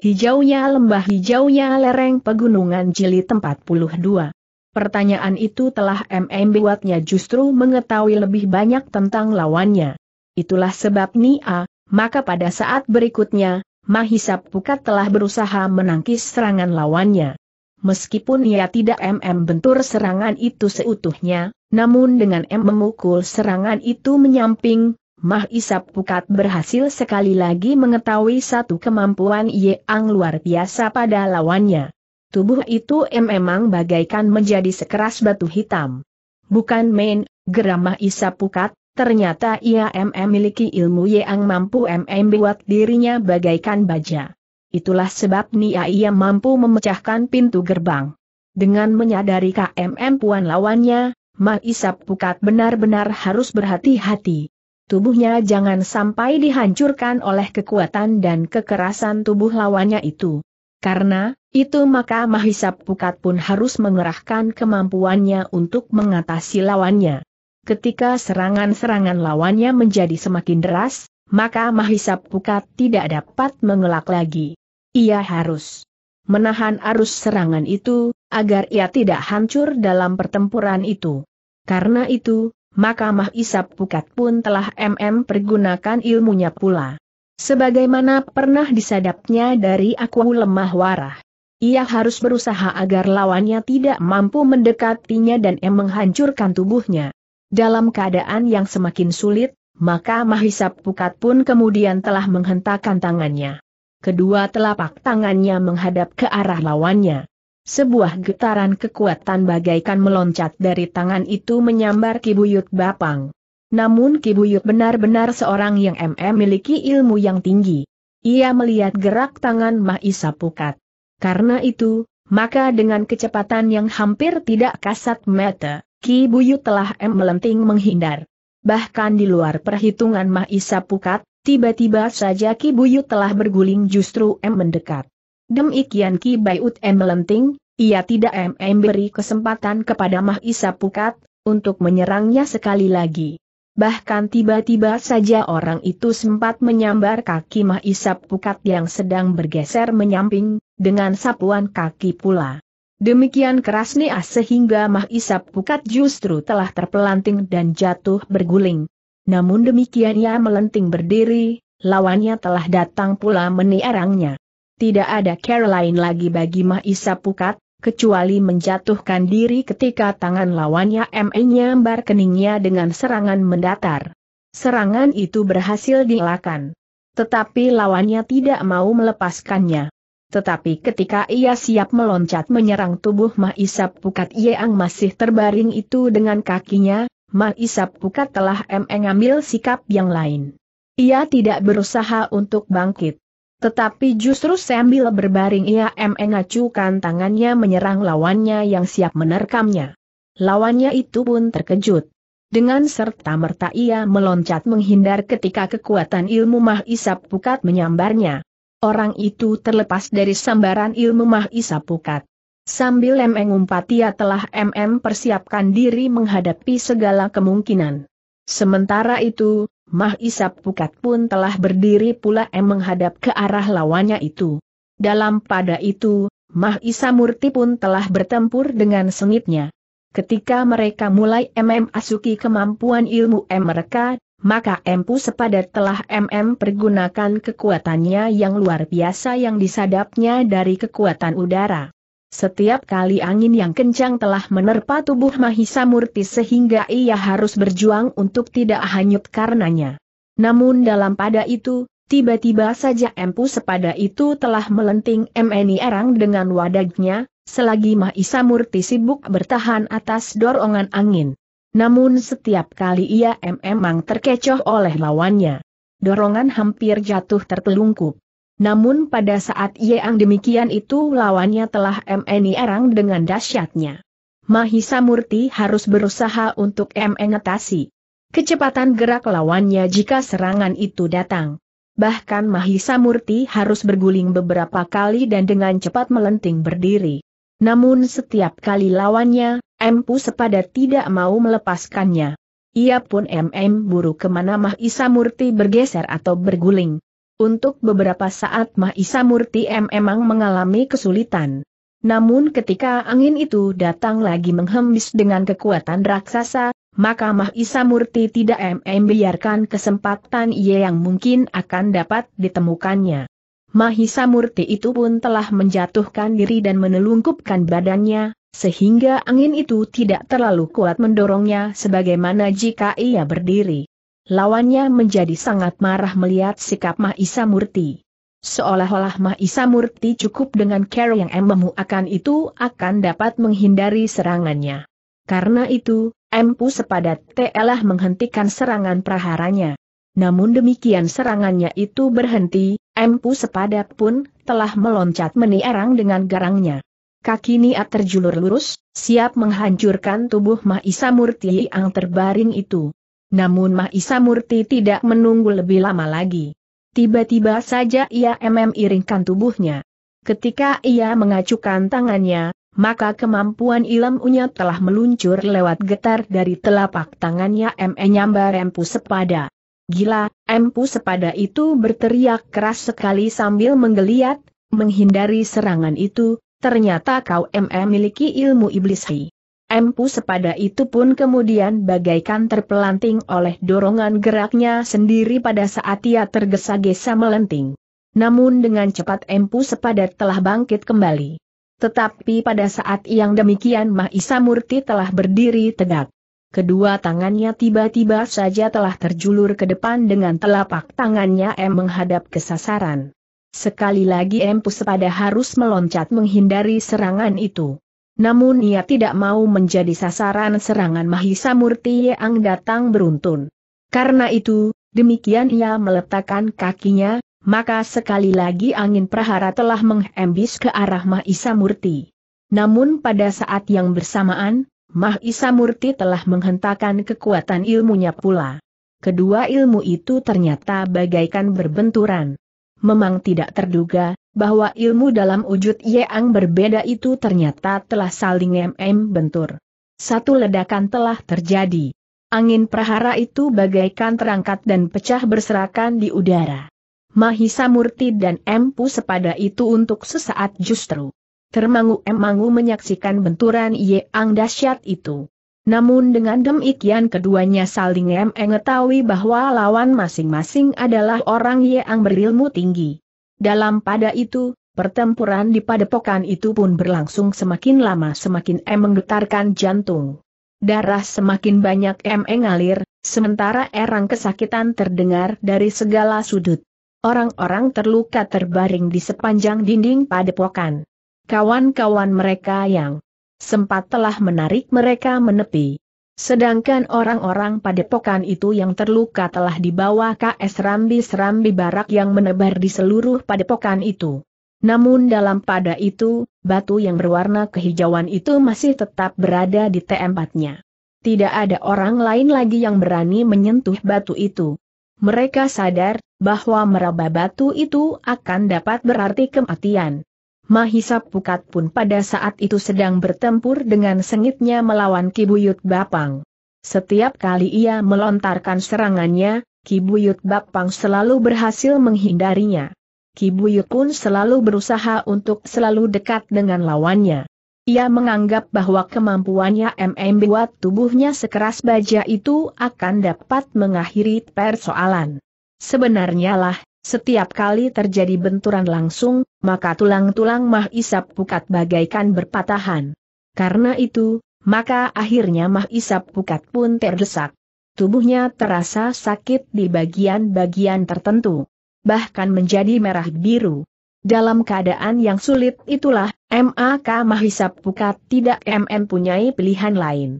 Hijaunya lembah hijaunya lereng pegunungan Jili tempat puluh dua. Pertanyaan itu telah MM buatnya justru mengetahui lebih banyak tentang lawannya. Itulah sebab Nia, maka pada saat berikutnya, Mahisa Pukat telah berusaha menangkis serangan lawannya. Meskipun ia tidak MM bentur serangan itu seutuhnya, namun dengan M memukul serangan itu menyamping, Mah Isap Pukat berhasil sekali lagi mengetahui satu kemampuan Ye Ang luar biasa pada lawannya. Tubuh itu memang bagaikan menjadi sekeras batu hitam. Bukan main, geram Mah Isap Pukat, ternyata ia memiliki ilmu Ye Ang mampu Mm membuat dirinya bagaikan baja. Itulah sebab Nia ia mampu memecahkan pintu gerbang. Dengan menyadari KMM puan lawannya, Mah Isap Pukat benar-benar harus berhati-hati. Tubuhnya jangan sampai dihancurkan oleh kekuatan dan kekerasan tubuh lawannya itu. Karena itu maka Mahisap Pukat pun harus mengerahkan kemampuannya untuk mengatasi lawannya. Ketika serangan-serangan lawannya menjadi semakin deras, maka Mahisap Pukat tidak dapat mengelak lagi. Ia harus menahan arus serangan itu, agar ia tidak hancur dalam pertempuran itu. Karena itu, maka Isap Pukat pun telah MM pergunakan ilmunya pula. Sebagaimana pernah disadapnya dari aku lemah warah. Ia harus berusaha agar lawannya tidak mampu mendekatinya dan em menghancurkan tubuhnya. Dalam keadaan yang semakin sulit, maka Mahisap Pukat pun kemudian telah menghentakkan tangannya. Kedua telapak tangannya menghadap ke arah lawannya. Sebuah getaran kekuatan bagaikan meloncat dari tangan itu menyambar Kibuyut Bapang. Namun Kibuyut benar-benar seorang yang MM miliki ilmu yang tinggi. Ia melihat gerak tangan Mahisa Pukat. Karena itu, maka dengan kecepatan yang hampir tidak kasat mata, Ki Buyut telah M melenting menghindar. Bahkan di luar perhitungan Mahisa Pukat, tiba-tiba saja Ki Buyut telah berguling justru M mendekat. Demikian Ki Baiut M. Melenting, ia tidak M. memberi kesempatan kepada Mahisa Pukat, untuk menyerangnya sekali lagi. Bahkan tiba-tiba saja orang itu sempat menyambar kaki Mahisa Pukat yang sedang bergeser menyamping, dengan sapuan kaki pula. Demikian keras ah, sehingga Mahisa Pukat justru telah terpelanting dan jatuh berguling. Namun demikian ia melenting berdiri, lawannya telah datang pula meniarangnya tidak ada care lain lagi bagi Mahisa Pukat, kecuali menjatuhkan diri ketika tangan lawannya ME nyambar keningnya dengan serangan mendatar. Serangan itu berhasil dielakkan. Tetapi lawannya tidak mau melepaskannya. Tetapi ketika ia siap meloncat menyerang tubuh Mahisa Pukat Yeang masih terbaring itu dengan kakinya, Mahisa Pukat telah mengambil sikap yang lain. Ia tidak berusaha untuk bangkit. Tetapi justru sambil berbaring ia mengacukan tangannya menyerang lawannya yang siap menerkamnya. Lawannya itu pun terkejut. Dengan serta-merta ia meloncat menghindar ketika kekuatan ilmu Mah Pukat menyambarnya. Orang itu terlepas dari sambaran ilmu Mah Pukat. Sambil mengumpat ia telah MM persiapkan diri menghadapi segala kemungkinan. Sementara itu, Mah Isap Pukat pun telah berdiri pula em menghadap ke arah lawannya itu. Dalam pada itu, Mah Isa Murti pun telah bertempur dengan sengitnya. Ketika mereka mulai MM asuki kemampuan ilmu M mereka, maka Empu sepadat telah MM pergunakan kekuatannya yang luar biasa yang disadapnya dari kekuatan udara. Setiap kali angin yang kencang telah menerpa tubuh Mahisa Murti sehingga ia harus berjuang untuk tidak hanyut karenanya. Namun dalam pada itu, tiba-tiba saja empu sepada itu telah melenting MNI Erang dengan wadagnya, selagi Mahisa Murti sibuk bertahan atas dorongan angin. Namun setiap kali ia memang terkecoh oleh lawannya. Dorongan hampir jatuh tertelungkup. Namun pada saat Yeang demikian itu lawannya telah MNI erang dengan dahsyatnya. Mahisa Murti harus berusaha untuk mengatasi kecepatan gerak lawannya jika serangan itu datang. Bahkan Mahisa Murti harus berguling beberapa kali dan dengan cepat melenting berdiri. Namun setiap kali lawannya, Empu sepada tidak mau melepaskannya. Ia pun MM buru kemana Mahisa Murti bergeser atau berguling. Untuk beberapa saat Mahisa Murti M memang mengalami kesulitan. Namun ketika angin itu datang lagi menghembis dengan kekuatan raksasa, maka Mahisa Murti tidak MM biarkan kesempatan ia yang mungkin akan dapat ditemukannya. Mahisa Murti itu pun telah menjatuhkan diri dan menelungkupkan badannya, sehingga angin itu tidak terlalu kuat mendorongnya sebagaimana jika ia berdiri. Lawannya menjadi sangat marah melihat sikap Mahisa Murti. Seolah-olah Mahisa Murti cukup dengan care yang Emmu akan itu akan dapat menghindari serangannya. Karena itu, Empu sepadat telah menghentikan serangan praharanya. Namun demikian serangannya itu berhenti, Empu sepadat pun telah meloncat meniarang dengan garangnya. Kaki Niat terjulur lurus, siap menghancurkan tubuh Mahisa Murti yang terbaring itu. Namun Mahisa Murti tidak menunggu lebih lama lagi. Tiba-tiba saja ia MM iringkan tubuhnya. Ketika ia mengacukan tangannya, maka kemampuan ilmunya telah meluncur lewat getar dari telapak tangannya M.E. nyambar empu sepada. Gila, empu sepada itu berteriak keras sekali sambil menggeliat, menghindari serangan itu, ternyata kau M.E. miliki ilmu iblis hi. Empu sepada itu pun kemudian bagaikan terpelanting oleh dorongan geraknya sendiri pada saat ia tergesa-gesa melenting. Namun dengan cepat Empu sepada telah bangkit kembali. Tetapi pada saat yang demikian Mahisa Murti telah berdiri tegak. Kedua tangannya tiba-tiba saja telah terjulur ke depan dengan telapak tangannya M menghadap ke sasaran. Sekali lagi Empu sepada harus meloncat menghindari serangan itu. Namun ia tidak mau menjadi sasaran serangan Mahisa Murti yang datang beruntun. Karena itu, demikian ia meletakkan kakinya, maka sekali lagi angin prahara telah menghembus ke arah Mahisa Murti. Namun pada saat yang bersamaan, Mahisa Murti telah menghentakkan kekuatan ilmunya pula. Kedua ilmu itu ternyata bagaikan berbenturan. Memang tidak terduga, bahwa ilmu dalam wujud Yeang berbeda itu ternyata telah saling MM bentur. Satu ledakan telah terjadi. Angin prahara itu bagaikan terangkat dan pecah berserakan di udara. Mahisa Murti dan Empu sepada itu untuk sesaat justru. Termangu-emangu menyaksikan benturan Yeang dahsyat itu. Namun dengan demikian keduanya saling mengetahui bahwa lawan masing-masing adalah orang Yeang berilmu tinggi. Dalam pada itu, pertempuran di padepokan itu pun berlangsung semakin lama semakin M menggetarkan jantung. Darah semakin banyak M mengalir, sementara erang kesakitan terdengar dari segala sudut. Orang-orang terluka terbaring di sepanjang dinding padepokan. Kawan-kawan mereka yang sempat telah menarik mereka menepi. Sedangkan orang-orang padepokan itu yang terluka telah dibawa ke es Rambi-Serambi Barak yang menebar di seluruh padepokan itu. Namun dalam pada itu, batu yang berwarna kehijauan itu masih tetap berada di tempatnya. Tidak ada orang lain lagi yang berani menyentuh batu itu. Mereka sadar bahwa meraba batu itu akan dapat berarti kematian. Mahisa Pukat pun pada saat itu sedang bertempur dengan sengitnya melawan Kibuyut Bapang. Setiap kali ia melontarkan serangannya, Kibuyut Bapang selalu berhasil menghindarinya. Kibuyut pun selalu berusaha untuk selalu dekat dengan lawannya. Ia menganggap bahwa kemampuannya MM buat tubuhnya sekeras baja itu akan dapat mengakhiri persoalan. Sebenarnya lah, setiap kali terjadi benturan langsung, maka tulang-tulang Mahisap Pukat bagaikan berpatahan. Karena itu, maka akhirnya Mahisap Pukat pun terdesak. Tubuhnya terasa sakit di bagian-bagian tertentu. Bahkan menjadi merah biru. Dalam keadaan yang sulit itulah, MAK Mahisap Pukat tidak punyai pilihan lain.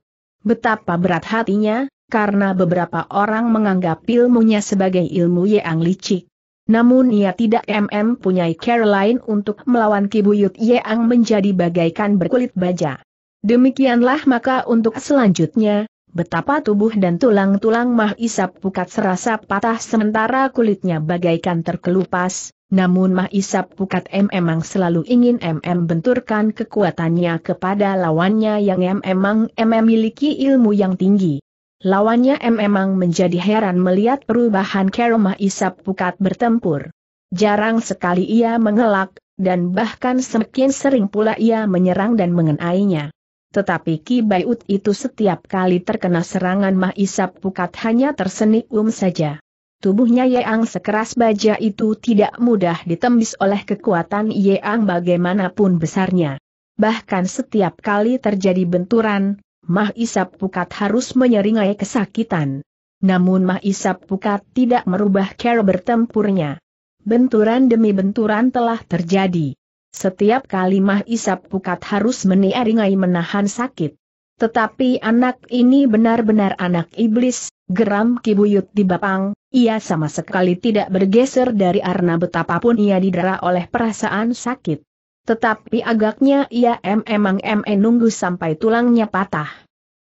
Betapa berat hatinya, karena beberapa orang menganggap ilmunya sebagai ilmu yang licik. Namun ia tidak MM punyai Caroline untuk melawan Kibuyut Yeang menjadi bagaikan berkulit baja. Demikianlah maka untuk selanjutnya, betapa tubuh dan tulang-tulang Mah Isap Pukat serasa patah sementara kulitnya bagaikan terkelupas, namun Mah Isap Pukat M emang selalu ingin MM benturkan kekuatannya kepada lawannya yang mm memang MM miliki ilmu yang tinggi. Lawannya M memang menjadi heran melihat perubahan Keromah Isap Pukat bertempur. Jarang sekali ia mengelak, dan bahkan semakin sering pula ia menyerang dan mengenainya. Tetapi Ki Bayut itu setiap kali terkena serangan Mah Isap Pukat hanya tersenyum saja. Tubuhnya Yeang sekeras baja itu tidak mudah ditembus oleh kekuatan Yeang bagaimanapun besarnya. Bahkan setiap kali terjadi benturan, Mah Isap Pukat harus menyeringai kesakitan. Namun Mah Isap Pukat tidak merubah cara bertempurnya. Benturan demi benturan telah terjadi. Setiap kali Mah Isap Pukat harus meniaringai menahan sakit. Tetapi anak ini benar-benar anak iblis, geram kibuyut di Bapang, ia sama sekali tidak bergeser dari arna betapapun ia didera oleh perasaan sakit. Tetapi agaknya ia memang ME nunggu sampai tulangnya patah.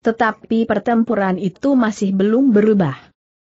Tetapi pertempuran itu masih belum berubah.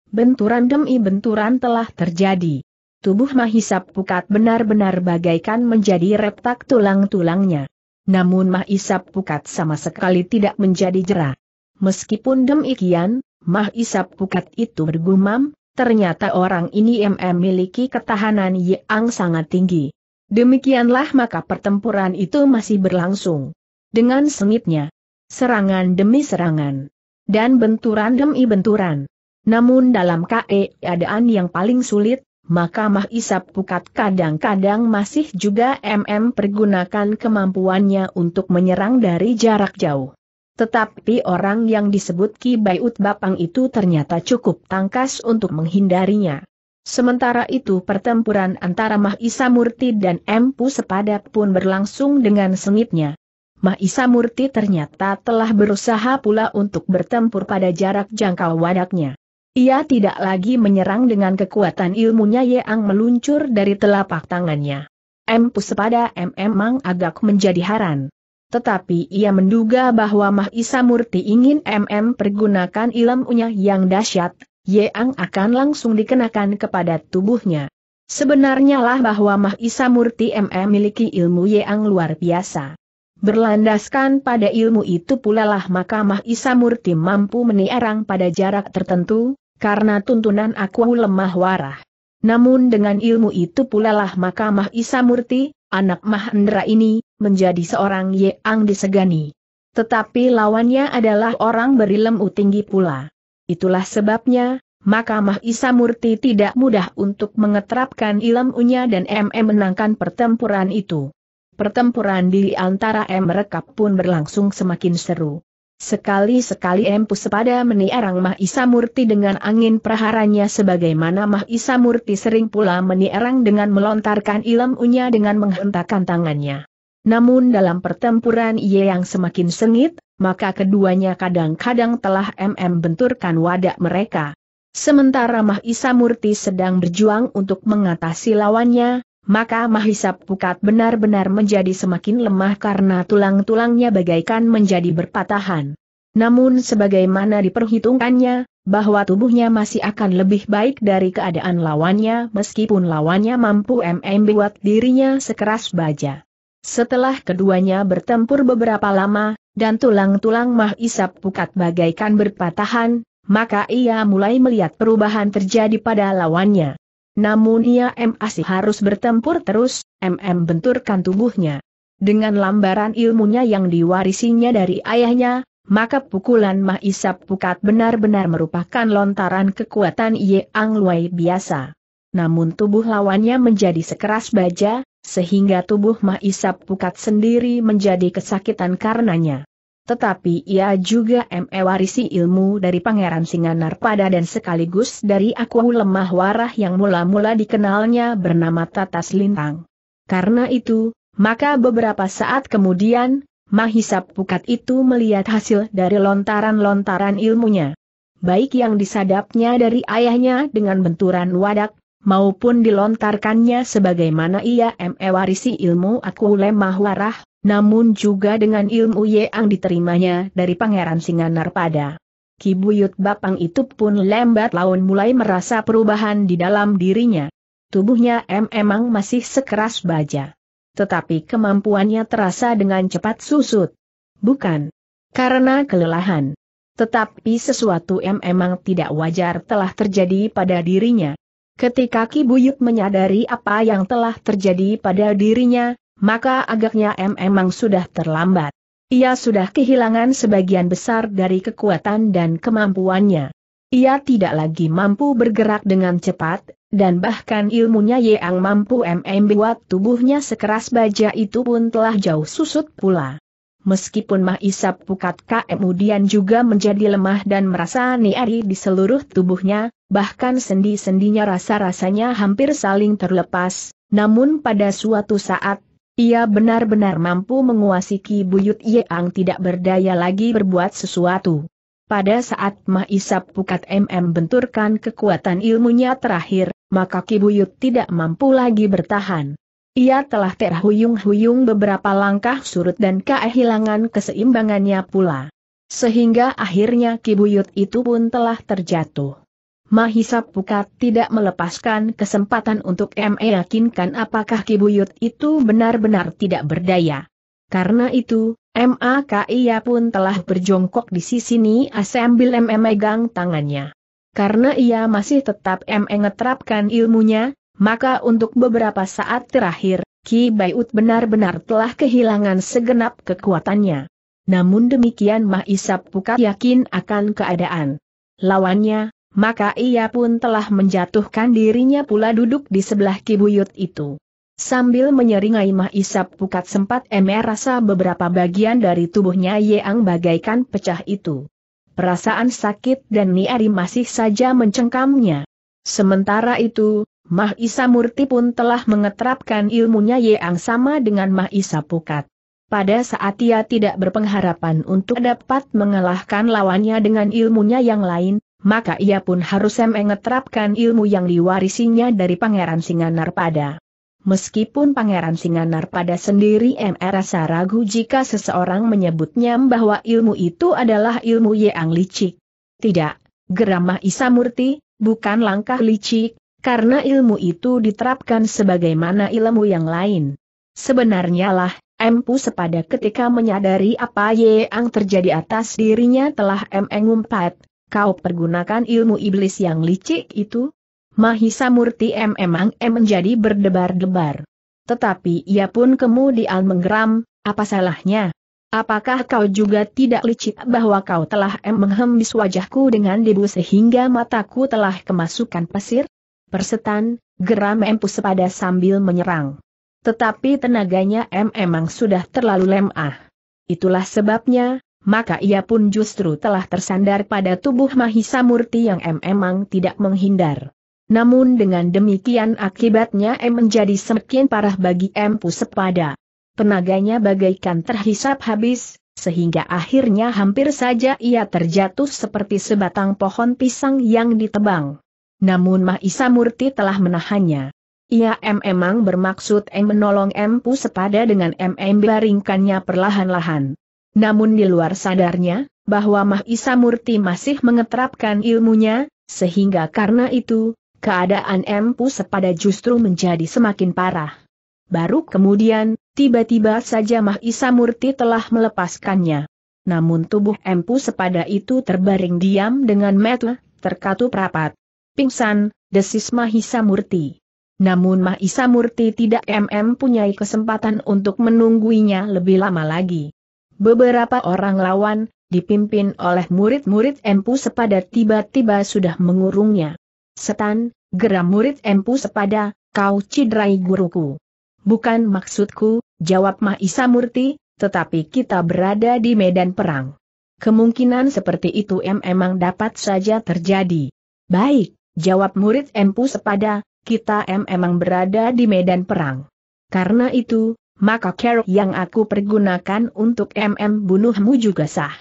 Benturan demi benturan telah terjadi. Tubuh Mahisap Pukat benar-benar bagaikan menjadi retak tulang-tulangnya. Namun Mahisap Pukat sama sekali tidak menjadi jerah. Meskipun demikian, Mahisap Pukat itu bergumam, ternyata orang ini MM memiliki ketahanan yang sangat tinggi. Demikianlah maka pertempuran itu masih berlangsung. Dengan sengitnya. Serangan demi serangan. Dan benturan demi benturan. Namun dalam keadaan yang paling sulit, maka Mah Isap Pukat kadang-kadang masih juga MM pergunakan kemampuannya untuk menyerang dari jarak jauh. Tetapi orang yang disebut Ki Bayut Bapang itu ternyata cukup tangkas untuk menghindarinya. Sementara itu pertempuran antara Mahisa Murti dan Empu Sepadak pun berlangsung dengan sengitnya. Mahisa Murti ternyata telah berusaha pula untuk bertempur pada jarak jangkau wadaknya. Ia tidak lagi menyerang dengan kekuatan ilmunya yang meluncur dari telapak tangannya. Empu Sepada MM mang agak menjadi haran. Tetapi ia menduga bahwa Mahisa Murti ingin MM pergunakan ilmunya yang dahsyat, Yeang akan langsung dikenakan kepada tubuhnya. Sebenarnya lah bahwa Mahisa Murti MM miliki ilmu Yeang luar biasa. Berlandaskan pada ilmu itu pula lah maka Mahisa Murti mampu meniarang pada jarak tertentu, karena tuntunan aku lemah warah. Namun dengan ilmu itu pula lah maka Mahisa Murti, anak Mahendra ini, menjadi seorang Yeang disegani. Tetapi lawannya adalah orang berilmu tinggi pula. Itulah sebabnya, Mahkamah Murti tidak mudah untuk mengeterapkan ilmunya dan MM menangkan pertempuran itu. Pertempuran di antara M Rekap pun berlangsung semakin seru. Sekali-sekali M Puspada meniarang Mah Murti dengan angin praharanya sebagaimana Mah Murti sering pula meniarang dengan melontarkan ilmunya dengan menghentakkan tangannya. Namun dalam pertempuran ia yang semakin sengit, maka keduanya kadang-kadang telah MM benturkan wadah mereka. Sementara Mahisa Murti sedang berjuang untuk mengatasi lawannya, maka Mahisa Pukat benar-benar menjadi semakin lemah karena tulang-tulangnya bagaikan menjadi berpatahan. Namun sebagaimana diperhitungkannya, bahwa tubuhnya masih akan lebih baik dari keadaan lawannya meskipun lawannya mampu MM buat dirinya sekeras baja. Setelah keduanya bertempur beberapa lama, dan tulang-tulang Mah Isap pukat bagaikan berpatahan, maka ia mulai melihat perubahan terjadi pada lawannya. Namun ia masih harus bertempur terus, MM benturkan tubuhnya. Dengan lambaran ilmunya yang diwarisinya dari ayahnya, maka pukulan Mah Isap Pukat benar-benar merupakan lontaran kekuatan Ye Ang Luai biasa. Namun tubuh lawannya menjadi sekeras baja, sehingga tubuh Mahisap Pukat sendiri menjadi kesakitan karenanya. Tetapi ia juga mewarisi ilmu dari Pangeran Singanar pada dan sekaligus dari aku lemah warah yang mula-mula dikenalnya bernama Tatas Lintang. Karena itu, maka beberapa saat kemudian, Mahisap Pukat itu melihat hasil dari lontaran-lontaran ilmunya. Baik yang disadapnya dari ayahnya dengan benturan wadak, maupun dilontarkannya sebagaimana ia mewarisi ilmu aku lemah warah, namun juga dengan ilmu yang diterimanya dari Pangeran Singanar pada Kibuyut Bapang itu pun lembat laun mulai merasa perubahan di dalam dirinya. Tubuhnya M emang masih sekeras baja. Tetapi kemampuannya terasa dengan cepat susut. Bukan karena kelelahan. Tetapi sesuatu M emang tidak wajar telah terjadi pada dirinya. Ketika Ki Buyut menyadari apa yang telah terjadi pada dirinya, maka agaknya M memang sudah terlambat. Ia sudah kehilangan sebagian besar dari kekuatan dan kemampuannya. Ia tidak lagi mampu bergerak dengan cepat, dan bahkan ilmunya yang mampu MM buat tubuhnya sekeras baja itu pun telah jauh susut pula meskipun Mah Isap Pukat kemudian juga menjadi lemah dan merasa niari di seluruh tubuhnya, bahkan sendi-sendinya rasa-rasanya hampir saling terlepas, namun pada suatu saat, ia benar-benar mampu menguasai Buyut Yeang tidak berdaya lagi berbuat sesuatu. Pada saat Mah Isap Pukat MM benturkan kekuatan ilmunya terakhir, maka Kibuyut tidak mampu lagi bertahan. Ia telah terhuyung-huyung beberapa langkah surut dan kehilangan keseimbangannya pula. Sehingga akhirnya kibuyut itu pun telah terjatuh. Mahisa Pukat tidak melepaskan kesempatan untuk meyakinkan apakah kibuyut itu benar-benar tidak berdaya. Karena itu, MAKIA pun telah berjongkok di sisi ini sambil memegang tangannya. Karena ia masih tetap mengetrapkan ilmunya, maka untuk beberapa saat terakhir, Ki Baiut benar-benar telah kehilangan segenap kekuatannya. Namun demikian Mah Isap Pukat yakin akan keadaan lawannya, maka ia pun telah menjatuhkan dirinya pula duduk di sebelah Ki Buyut itu. Sambil menyeringai Mah Isap Pukat sempat emer rasa beberapa bagian dari tubuhnya yang bagaikan pecah itu. Perasaan sakit dan niari masih saja mencengkamnya. Sementara itu, Mah Isa Murti pun telah mengeterapkan ilmunya yang sama dengan Mah Isa Pukat. Pada saat ia tidak berpengharapan untuk dapat mengalahkan lawannya dengan ilmunya yang lain, maka ia pun harus mengetrapkan ilmu yang diwarisinya dari Pangeran Singanar pada. Meskipun Pangeran Singanar pada sendiri merasa ragu jika seseorang menyebutnya bahwa ilmu itu adalah ilmu yang licik. Tidak, geramah Isa Murti, bukan langkah licik, karena ilmu itu diterapkan sebagaimana ilmu yang lain. Sebenarnya lah, Empu sepada ketika menyadari apa yang terjadi atas dirinya telah mengumpat, kau pergunakan ilmu iblis yang licik itu? Mahisa Murti M memang M menjadi berdebar-debar. Tetapi ia pun kemudian menggeram, apa salahnya? Apakah kau juga tidak licik bahwa kau telah M menghembis wajahku dengan debu sehingga mataku telah kemasukan pasir? Persetan, geram Empu Sepada sambil menyerang. Tetapi tenaganya M emang sudah terlalu lemah. Itulah sebabnya, maka ia pun justru telah tersandar pada tubuh Mahisa Murti yang M emang tidak menghindar. Namun dengan demikian akibatnya M menjadi semakin parah bagi Empu Sepada. Tenaganya bagaikan terhisap habis, sehingga akhirnya hampir saja ia terjatuh seperti sebatang pohon pisang yang ditebang. Namun Mahisa Murti telah menahannya. Ia M emang bermaksud M menolong M Pu sepada dengan M M baringkannya perlahan-lahan. Namun di luar sadarnya, bahwa Mahisa Murti masih mengetrapkan ilmunya, sehingga karena itu, keadaan M Pu sepada justru menjadi semakin parah. Baru kemudian, tiba-tiba saja Mahisa Murti telah melepaskannya. Namun tubuh M Pu sepada itu terbaring diam dengan metu, terkatup rapat pingsan, desis Mahisa Murti. Namun Mahisa Murti tidak mm punyai kesempatan untuk menungguinya lebih lama lagi. Beberapa orang lawan, dipimpin oleh murid-murid Empu Sepada tiba-tiba sudah mengurungnya. Setan, geram murid Empu Sepada, kau cidrai guruku. Bukan maksudku, jawab Mahisa Murti, tetapi kita berada di medan perang. Kemungkinan seperti itu memang dapat saja terjadi. Baik, Jawab murid Empu Sepada, kita em emang berada di medan perang. Karena itu, maka kerok yang aku pergunakan untuk MM bunuhmu juga sah.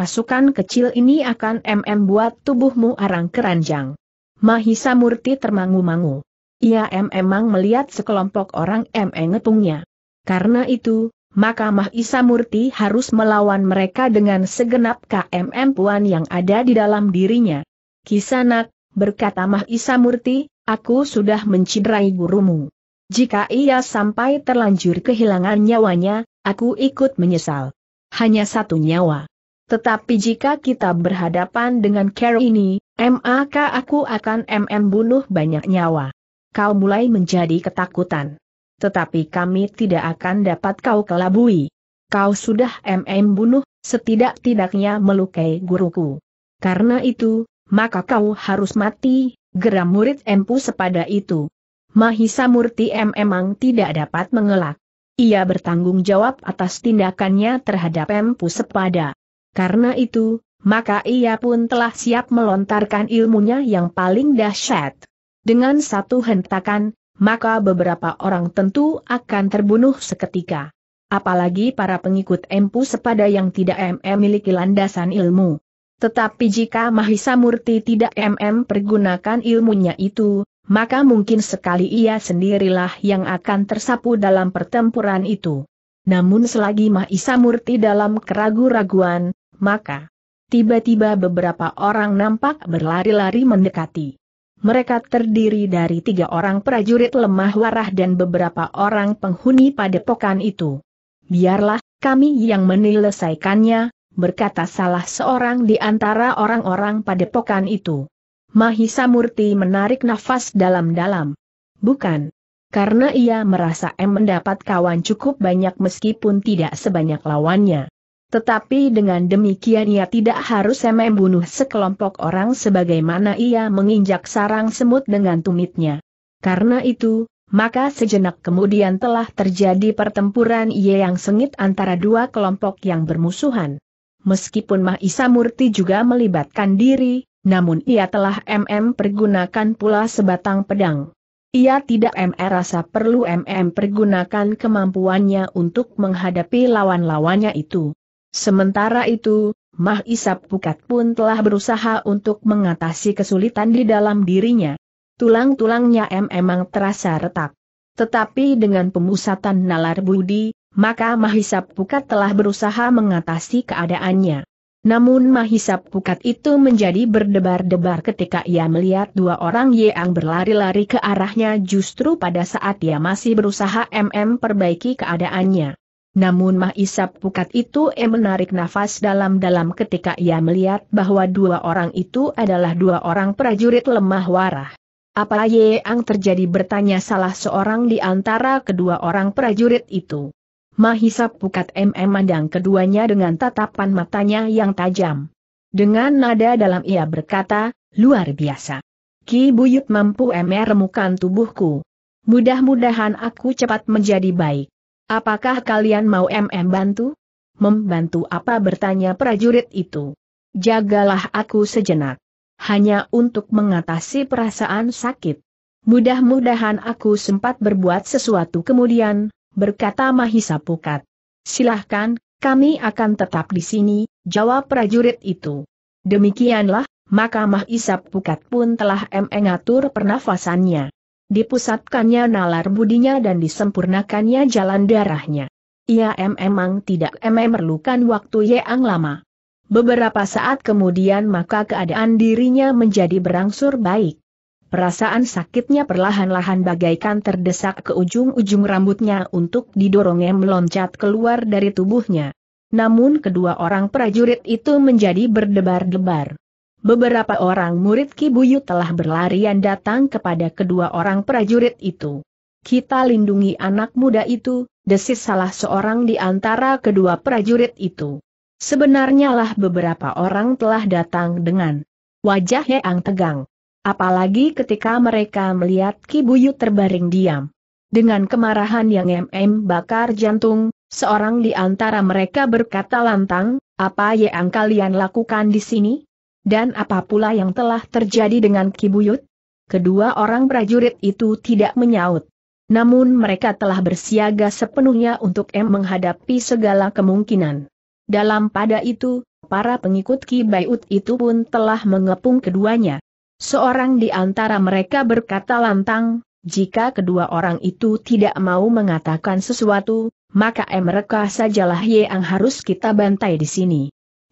Pasukan kecil ini akan MM buat tubuhmu arang keranjang. Mahisa Murti termangu-mangu. Ia emang melihat sekelompok orang M ngepungnya. Karena itu, maka Mahisa Murti harus melawan mereka dengan segenap KMM puan yang ada di dalam dirinya. Kisanak, berkata Mahisa Murti, aku sudah menciderai gurumu. Jika ia sampai terlanjur kehilangan nyawanya, aku ikut menyesal. Hanya satu nyawa. Tetapi jika kita berhadapan dengan Carol ini, maka aku akan MM bunuh banyak nyawa. Kau mulai menjadi ketakutan. Tetapi kami tidak akan dapat kau kelabui. Kau sudah MM bunuh, setidak-tidaknya melukai guruku. Karena itu, maka kau harus mati, geram murid Empu sepada itu. Mahisa Murti M memang tidak dapat mengelak. Ia bertanggung jawab atas tindakannya terhadap Empu sepada. Karena itu, maka ia pun telah siap melontarkan ilmunya yang paling dahsyat. Dengan satu hentakan, maka beberapa orang tentu akan terbunuh seketika. Apalagi para pengikut Empu sepada yang tidak MM miliki landasan ilmu. Tetapi jika Mahisa Murti tidak MM pergunakan ilmunya itu, maka mungkin sekali ia sendirilah yang akan tersapu dalam pertempuran itu. Namun selagi Mahisa Murti dalam keragu-raguan, maka tiba-tiba beberapa orang nampak berlari-lari mendekati. Mereka terdiri dari tiga orang prajurit lemah warah dan beberapa orang penghuni padepokan itu. Biarlah kami yang menyelesaikannya, berkata salah seorang di antara orang-orang padepokan itu. Mahisa Murti menarik nafas dalam-dalam. Bukan. Karena ia merasa M mendapat kawan cukup banyak meskipun tidak sebanyak lawannya. Tetapi dengan demikian ia tidak harus M membunuh sekelompok orang sebagaimana ia menginjak sarang semut dengan tumitnya. Karena itu, maka sejenak kemudian telah terjadi pertempuran ia yang sengit antara dua kelompok yang bermusuhan meskipun Mahisa Murti juga melibatkan diri, namun ia telah MM pergunakan pula sebatang pedang. Ia tidak MR rasa perlu MM pergunakan kemampuannya untuk menghadapi lawan-lawannya itu. Sementara itu, Mahisa Pukat pun telah berusaha untuk mengatasi kesulitan di dalam dirinya. Tulang-tulangnya M memang terasa retak. Tetapi dengan pemusatan nalar budi, maka Mahisa Pukat telah berusaha mengatasi keadaannya. Namun Mahisa Pukat itu menjadi berdebar-debar ketika ia melihat dua orang yang berlari-lari ke arahnya justru pada saat ia masih berusaha MM perbaiki keadaannya. Namun Mahisa Pukat itu eh menarik nafas dalam-dalam ketika ia melihat bahwa dua orang itu adalah dua orang prajurit lemah warah. Apa yang terjadi bertanya salah seorang di antara kedua orang prajurit itu. Mahisa Pukat MM mandang keduanya dengan tatapan matanya yang tajam. Dengan nada dalam ia berkata, luar biasa. Ki Buyut mampu MR remukan tubuhku. Mudah-mudahan aku cepat menjadi baik. Apakah kalian mau MM bantu? Membantu apa bertanya prajurit itu. Jagalah aku sejenak. Hanya untuk mengatasi perasaan sakit. Mudah-mudahan aku sempat berbuat sesuatu kemudian, berkata Mahisa Pukat. Silahkan, kami akan tetap di sini, jawab prajurit itu. Demikianlah, maka Mahisa Pukat pun telah mengatur pernafasannya. Dipusatkannya nalar budinya dan disempurnakannya jalan darahnya. Ia memang tidak memerlukan waktu yang lama. Beberapa saat kemudian maka keadaan dirinya menjadi berangsur baik. Perasaan sakitnya perlahan-lahan bagaikan terdesak ke ujung-ujung rambutnya untuk didorongnya meloncat keluar dari tubuhnya. Namun kedua orang prajurit itu menjadi berdebar-debar. Beberapa orang murid Kibuyu telah berlarian datang kepada kedua orang prajurit itu. Kita lindungi anak muda itu, desis salah seorang di antara kedua prajurit itu. Sebenarnya lah beberapa orang telah datang dengan wajah yang tegang. Apalagi ketika mereka melihat Kibuyu terbaring diam. Dengan kemarahan yang MM bakar jantung, seorang di antara mereka berkata lantang, apa yang kalian lakukan di sini? Dan apa pula yang telah terjadi dengan Kibuyut? Kedua orang prajurit itu tidak menyaut. Namun mereka telah bersiaga sepenuhnya untuk M menghadapi segala kemungkinan. Dalam pada itu, para pengikut Kibayut itu pun telah mengepung keduanya. Seorang di antara mereka berkata lantang, jika kedua orang itu tidak mau mengatakan sesuatu, maka mereka sajalah yang harus kita bantai di sini.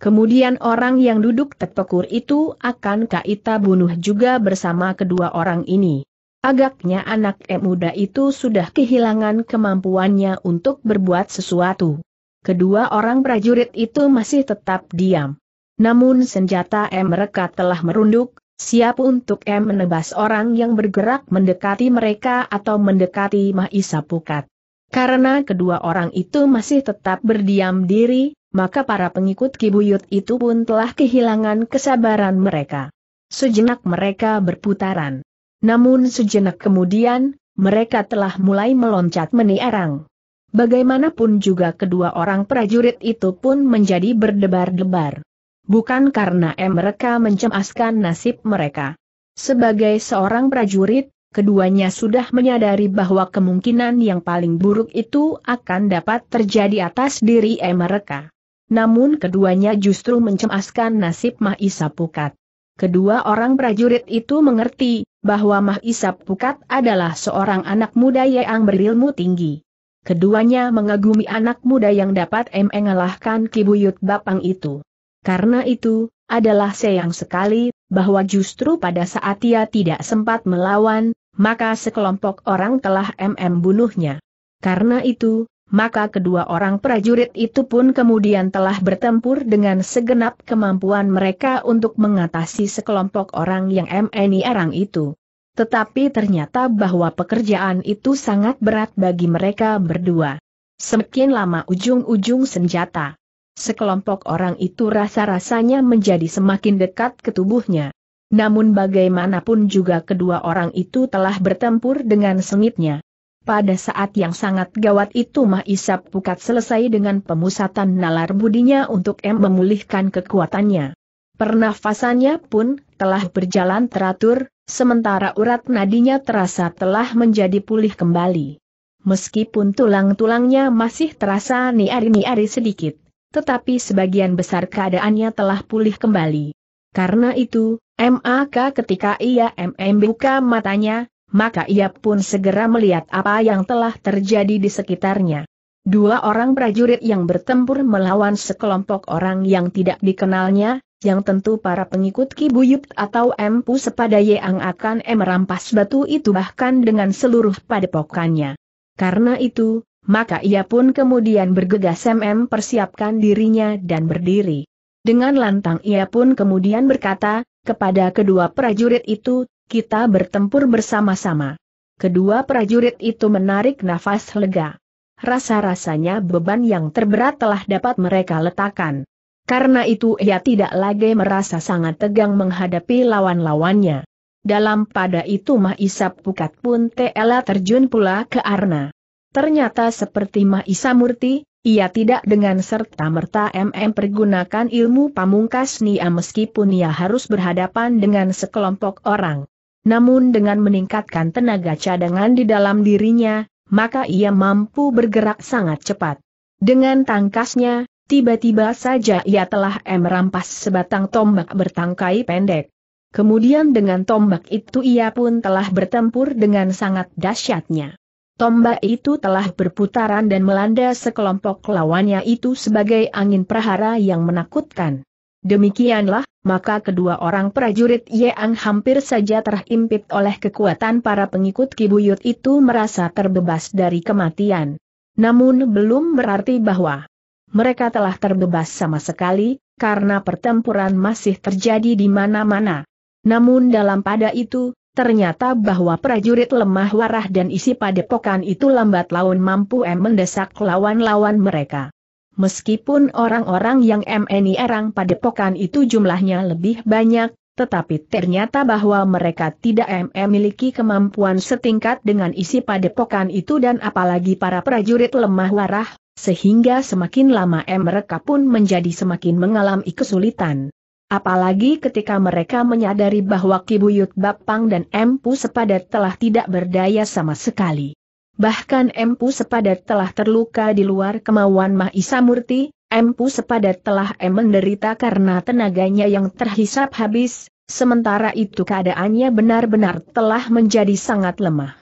Kemudian orang yang duduk terpekur itu akan kita bunuh juga bersama kedua orang ini. Agaknya anak muda itu sudah kehilangan kemampuannya untuk berbuat sesuatu. Kedua orang prajurit itu masih tetap diam. Namun senjata mereka telah merunduk, siap untuk M menebas orang yang bergerak mendekati mereka atau mendekati Mahisa Pukat. Karena kedua orang itu masih tetap berdiam diri, maka para pengikut Kibuyut itu pun telah kehilangan kesabaran mereka. Sejenak mereka berputaran. Namun sejenak kemudian, mereka telah mulai meloncat meniarang. Bagaimanapun juga kedua orang prajurit itu pun menjadi berdebar-debar bukan karena mereka mencemaskan nasib mereka. Sebagai seorang prajurit, keduanya sudah menyadari bahwa kemungkinan yang paling buruk itu akan dapat terjadi atas diri mereka. Namun keduanya justru mencemaskan nasib Mahisa Pukat. Kedua orang prajurit itu mengerti bahwa Mahisa Pukat adalah seorang anak muda yang berilmu tinggi. Keduanya mengagumi anak muda yang dapat mengalahkan kibuyut bapang itu. Karena itu, adalah sayang sekali, bahwa justru pada saat ia tidak sempat melawan, maka sekelompok orang telah MM bunuhnya. Karena itu, maka kedua orang prajurit itu pun kemudian telah bertempur dengan segenap kemampuan mereka untuk mengatasi sekelompok orang yang MNI arang itu. Tetapi ternyata bahwa pekerjaan itu sangat berat bagi mereka berdua. Semakin lama ujung-ujung senjata Sekelompok orang itu rasa-rasanya menjadi semakin dekat ke tubuhnya. Namun bagaimanapun juga kedua orang itu telah bertempur dengan sengitnya. Pada saat yang sangat gawat itu Mah Isap Pukat selesai dengan pemusatan nalar budinya untuk M memulihkan kekuatannya. Pernafasannya pun telah berjalan teratur, sementara urat nadinya terasa telah menjadi pulih kembali. Meskipun tulang-tulangnya masih terasa niari-niari sedikit, tetapi sebagian besar keadaannya telah pulih kembali. Karena itu, MAK ketika ia MM buka matanya, maka ia pun segera melihat apa yang telah terjadi di sekitarnya. Dua orang prajurit yang bertempur melawan sekelompok orang yang tidak dikenalnya, yang tentu para pengikut Kibuyut atau Empu Sepada yang akan merampas batu itu bahkan dengan seluruh padepokannya. Karena itu, maka ia pun kemudian bergegas MM persiapkan dirinya dan berdiri. Dengan lantang ia pun kemudian berkata, kepada kedua prajurit itu, kita bertempur bersama-sama. Kedua prajurit itu menarik nafas lega. Rasa-rasanya beban yang terberat telah dapat mereka letakkan. Karena itu ia tidak lagi merasa sangat tegang menghadapi lawan-lawannya. Dalam pada itu Mahisap Pukat pun telah terjun pula ke Arna. Ternyata seperti Mahisa Murti, ia tidak dengan serta-merta MM pergunakan ilmu pamungkas Nia meskipun ia harus berhadapan dengan sekelompok orang. Namun dengan meningkatkan tenaga cadangan di dalam dirinya, maka ia mampu bergerak sangat cepat. Dengan tangkasnya, tiba-tiba saja ia telah m rampas sebatang tombak bertangkai pendek. Kemudian dengan tombak itu ia pun telah bertempur dengan sangat dahsyatnya tombak itu telah berputaran dan melanda sekelompok lawannya itu sebagai angin prahara yang menakutkan. Demikianlah, maka kedua orang prajurit Yeang hampir saja terhimpit oleh kekuatan para pengikut Kibuyut itu merasa terbebas dari kematian. Namun belum berarti bahwa mereka telah terbebas sama sekali, karena pertempuran masih terjadi di mana-mana. Namun dalam pada itu, Ternyata bahwa prajurit lemah warah dan isi padepokan itu lambat laun mampu mendesak lawan-lawan mereka. Meskipun orang-orang yang MNI erang padepokan itu jumlahnya lebih banyak, tetapi ternyata bahwa mereka tidak memiliki kemampuan setingkat dengan isi padepokan itu dan apalagi para prajurit lemah warah, sehingga semakin lama M mereka pun menjadi semakin mengalami kesulitan. Apalagi ketika mereka menyadari bahwa Kibuyut Bapang dan Empu Sepadat telah tidak berdaya sama sekali. Bahkan Empu Sepadat telah terluka di luar kemauan Mahisa Murti, Empu Sepadat telah menderita karena tenaganya yang terhisap habis, sementara itu keadaannya benar-benar telah menjadi sangat lemah.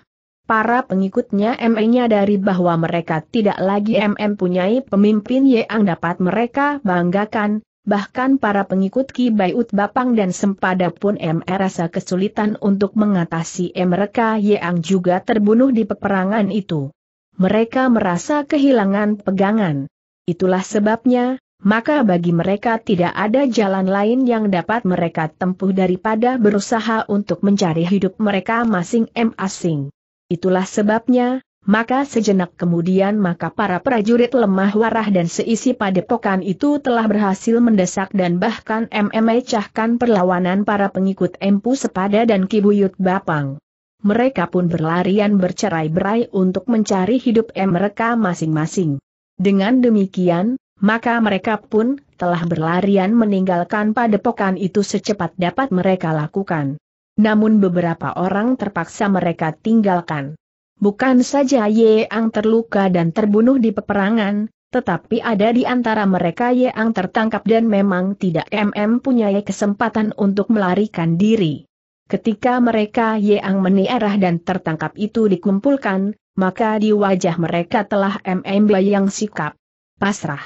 Para pengikutnya M dari bahwa mereka tidak lagi MM mempunyai pemimpin yang dapat mereka banggakan, bahkan para pengikut Ki Bayut Bapang dan Sempada pun M rasa kesulitan untuk mengatasi mereka yang juga terbunuh di peperangan itu. Mereka merasa kehilangan pegangan. Itulah sebabnya, maka bagi mereka tidak ada jalan lain yang dapat mereka tempuh daripada berusaha untuk mencari hidup mereka masing-masing. Itulah sebabnya, maka sejenak kemudian maka para prajurit lemah warah dan seisi padepokan itu telah berhasil mendesak dan bahkan mmecahkan perlawanan para pengikut Empu Sepada dan Kibuyut Bapang. Mereka pun berlarian bercerai-berai untuk mencari hidup mereka masing-masing. Dengan demikian, maka mereka pun telah berlarian meninggalkan padepokan itu secepat dapat mereka lakukan. Namun beberapa orang terpaksa mereka tinggalkan. Bukan saja Yang terluka dan terbunuh di peperangan, tetapi ada di antara mereka Yang tertangkap dan memang tidak MM punya kesempatan untuk melarikan diri. Ketika mereka Yang meniarah dan tertangkap itu dikumpulkan, maka di wajah mereka telah MM yang sikap pasrah.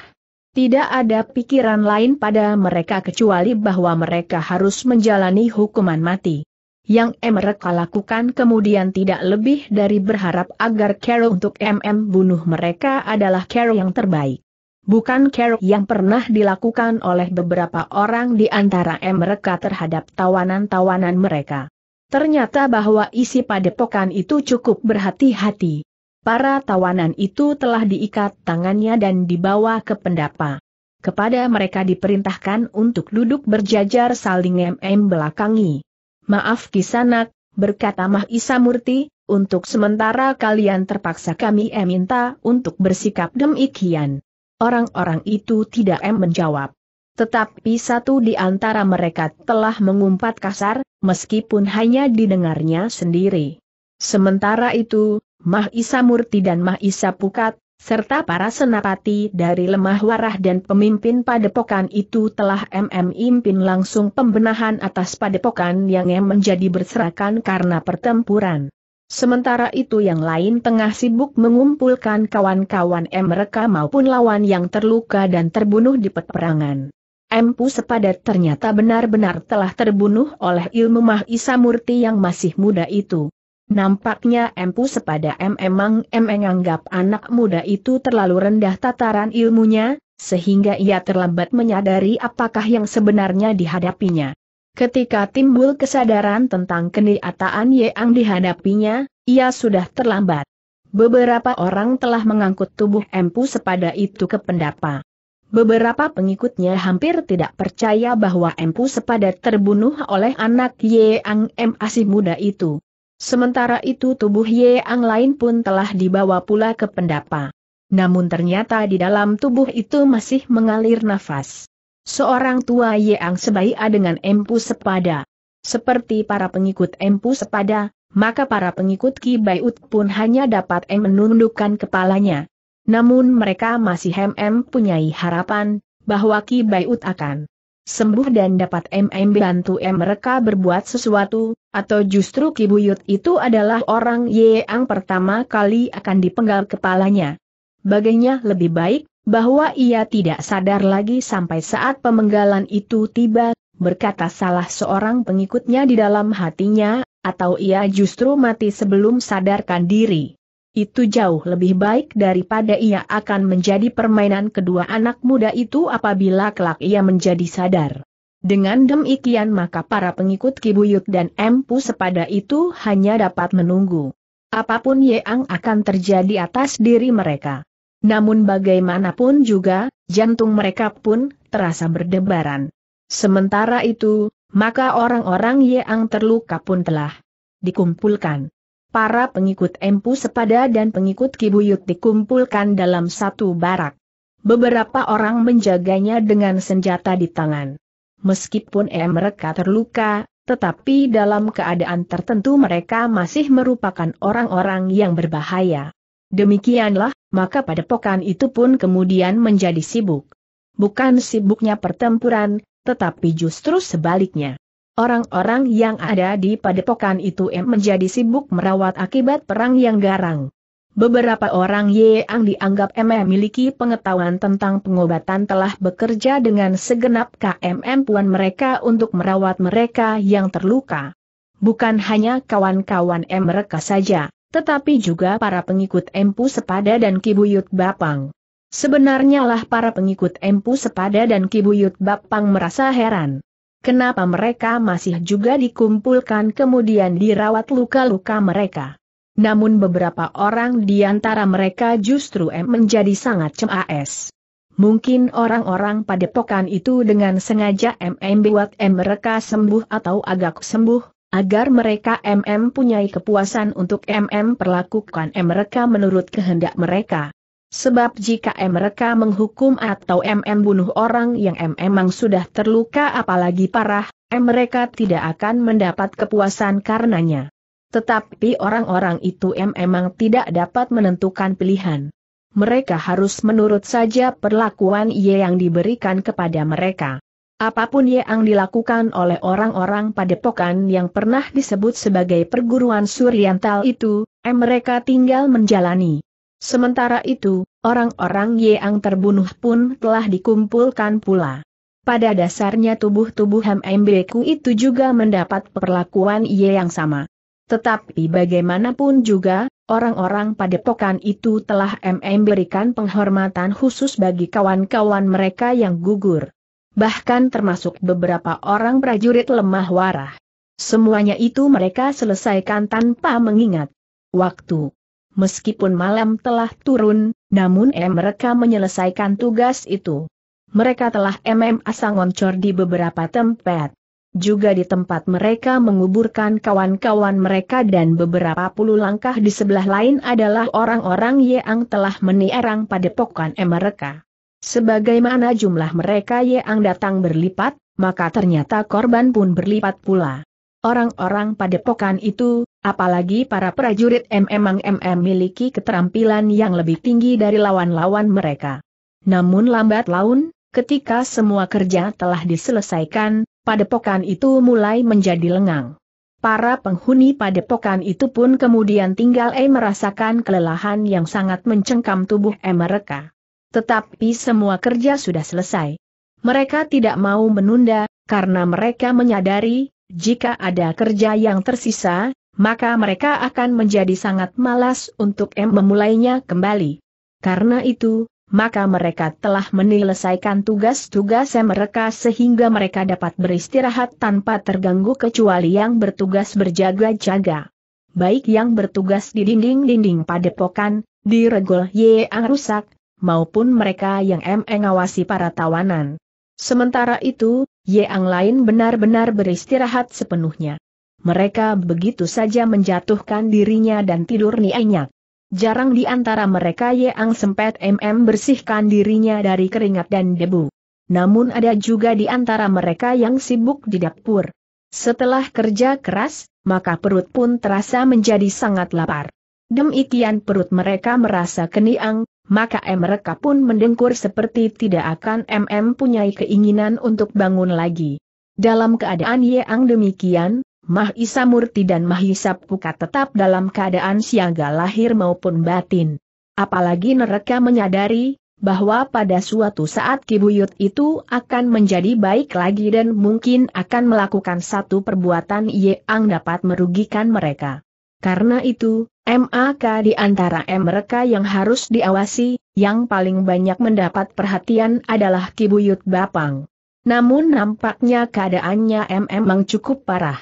Tidak ada pikiran lain pada mereka kecuali bahwa mereka harus menjalani hukuman mati. Yang mereka lakukan kemudian tidak lebih dari berharap agar Carol untuk MM bunuh mereka adalah Carol yang terbaik. Bukan Carol yang pernah dilakukan oleh beberapa orang di antara mereka terhadap tawanan-tawanan mereka. Ternyata bahwa isi padepokan itu cukup berhati-hati. Para tawanan itu telah diikat tangannya dan dibawa ke pendapa. Kepada mereka diperintahkan untuk duduk berjajar saling MM belakangi. Maaf kisanak, berkata Isa Murti, untuk sementara kalian terpaksa kami minta untuk bersikap demikian. Orang-orang itu tidak em menjawab. Tetapi satu di antara mereka telah mengumpat kasar, meskipun hanya didengarnya sendiri. Sementara itu, Mah Isa Murti dan Mah Isa Pukat, serta para senapati dari lemah warah dan pemimpin padepokan itu telah MM impin langsung pembenahan atas padepokan yang M menjadi berserakan karena pertempuran. Sementara itu yang lain tengah sibuk mengumpulkan kawan-kawan M mereka maupun lawan yang terluka dan terbunuh di peperangan. M Pu Sepadat ternyata benar-benar telah terbunuh oleh ilmu Mahisa Murti yang masih muda itu. Nampaknya Empu sepada M emang M menganggap anak muda itu terlalu rendah tataran ilmunya, sehingga ia terlambat menyadari apakah yang sebenarnya dihadapinya. Ketika timbul kesadaran tentang keniataan yang dihadapinya, ia sudah terlambat. Beberapa orang telah mengangkut tubuh Empu sepada itu ke pendapa. Beberapa pengikutnya hampir tidak percaya bahwa Empu sepada terbunuh oleh anak Yeang M Asih muda itu. Sementara itu tubuh Ye Ang lain pun telah dibawa pula ke pendapa. Namun ternyata di dalam tubuh itu masih mengalir nafas. Seorang tua Ye Ang sebaik dengan empu sepada. Seperti para pengikut empu sepada, maka para pengikut Ki Baiut pun hanya dapat menundukkan kepalanya. Namun mereka masih hem-em punyai harapan, bahwa Ki Baiut akan sembuh dan dapat MM bantu mereka berbuat sesuatu, atau justru Kibuyut itu adalah orang yang pertama kali akan dipenggal kepalanya. Baginya lebih baik, bahwa ia tidak sadar lagi sampai saat pemenggalan itu tiba, berkata salah seorang pengikutnya di dalam hatinya, atau ia justru mati sebelum sadarkan diri. Itu jauh lebih baik daripada ia akan menjadi permainan kedua anak muda itu apabila kelak ia menjadi sadar. Dengan demikian maka para pengikut Kibuyut dan Empu sepada itu hanya dapat menunggu. Apapun Yeang akan terjadi atas diri mereka. Namun bagaimanapun juga, jantung mereka pun terasa berdebaran. Sementara itu, maka orang-orang Yeang terluka pun telah dikumpulkan para pengikut Empu Sepada dan pengikut Kibuyut dikumpulkan dalam satu barak. Beberapa orang menjaganya dengan senjata di tangan. Meskipun em eh, mereka terluka, tetapi dalam keadaan tertentu mereka masih merupakan orang-orang yang berbahaya. Demikianlah, maka pada padepokan itu pun kemudian menjadi sibuk. Bukan sibuknya pertempuran, tetapi justru sebaliknya. Orang-orang yang ada di padepokan itu M menjadi sibuk merawat akibat perang yang garang. Beberapa orang yang dianggap M memiliki pengetahuan tentang pengobatan telah bekerja dengan segenap KMM puan mereka untuk merawat mereka yang terluka. Bukan hanya kawan-kawan M mereka saja, tetapi juga para pengikut Empu Sepada dan Kibuyut Bapang. Sebenarnya lah para pengikut Empu Sepada dan Kibuyut Bapang merasa heran. Kenapa mereka masih juga dikumpulkan kemudian dirawat luka-luka mereka? Namun beberapa orang di antara mereka justru em menjadi sangat cemas. Mungkin orang-orang pada pokan itu dengan sengaja MM buat M mereka sembuh atau agak sembuh, agar mereka MM punyai kepuasan untuk MM perlakukan M mereka menurut kehendak mereka. Sebab jika mereka menghukum atau MM bunuh orang yang M memang sudah terluka apalagi parah, mereka tidak akan mendapat kepuasan karenanya. Tetapi orang-orang itu M memang tidak dapat menentukan pilihan. Mereka harus menurut saja perlakuan Y yang diberikan kepada mereka. Apapun yang dilakukan oleh orang-orang padepokan yang pernah disebut sebagai perguruan Suryantal itu, mereka tinggal menjalani. Sementara itu, orang-orang yang terbunuh pun telah dikumpulkan pula. Pada dasarnya tubuh-tubuh HMBQ itu juga mendapat perlakuan yang sama. Tetapi bagaimanapun juga, orang-orang padepokan itu telah MM berikan penghormatan khusus bagi kawan-kawan mereka yang gugur. Bahkan termasuk beberapa orang prajurit lemah warah. Semuanya itu mereka selesaikan tanpa mengingat waktu. Meskipun malam telah turun, namun mereka menyelesaikan tugas itu. Mereka telah MM sangoncor di beberapa tempat. Juga di tempat mereka menguburkan kawan-kawan mereka dan beberapa puluh langkah di sebelah lain adalah orang-orang yang telah menierang padepokan mereka. Sebagaimana jumlah mereka yang datang berlipat, maka ternyata korban pun berlipat pula. Orang-orang padepokan itu, apalagi para prajurit mmang MM miliki keterampilan yang lebih tinggi dari lawan-lawan mereka. Namun lambat laun, ketika semua kerja telah diselesaikan, padepokan itu mulai menjadi lengang. Para penghuni padepokan itu pun kemudian tinggal E merasakan kelelahan yang sangat mencengkam tubuh E mereka. Tetapi semua kerja sudah selesai. Mereka tidak mau menunda, karena mereka menyadari, jika ada kerja yang tersisa, maka mereka akan menjadi sangat malas untuk M memulainya kembali. Karena itu, maka mereka telah menyelesaikan tugas-tugas mereka sehingga mereka dapat beristirahat tanpa terganggu kecuali yang bertugas berjaga-jaga. Baik yang bertugas di dinding-dinding padepokan, di regol yang rusak, maupun mereka yang mengawasi para tawanan. Sementara itu, Yang lain benar-benar beristirahat sepenuhnya. Mereka begitu saja menjatuhkan dirinya dan tidur nyenyak. Jarang di antara mereka Yang sempat MM bersihkan dirinya dari keringat dan debu. Namun ada juga di antara mereka yang sibuk di dapur. Setelah kerja keras, maka perut pun terasa menjadi sangat lapar demikian perut mereka merasa keniang, maka mereka pun mendengkur seperti tidak akan MM punyai keinginan untuk bangun lagi. Dalam keadaan yang demikian, Mahisa Murti dan Mahisa Puka tetap dalam keadaan siaga lahir maupun batin. Apalagi mereka menyadari, bahwa pada suatu saat Kibuyut itu akan menjadi baik lagi dan mungkin akan melakukan satu perbuatan yang dapat merugikan mereka. Karena itu, MAK di antara mereka yang harus diawasi, yang paling banyak mendapat perhatian adalah Kibuyut Bapang. Namun nampaknya keadaannya memang cukup parah.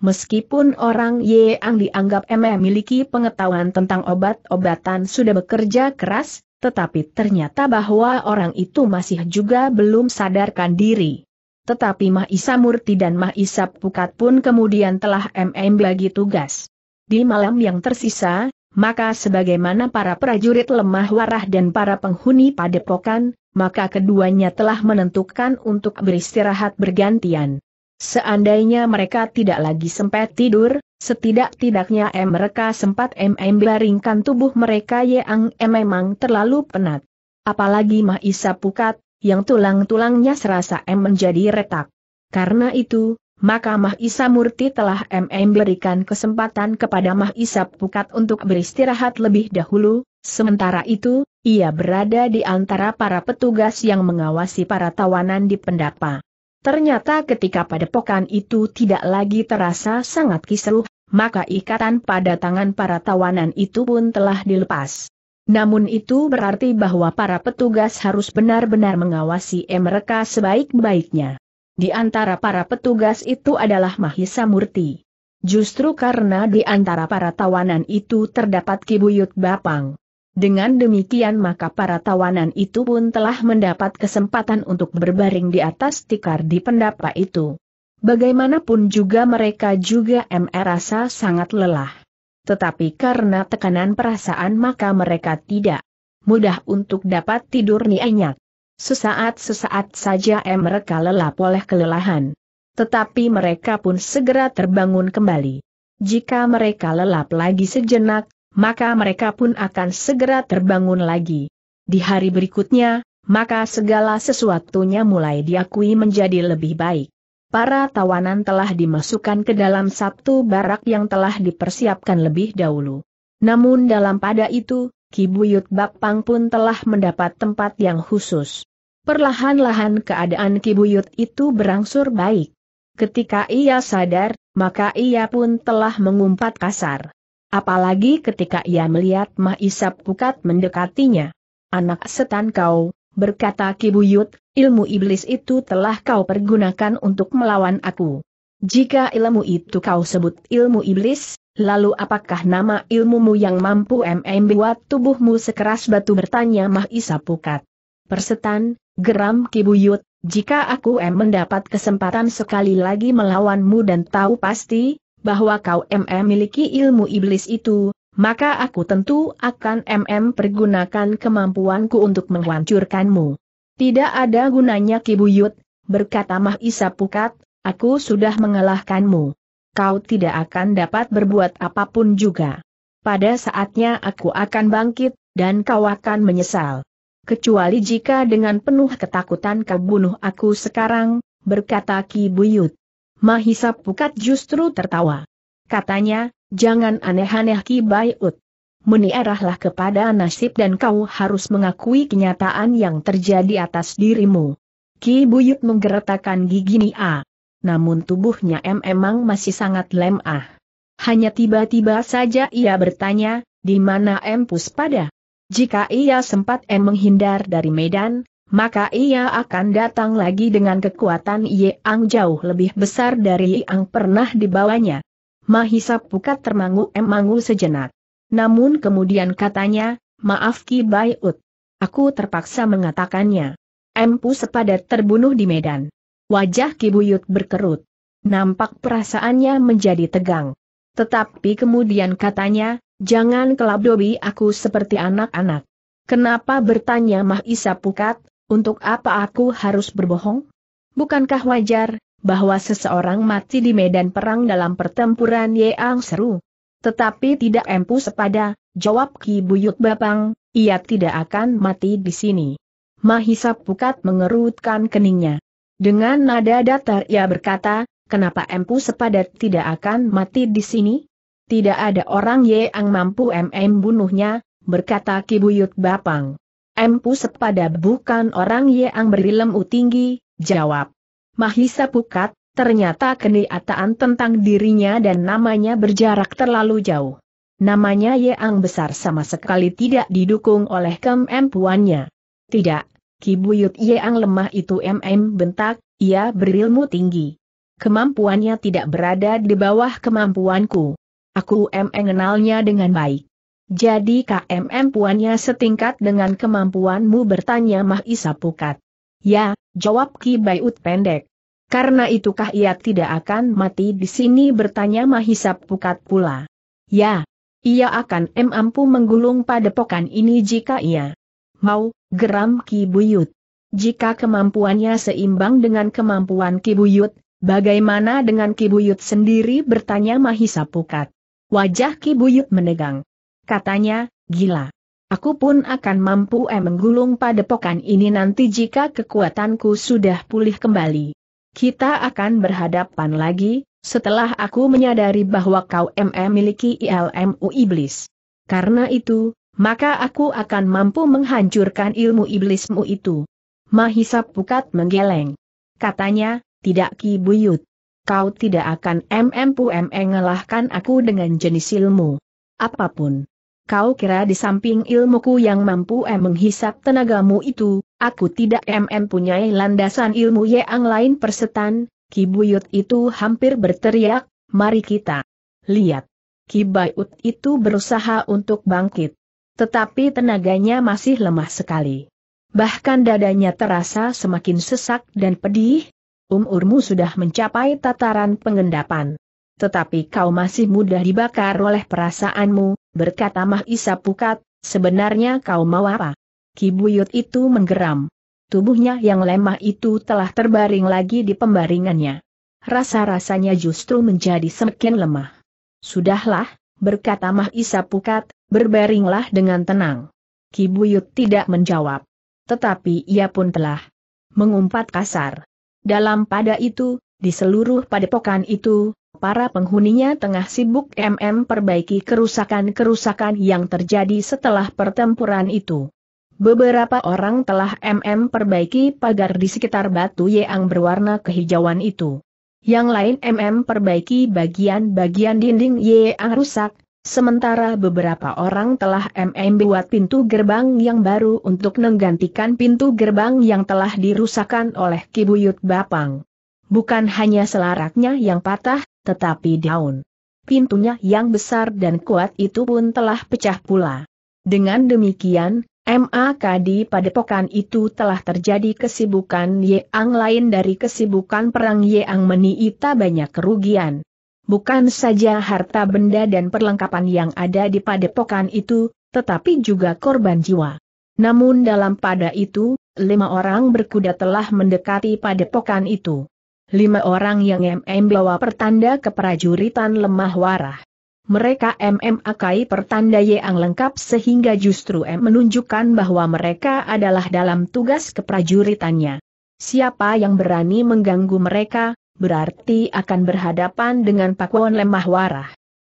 Meskipun orang Yeang Ang dianggap M memiliki pengetahuan tentang obat-obatan sudah bekerja keras, tetapi ternyata bahwa orang itu masih juga belum sadarkan diri. Tetapi Mahisa Murti dan Mahisa Pukat pun kemudian telah MM bagi tugas. Di malam yang tersisa, maka sebagaimana para prajurit lemah warah dan para penghuni padepokan, maka keduanya telah menentukan untuk beristirahat bergantian. Seandainya mereka tidak lagi sempat tidur, setidak-tidaknya em eh, mereka sempat mm baringkan tubuh mereka yang eh, memang terlalu penat. Apalagi Mahisa Pukat, yang tulang-tulangnya serasa em menjadi retak. Karena itu, maka Mah Isa Murti telah MM kesempatan kepada Mahisa Pukat untuk beristirahat lebih dahulu, sementara itu, ia berada di antara para petugas yang mengawasi para tawanan di pendapa. Ternyata ketika padepokan itu tidak lagi terasa sangat kisruh, maka ikatan pada tangan para tawanan itu pun telah dilepas. Namun itu berarti bahwa para petugas harus benar-benar mengawasi mereka sebaik-baiknya. Di antara para petugas itu adalah Mahisa Murti. Justru karena di antara para tawanan itu terdapat Kibuyut Bapang. Dengan demikian maka para tawanan itu pun telah mendapat kesempatan untuk berbaring di atas tikar di pendapa itu. Bagaimanapun juga mereka juga MR rasa sangat lelah. Tetapi karena tekanan perasaan maka mereka tidak mudah untuk dapat tidur nyenyak. Sesaat-sesaat saja mereka lelap oleh kelelahan. Tetapi mereka pun segera terbangun kembali. Jika mereka lelap lagi sejenak, maka mereka pun akan segera terbangun lagi. Di hari berikutnya, maka segala sesuatunya mulai diakui menjadi lebih baik. Para tawanan telah dimasukkan ke dalam satu barak yang telah dipersiapkan lebih dahulu. Namun dalam pada itu, Kibuyut Bapang pun telah mendapat tempat yang khusus. Perlahan-lahan keadaan Kibuyut itu berangsur baik. Ketika ia sadar, maka ia pun telah mengumpat kasar. Apalagi ketika ia melihat Mahisap Pukat mendekatinya. Anak setan kau, berkata Kibuyut, ilmu iblis itu telah kau pergunakan untuk melawan aku. Jika ilmu itu kau sebut ilmu iblis, lalu apakah nama ilmumu yang mampu mm buat tubuhmu sekeras batu bertanya Mahisa Pukat. Persetan, geram Kibuyut, jika aku em mendapat kesempatan sekali lagi melawanmu dan tahu pasti, bahwa kau mm miliki ilmu iblis itu, maka aku tentu akan mm pergunakan kemampuanku untuk menghancurkanmu. Tidak ada gunanya Kibuyut, berkata Mahisa Pukat, Aku sudah mengalahkanmu. Kau tidak akan dapat berbuat apapun juga. Pada saatnya aku akan bangkit, dan kau akan menyesal. Kecuali jika dengan penuh ketakutan kau bunuh aku sekarang, berkata Ki Buyut. Mahisa Pukat justru tertawa. Katanya, jangan aneh-aneh Ki Buyut. Meniarahlah kepada nasib dan kau harus mengakui kenyataan yang terjadi atas dirimu. Ki Buyut menggeretakan gigi Nia namun tubuhnya M emang masih sangat lemah. Hanya tiba-tiba saja ia bertanya, di mana M. Puspada? Jika ia sempat M menghindar dari medan, maka ia akan datang lagi dengan kekuatan Yang jauh lebih besar dari yang pernah dibawanya. Mahisa Pukat termangu M mangu sejenak. Namun kemudian katanya, maaf Ki Bayut, Aku terpaksa mengatakannya. M. Puspada terbunuh di medan. Wajah Kibuyut berkerut. Nampak perasaannya menjadi tegang. Tetapi kemudian katanya, jangan kelabdobi aku seperti anak-anak. Kenapa bertanya Mahisa Pukat, untuk apa aku harus berbohong? Bukankah wajar, bahwa seseorang mati di medan perang dalam pertempuran yang seru? Tetapi tidak empu sepada, jawab Ki Buyut Bapang, ia tidak akan mati di sini. Mahisa Pukat mengerutkan keningnya. Dengan nada datar ia berkata, kenapa Empu Sepadat tidak akan mati di sini? Tidak ada orang yang mampu MM bunuhnya, berkata Kibuyut Bapang. Empu Sepada bukan orang yang berilmu tinggi, jawab. Mahisa Pukat, ternyata kenyataan tentang dirinya dan namanya berjarak terlalu jauh. Namanya yang besar sama sekali tidak didukung oleh kemampuannya. Tidak, Ki Buyut yang lemah itu MM bentak, ia berilmu tinggi. Kemampuannya tidak berada di bawah kemampuanku. Aku MM kenalnya dengan baik. Jadi KMM puannya setingkat dengan kemampuanmu bertanya Mah Isa Pukat. Ya, jawab Ki Bayut pendek. Karena itukah ia tidak akan mati di sini bertanya Mahisap Pukat pula. Ya, ia akan mampu menggulung padepokan ini jika ia mau, geram Ki Buyut. Jika kemampuannya seimbang dengan kemampuan Ki Buyut, bagaimana dengan Ki Buyut sendiri bertanya Mahisa Pukat. Wajah Ki Buyut menegang. Katanya, gila. Aku pun akan mampu eh menggulung padepokan ini nanti jika kekuatanku sudah pulih kembali. Kita akan berhadapan lagi, setelah aku menyadari bahwa kau memiliki ilmu iblis. Karena itu, maka aku akan mampu menghancurkan ilmu iblismu itu. Mahisap Pukat menggeleng. Katanya, tidak Ki Buyut. Kau tidak akan mampu e ngelahkan aku dengan jenis ilmu. Apapun. Kau kira di samping ilmuku yang mampu em menghisap tenagamu itu, aku tidak mm punyai landasan ilmu yang lain persetan, Ki Buyut itu hampir berteriak, mari kita. Lihat. Ki Buyut itu berusaha untuk bangkit. Tetapi tenaganya masih lemah sekali. Bahkan dadanya terasa semakin sesak dan pedih. Umurmu sudah mencapai tataran pengendapan. Tetapi kau masih mudah dibakar oleh perasaanmu, berkata Mahisa Pukat, sebenarnya kau mau apa? Kibuyut itu menggeram. Tubuhnya yang lemah itu telah terbaring lagi di pembaringannya. Rasa-rasanya justru menjadi semakin lemah. Sudahlah, berkata Mahisa Pukat, Berbaringlah dengan tenang. Kibuyut tidak menjawab. Tetapi ia pun telah mengumpat kasar. Dalam pada itu, di seluruh padepokan itu, para penghuninya tengah sibuk MM perbaiki kerusakan-kerusakan yang terjadi setelah pertempuran itu. Beberapa orang telah MM perbaiki pagar di sekitar batu yang berwarna kehijauan itu. Yang lain MM perbaiki bagian-bagian dinding yang rusak, Sementara beberapa orang telah MM buat pintu gerbang yang baru untuk menggantikan pintu gerbang yang telah dirusakan oleh Kibuyut Bapang. Bukan hanya selaraknya yang patah, tetapi daun. Pintunya yang besar dan kuat itu pun telah pecah pula. Dengan demikian, MAK di padepokan itu telah terjadi kesibukan Yeang lain dari kesibukan perang Yeang Meniita banyak kerugian bukan saja harta benda dan perlengkapan yang ada di padepokan itu, tetapi juga korban jiwa. Namun dalam pada itu, lima orang berkuda telah mendekati padepokan itu. Lima orang yang MM bawa pertanda keprajuritan lemah warah. Mereka MM akai pertanda yang lengkap sehingga justru M menunjukkan bahwa mereka adalah dalam tugas keprajuritannya. Siapa yang berani mengganggu mereka, berarti akan berhadapan dengan Pakuan Lemah Warah.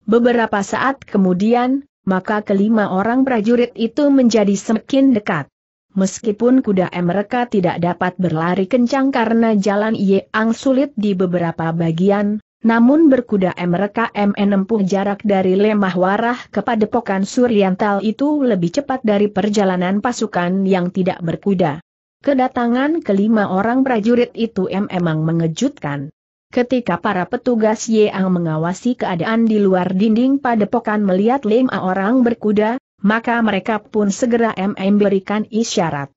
Beberapa saat kemudian, maka kelima orang prajurit itu menjadi semakin dekat. Meskipun kuda mereka tidak dapat berlari kencang karena jalan Yeang sulit di beberapa bagian, namun berkuda mereka menempuh jarak dari Lemah Warah kepada Padepokan Suriantal itu lebih cepat dari perjalanan pasukan yang tidak berkuda. Kedatangan kelima orang prajurit itu memang mengejutkan. Ketika para petugas yang mengawasi keadaan di luar dinding padepokan melihat lima orang berkuda, maka mereka pun segera memberikan isyarat.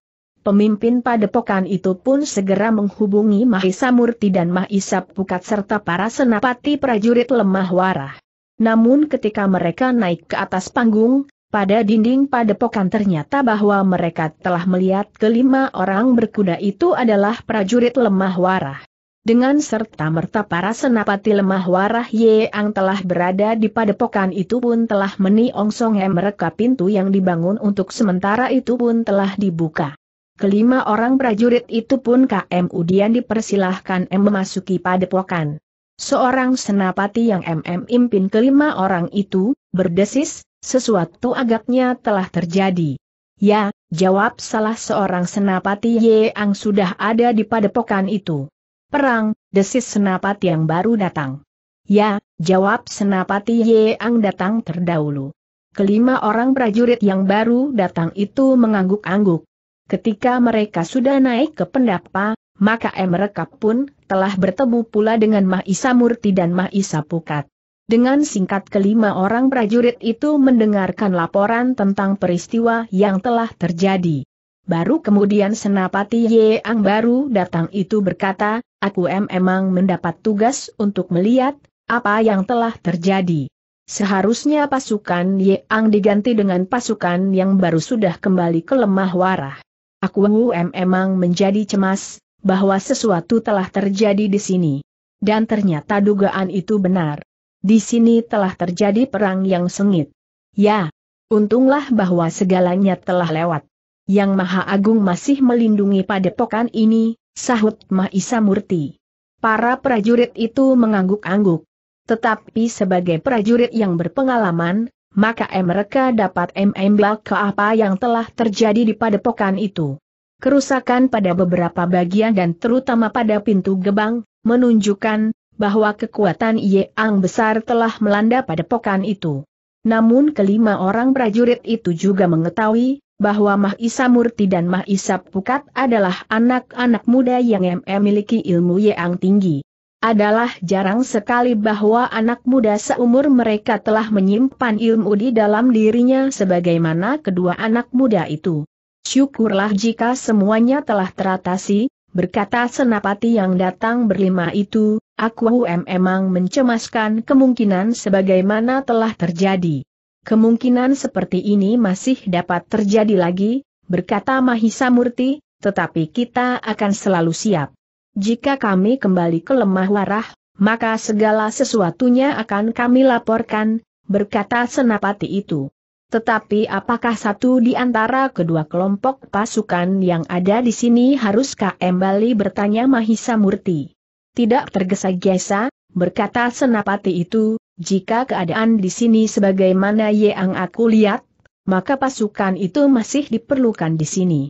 Pemimpin padepokan itu pun segera menghubungi Mahisa Murti dan Mahisa Pukat serta para senapati prajurit lemah warah. Namun ketika mereka naik ke atas panggung, pada dinding padepokan ternyata bahwa mereka telah melihat kelima orang berkuda itu adalah prajurit lemah warah. Dengan serta-merta para senapati lemah warah yang telah berada di padepokan itu pun telah meniongsong mereka pintu yang dibangun untuk sementara itu pun telah dibuka. Kelima orang prajurit itu pun KM dipersilahkan M memasuki padepokan. Seorang senapati yang MM impin kelima orang itu, berdesis, sesuatu agaknya telah terjadi. Ya, jawab salah seorang senapati ye yang sudah ada di padepokan itu. Perang, desis senapati yang baru datang. Ya, jawab senapati ye yang datang terdahulu. Kelima orang prajurit yang baru datang itu mengangguk-angguk. Ketika mereka sudah naik ke pendapa, maka mereka pun telah bertemu pula dengan Mahisa Murti dan Mahisa Pukat. Dengan singkat kelima orang prajurit itu mendengarkan laporan tentang peristiwa yang telah terjadi. Baru kemudian Senapati Ye Ang baru datang itu berkata, aku memang mendapat tugas untuk melihat apa yang telah terjadi. Seharusnya pasukan Ye Ang diganti dengan pasukan yang baru sudah kembali ke lemah warah. Aku memang menjadi cemas, bahwa sesuatu telah terjadi di sini. Dan ternyata dugaan itu benar. Di sini telah terjadi perang yang sengit. Ya, untunglah bahwa segalanya telah lewat. Yang Maha Agung masih melindungi padepokan ini, sahut Mahisa Murti. Para prajurit itu mengangguk-angguk. Tetapi sebagai prajurit yang berpengalaman, maka mereka dapat membal ke apa yang telah terjadi di padepokan itu. Kerusakan pada beberapa bagian dan terutama pada pintu gebang, menunjukkan bahwa kekuatan yeang besar telah melanda pada pokan itu. Namun kelima orang prajurit itu juga mengetahui bahwa Mahisa Murti dan Mahisa Pukat adalah anak-anak muda yang memiliki ilmu yeang tinggi. Adalah jarang sekali bahwa anak muda seumur mereka telah menyimpan ilmu di dalam dirinya sebagaimana kedua anak muda itu. Syukurlah jika semuanya telah teratasi, berkata senapati yang datang berlima itu, aku emang mencemaskan kemungkinan sebagaimana telah terjadi. Kemungkinan seperti ini masih dapat terjadi lagi, berkata Mahisa Murti, tetapi kita akan selalu siap. Jika kami kembali ke lemah warah, maka segala sesuatunya akan kami laporkan, berkata senapati itu. Tetapi apakah satu di antara kedua kelompok pasukan yang ada di sini haruskah kembali bertanya Mahisa Murti? Tidak tergesa-gesa, berkata senapati itu, jika keadaan di sini sebagaimana yang aku lihat, maka pasukan itu masih diperlukan di sini.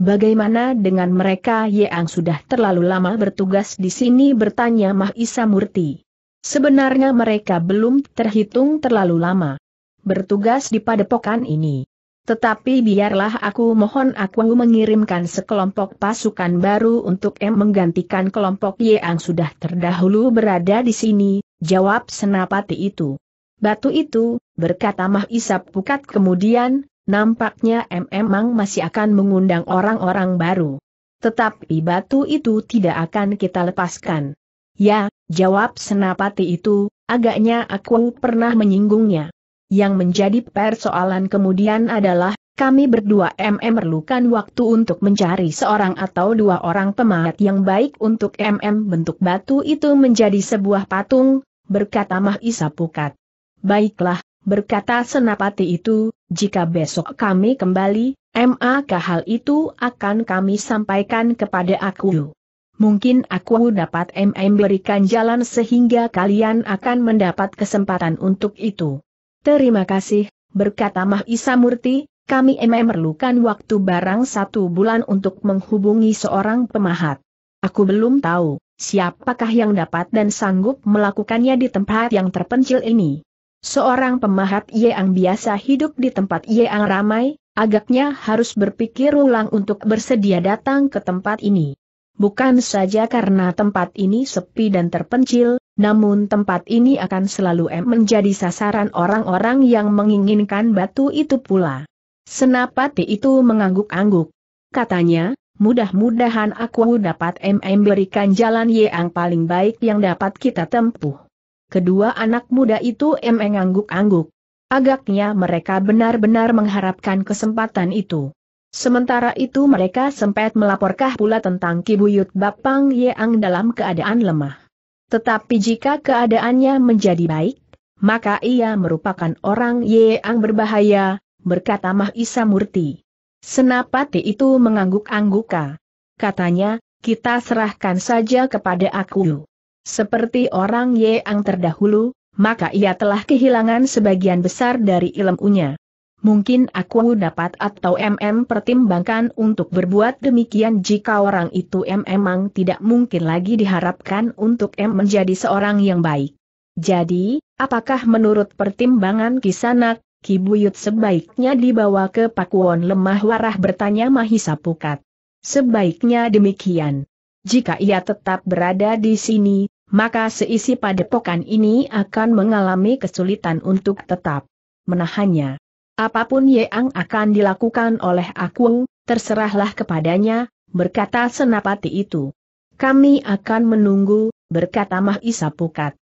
Bagaimana dengan mereka yang sudah terlalu lama bertugas di sini bertanya Mahisa Murti? Sebenarnya mereka belum terhitung terlalu lama bertugas di padepokan ini. Tetapi biarlah aku mohon aku mengirimkan sekelompok pasukan baru untuk M menggantikan kelompok Y yang sudah terdahulu berada di sini, jawab senapati itu. Batu itu, berkata Mah Isap Pukat kemudian, nampaknya M memang masih akan mengundang orang-orang baru. Tetapi batu itu tidak akan kita lepaskan. Ya, jawab senapati itu, agaknya aku pernah menyinggungnya. Yang menjadi persoalan kemudian adalah, kami berdua MM memerlukan waktu untuk mencari seorang atau dua orang pemahat yang baik untuk MM bentuk batu itu menjadi sebuah patung, berkata Mahisa Pukat. Baiklah, berkata senapati itu, jika besok kami kembali, MAK hal itu akan kami sampaikan kepada aku. Mungkin aku dapat MM berikan jalan sehingga kalian akan mendapat kesempatan untuk itu. Terima kasih, berkata Mahisa Murti, kami memerlukan waktu barang satu bulan untuk menghubungi seorang pemahat. Aku belum tahu, siapakah yang dapat dan sanggup melakukannya di tempat yang terpencil ini. Seorang pemahat yang biasa hidup di tempat yang ramai, agaknya harus berpikir ulang untuk bersedia datang ke tempat ini. Bukan saja karena tempat ini sepi dan terpencil, namun tempat ini akan selalu menjadi sasaran orang-orang yang menginginkan batu itu pula. Senapati itu mengangguk-angguk. Katanya, mudah-mudahan aku dapat memberikan jalan yang paling baik yang dapat kita tempuh. Kedua anak muda itu mengangguk-angguk. Agaknya mereka benar-benar mengharapkan kesempatan itu. Sementara itu mereka sempat melaporkah pula tentang Kibuyut Bapang Yeang dalam keadaan lemah. Tetapi jika keadaannya menjadi baik, maka ia merupakan orang yang berbahaya, berkata Mahisa Murti. Senapati itu mengangguk-angguka. Katanya, kita serahkan saja kepada aku. Seperti orang yang terdahulu, maka ia telah kehilangan sebagian besar dari ilmunya. Mungkin aku dapat atau MM pertimbangkan untuk berbuat demikian jika orang itu M memang tidak mungkin lagi diharapkan untuk M menjadi seorang yang baik. Jadi, apakah menurut pertimbangan Kisanak, Ki Buyut sebaiknya dibawa ke Pakuwon lemah warah bertanya Mahisa Pukat. Sebaiknya demikian. Jika ia tetap berada di sini, maka seisi padepokan ini akan mengalami kesulitan untuk tetap menahannya. Apapun yang akan dilakukan oleh aku, terserahlah kepadanya, berkata senapati itu. Kami akan menunggu, berkata Mahisa Pukat.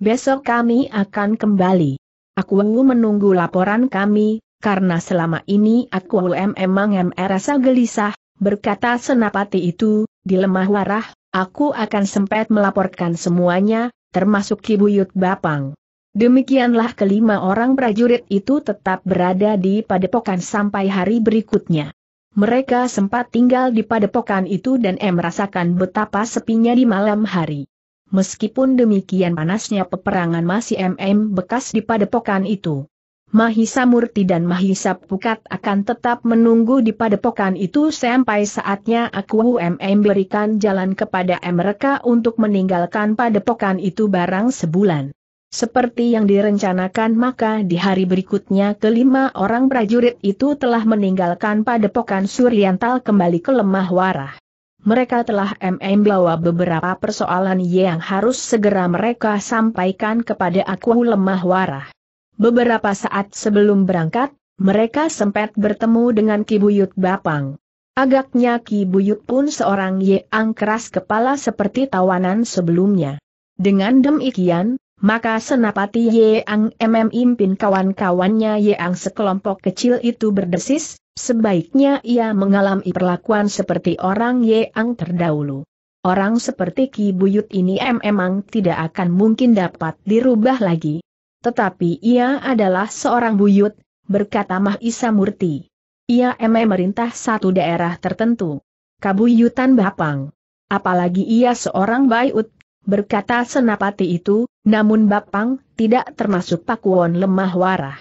Besok kami akan kembali. Aku menunggu laporan kami, karena selama ini aku memang merasa gelisah, berkata senapati itu, di lemah warah, aku akan sempat melaporkan semuanya, termasuk Kibuyut Bapang. Demikianlah kelima orang prajurit itu tetap berada di padepokan sampai hari berikutnya. Mereka sempat tinggal di padepokan itu dan M merasakan betapa sepinya di malam hari. Meskipun demikian panasnya peperangan masih MM bekas di padepokan itu. Mahisa Murti dan Mahisa Pukat akan tetap menunggu di padepokan itu sampai saatnya aku MM berikan jalan kepada mereka untuk meninggalkan padepokan itu barang sebulan. Seperti yang direncanakan maka di hari berikutnya kelima orang prajurit itu telah meninggalkan padepokan Suryantal kembali ke lemah warah. Mereka telah MM bawa beberapa persoalan yang harus segera mereka sampaikan kepada aku lemah warah. Beberapa saat sebelum berangkat, mereka sempat bertemu dengan Kibuyut Bapang. Agaknya Kibuyut pun seorang yang keras kepala seperti tawanan sebelumnya. Dengan demikian, maka senapati Yeang MM impin kawan-kawannya Yeang sekelompok kecil itu berdesis, sebaiknya ia mengalami perlakuan seperti orang Yeang terdahulu. Orang seperti Ki Buyut ini memang tidak akan mungkin dapat dirubah lagi. Tetapi ia adalah seorang buyut, berkata Mah Isa Murti. Ia MM merintah satu daerah tertentu. Kabuyutan Bapang. Apalagi ia seorang bayut, berkata senapati itu, namun Bapang, tidak termasuk Pakuwon lemah warah.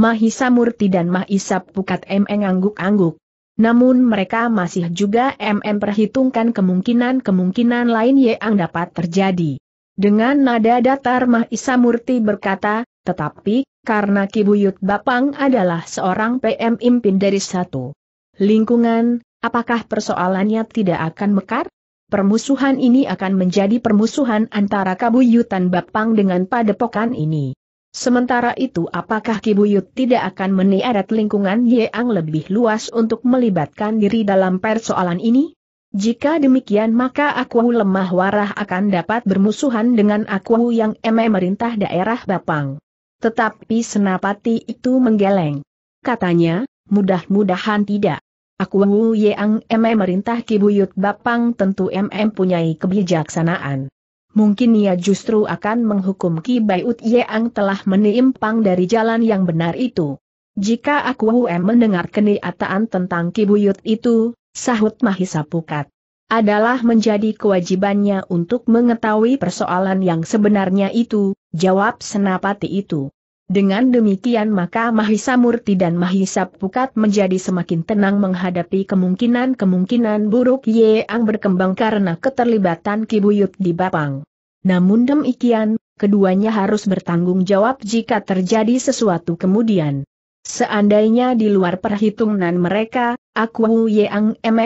Mahisa Murti dan Mahisa Pukat MM angguk-angguk. Namun mereka masih juga MM perhitungkan kemungkinan-kemungkinan lain yang dapat terjadi. Dengan nada datar Mahisa Murti berkata, tetapi, karena Kibuyut Bapang adalah seorang PM impin dari satu lingkungan, apakah persoalannya tidak akan mekar? permusuhan ini akan menjadi permusuhan antara Kabuyutan Bapang dengan Padepokan ini. Sementara itu apakah Kibuyut tidak akan meniadat lingkungan yang lebih luas untuk melibatkan diri dalam persoalan ini? Jika demikian maka aku lemah warah akan dapat bermusuhan dengan aku yang e merintah daerah Bapang. Tetapi senapati itu menggeleng. Katanya, mudah-mudahan tidak. Aku Wu Yeang MM merintah Kibuyut Bapang tentu MM punyai kebijaksanaan. Mungkin ia justru akan menghukum Ki Baiut Yeang telah menimpang dari jalan yang benar itu. Jika aku Wu M mendengar kenyataan tentang Kibuyut itu, sahut Mahisa Pukat. Adalah menjadi kewajibannya untuk mengetahui persoalan yang sebenarnya itu, jawab Senapati itu. Dengan demikian maka Mahisa Murti dan Mahisa Pukat menjadi semakin tenang menghadapi kemungkinan-kemungkinan buruk yang berkembang karena keterlibatan Kibuyut di Bapang. Namun demikian, keduanya harus bertanggung jawab jika terjadi sesuatu kemudian. Seandainya di luar perhitungan mereka, aku e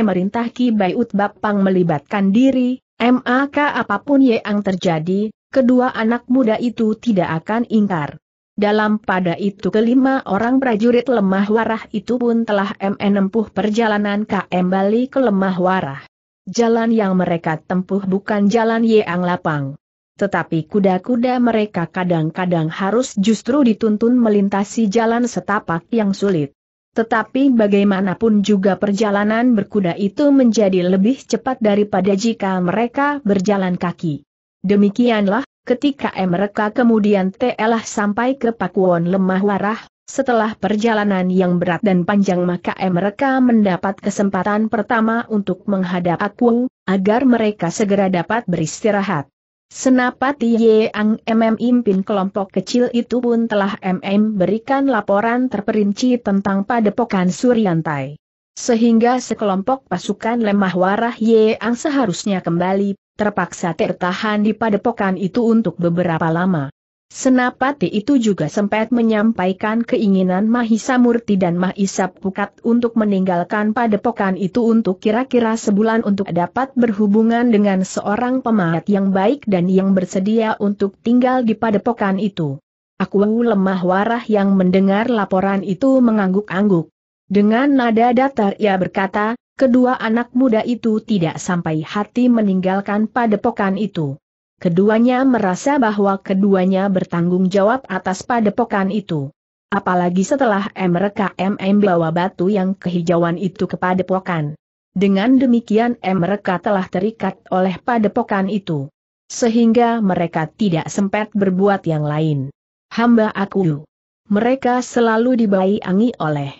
merintah Ki Baiut Bapang melibatkan diri, maka apapun Yeang terjadi, kedua anak muda itu tidak akan ingkar. Dalam pada itu kelima orang prajurit lemah warah itu pun telah menempuh perjalanan KM Bali ke lemah warah. Jalan yang mereka tempuh bukan jalan yang lapang. Tetapi kuda-kuda mereka kadang-kadang harus justru dituntun melintasi jalan setapak yang sulit. Tetapi bagaimanapun juga perjalanan berkuda itu menjadi lebih cepat daripada jika mereka berjalan kaki. Demikianlah Ketika mereka kemudian telah sampai ke Pakuan lemah warah, setelah perjalanan yang berat dan panjang maka mereka mendapat kesempatan pertama untuk menghadap aku, agar mereka segera dapat beristirahat. Senapati Yeang MM impin kelompok kecil itu pun telah MM berikan laporan terperinci tentang padepokan Suryantai. Sehingga sekelompok pasukan lemah warah Yeang seharusnya kembali terpaksa tertahan di padepokan itu untuk beberapa lama. Senapati itu juga sempat menyampaikan keinginan Mahisa Murti dan Mahisa Pukat untuk meninggalkan padepokan itu untuk kira-kira sebulan untuk dapat berhubungan dengan seorang pemahat yang baik dan yang bersedia untuk tinggal di padepokan itu. Aku lemah warah yang mendengar laporan itu mengangguk-angguk. Dengan nada datar ia berkata, kedua anak muda itu tidak sampai hati meninggalkan padepokan itu. Keduanya merasa bahwa keduanya bertanggung jawab atas padepokan itu. Apalagi setelah MM bawa batu yang kehijauan itu ke padepokan. Dengan demikian mereka telah terikat oleh padepokan itu. Sehingga mereka tidak sempat berbuat yang lain. Hamba aku. Mereka selalu dibayangi oleh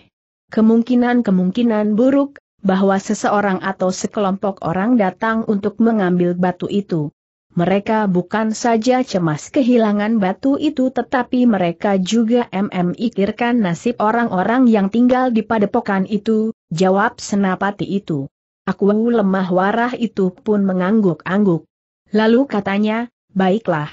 kemungkinan-kemungkinan buruk bahwa seseorang atau sekelompok orang datang untuk mengambil batu itu. Mereka bukan saja cemas kehilangan batu itu tetapi mereka juga mm ikirkan nasib orang-orang yang tinggal di padepokan itu, jawab senapati itu. Aku lemah warah itu pun mengangguk-angguk. Lalu katanya, baiklah.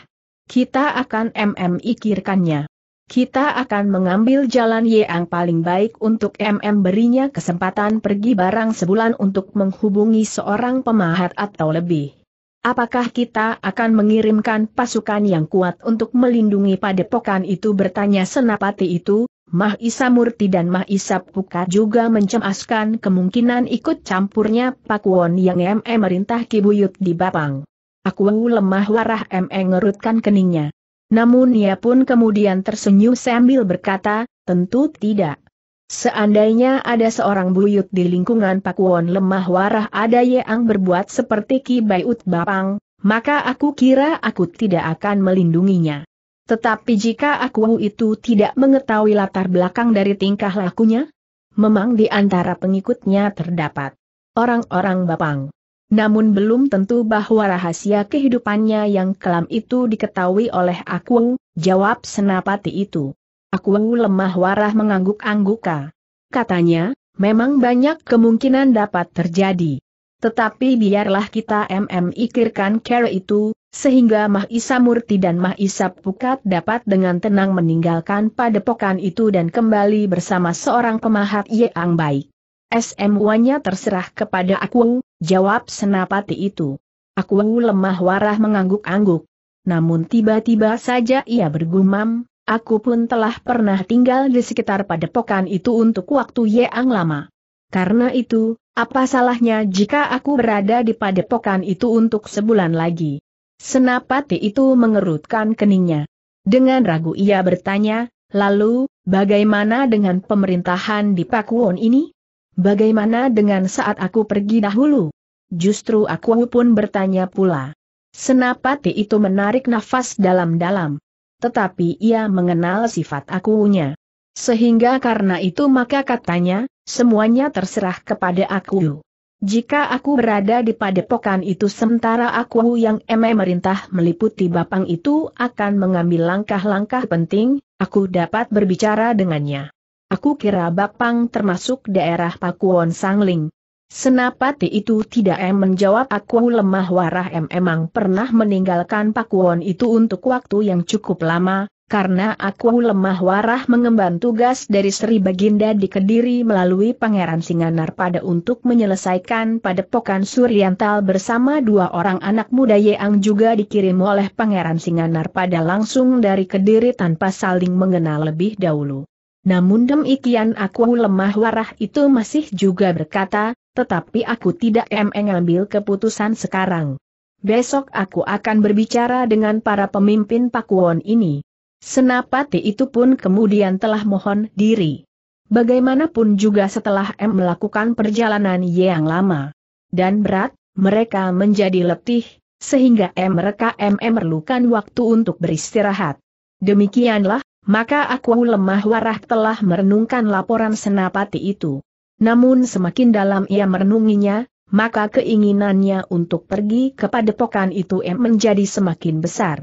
Kita akan mm ikirkannya. Kita akan mengambil jalan yang paling baik untuk MM berinya kesempatan pergi barang sebulan untuk menghubungi seorang pemahat atau lebih. Apakah kita akan mengirimkan pasukan yang kuat untuk melindungi padepokan itu bertanya senapati itu, Mah Isa Murti dan Mah Isa Puka juga mencemaskan kemungkinan ikut campurnya Pak Pakuwon yang MM merintah Kibuyut di Bapang. Aku lemah warah MM ngerutkan keningnya. Namun ia pun kemudian tersenyum sambil berkata, tentu tidak. Seandainya ada seorang buyut di lingkungan Pakuan lemah warah ada yang berbuat seperti Ki Bayut Bapang, maka aku kira aku tidak akan melindunginya. Tetapi jika aku itu tidak mengetahui latar belakang dari tingkah lakunya, memang di antara pengikutnya terdapat orang-orang Bapang. Namun belum tentu bahwa rahasia kehidupannya yang kelam itu diketahui oleh aku, jawab senapati itu. Aku lemah warah mengangguk-angguka. Katanya, memang banyak kemungkinan dapat terjadi. Tetapi biarlah kita MM ikirkan cara itu, sehingga Mah Isa Murti dan Mah Isa Pukat dapat dengan tenang meninggalkan padepokan itu dan kembali bersama seorang pemahat yang baik. smu nya terserah kepada aku, Jawab senapati itu. Aku lemah warah mengangguk-angguk. Namun tiba-tiba saja ia bergumam, aku pun telah pernah tinggal di sekitar padepokan itu untuk waktu yang lama. Karena itu, apa salahnya jika aku berada di padepokan itu untuk sebulan lagi? Senapati itu mengerutkan keningnya. Dengan ragu ia bertanya, lalu, bagaimana dengan pemerintahan di Pakuwon ini? bagaimana dengan saat aku pergi dahulu? Justru aku pun bertanya pula. Senapati itu menarik nafas dalam-dalam. Tetapi ia mengenal sifat akunya. Sehingga karena itu maka katanya, semuanya terserah kepada aku. Jika aku berada di padepokan itu sementara aku yang memerintah meliputi Bapang itu akan mengambil langkah-langkah penting, aku dapat berbicara dengannya. Aku kira Bapang termasuk daerah Pakuan Sangling. Senapati itu tidak em menjawab aku lemah warah em emang pernah meninggalkan Pakuan itu untuk waktu yang cukup lama, karena aku lemah warah mengemban tugas dari Sri Baginda di Kediri melalui Pangeran Singanar pada untuk menyelesaikan padepokan Suryantal bersama dua orang anak muda Yeang juga dikirim oleh Pangeran Singanar pada langsung dari Kediri tanpa saling mengenal lebih dahulu. Namun demikian aku lemah warah itu masih juga berkata, tetapi aku tidak mengambil keputusan sekarang. Besok aku akan berbicara dengan para pemimpin Pakuwon ini. Senapati itu pun kemudian telah mohon diri. Bagaimanapun juga setelah M melakukan perjalanan yang lama dan berat, mereka menjadi letih, sehingga M mereka M memerlukan waktu untuk beristirahat. Demikianlah, maka aku lemah warah telah merenungkan laporan senapati itu. Namun semakin dalam ia merenunginya, maka keinginannya untuk pergi kepada padepokan itu menjadi semakin besar.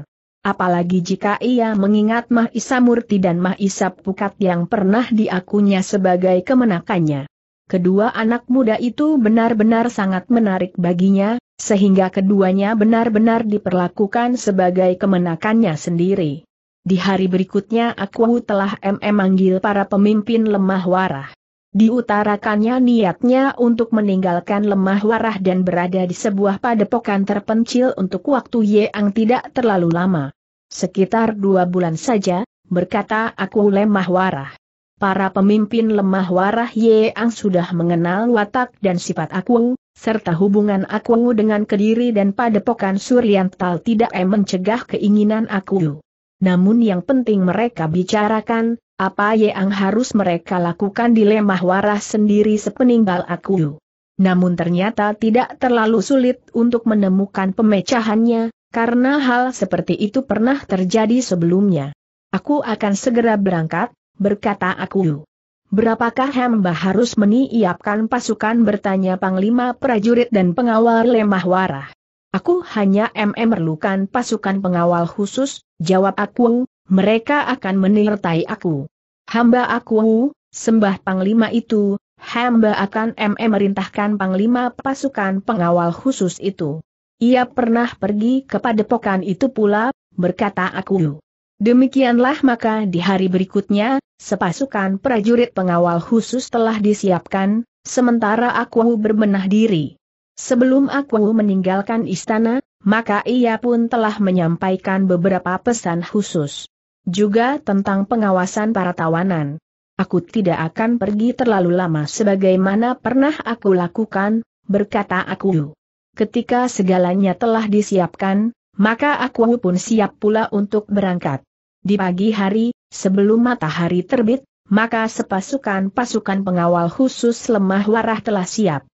Apalagi jika ia mengingat Mahisa Murti dan Mahisa Pukat yang pernah diakunya sebagai kemenakannya. Kedua anak muda itu benar-benar sangat menarik baginya, sehingga keduanya benar-benar diperlakukan sebagai kemenakannya sendiri. Di hari berikutnya aku telah MM manggil para pemimpin lemah warah. Diutarakannya niatnya untuk meninggalkan lemah warah dan berada di sebuah padepokan terpencil untuk waktu yang tidak terlalu lama. Sekitar dua bulan saja, berkata aku lemah warah. Para pemimpin lemah warah yang sudah mengenal watak dan sifat aku, serta hubungan aku dengan Kediri dan Padepokan Suryantal tidak mencegah keinginan aku. Namun yang penting mereka bicarakan, apa yang harus mereka lakukan di lemah waras sendiri sepeninggal aku. Namun ternyata tidak terlalu sulit untuk menemukan pemecahannya, karena hal seperti itu pernah terjadi sebelumnya. Aku akan segera berangkat, berkata aku. Berapakah hamba harus meniapkan pasukan bertanya Panglima prajurit dan pengawal lemah warah. Aku hanya MM memerlukan pasukan pengawal khusus, jawab aku, mereka akan menyertai aku. Hamba aku, sembah panglima itu, hamba akan MM merintahkan panglima pasukan pengawal khusus itu. Ia pernah pergi kepada padepokan itu pula, berkata aku. Demikianlah maka di hari berikutnya, sepasukan prajurit pengawal khusus telah disiapkan, sementara aku berbenah diri. Sebelum aku meninggalkan istana, maka ia pun telah menyampaikan beberapa pesan khusus. Juga tentang pengawasan para tawanan. Aku tidak akan pergi terlalu lama sebagaimana pernah aku lakukan, berkata aku. Ketika segalanya telah disiapkan, maka aku pun siap pula untuk berangkat. Di pagi hari, sebelum matahari terbit, maka sepasukan pasukan pengawal khusus lemah warah telah siap.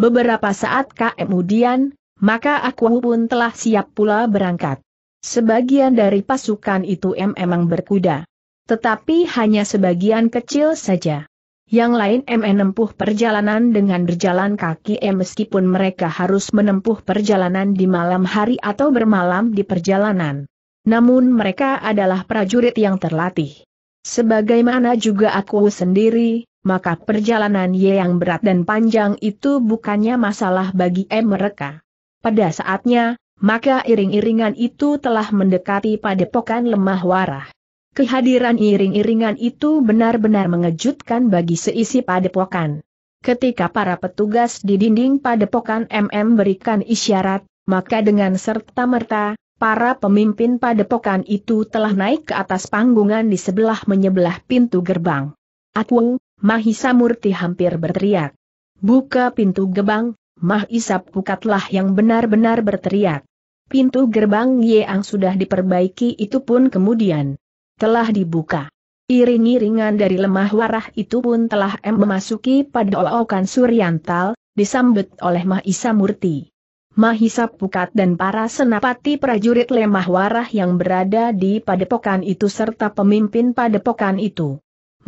Beberapa saat kemudian, maka aku pun telah siap pula berangkat. Sebagian dari pasukan itu em emang berkuda. Tetapi hanya sebagian kecil saja. Yang lain em menempuh perjalanan dengan berjalan kaki em meskipun mereka harus menempuh perjalanan di malam hari atau bermalam di perjalanan. Namun mereka adalah prajurit yang terlatih. Sebagaimana juga aku sendiri, maka perjalanan Ye yang berat dan panjang itu bukannya masalah bagi M mereka. Pada saatnya, maka iring-iringan itu telah mendekati padepokan lemah warah. Kehadiran iring-iringan itu benar-benar mengejutkan bagi seisi padepokan. Ketika para petugas di dinding padepokan MM berikan isyarat, maka dengan serta-merta, para pemimpin padepokan itu telah naik ke atas panggungan di sebelah menyebelah pintu gerbang. Atwong, Mahisa Murti hampir berteriak. Buka pintu gebang, Mahisa Pukatlah yang benar-benar berteriak. Pintu gerbang Yeang sudah diperbaiki itu pun kemudian telah dibuka. Iring-iringan dari lemah warah itu pun telah em memasuki pada ookan Suryantal, disambut oleh Mahisa Murti. Mahisa Pukat dan para senapati prajurit lemah warah yang berada di padepokan itu serta pemimpin padepokan itu.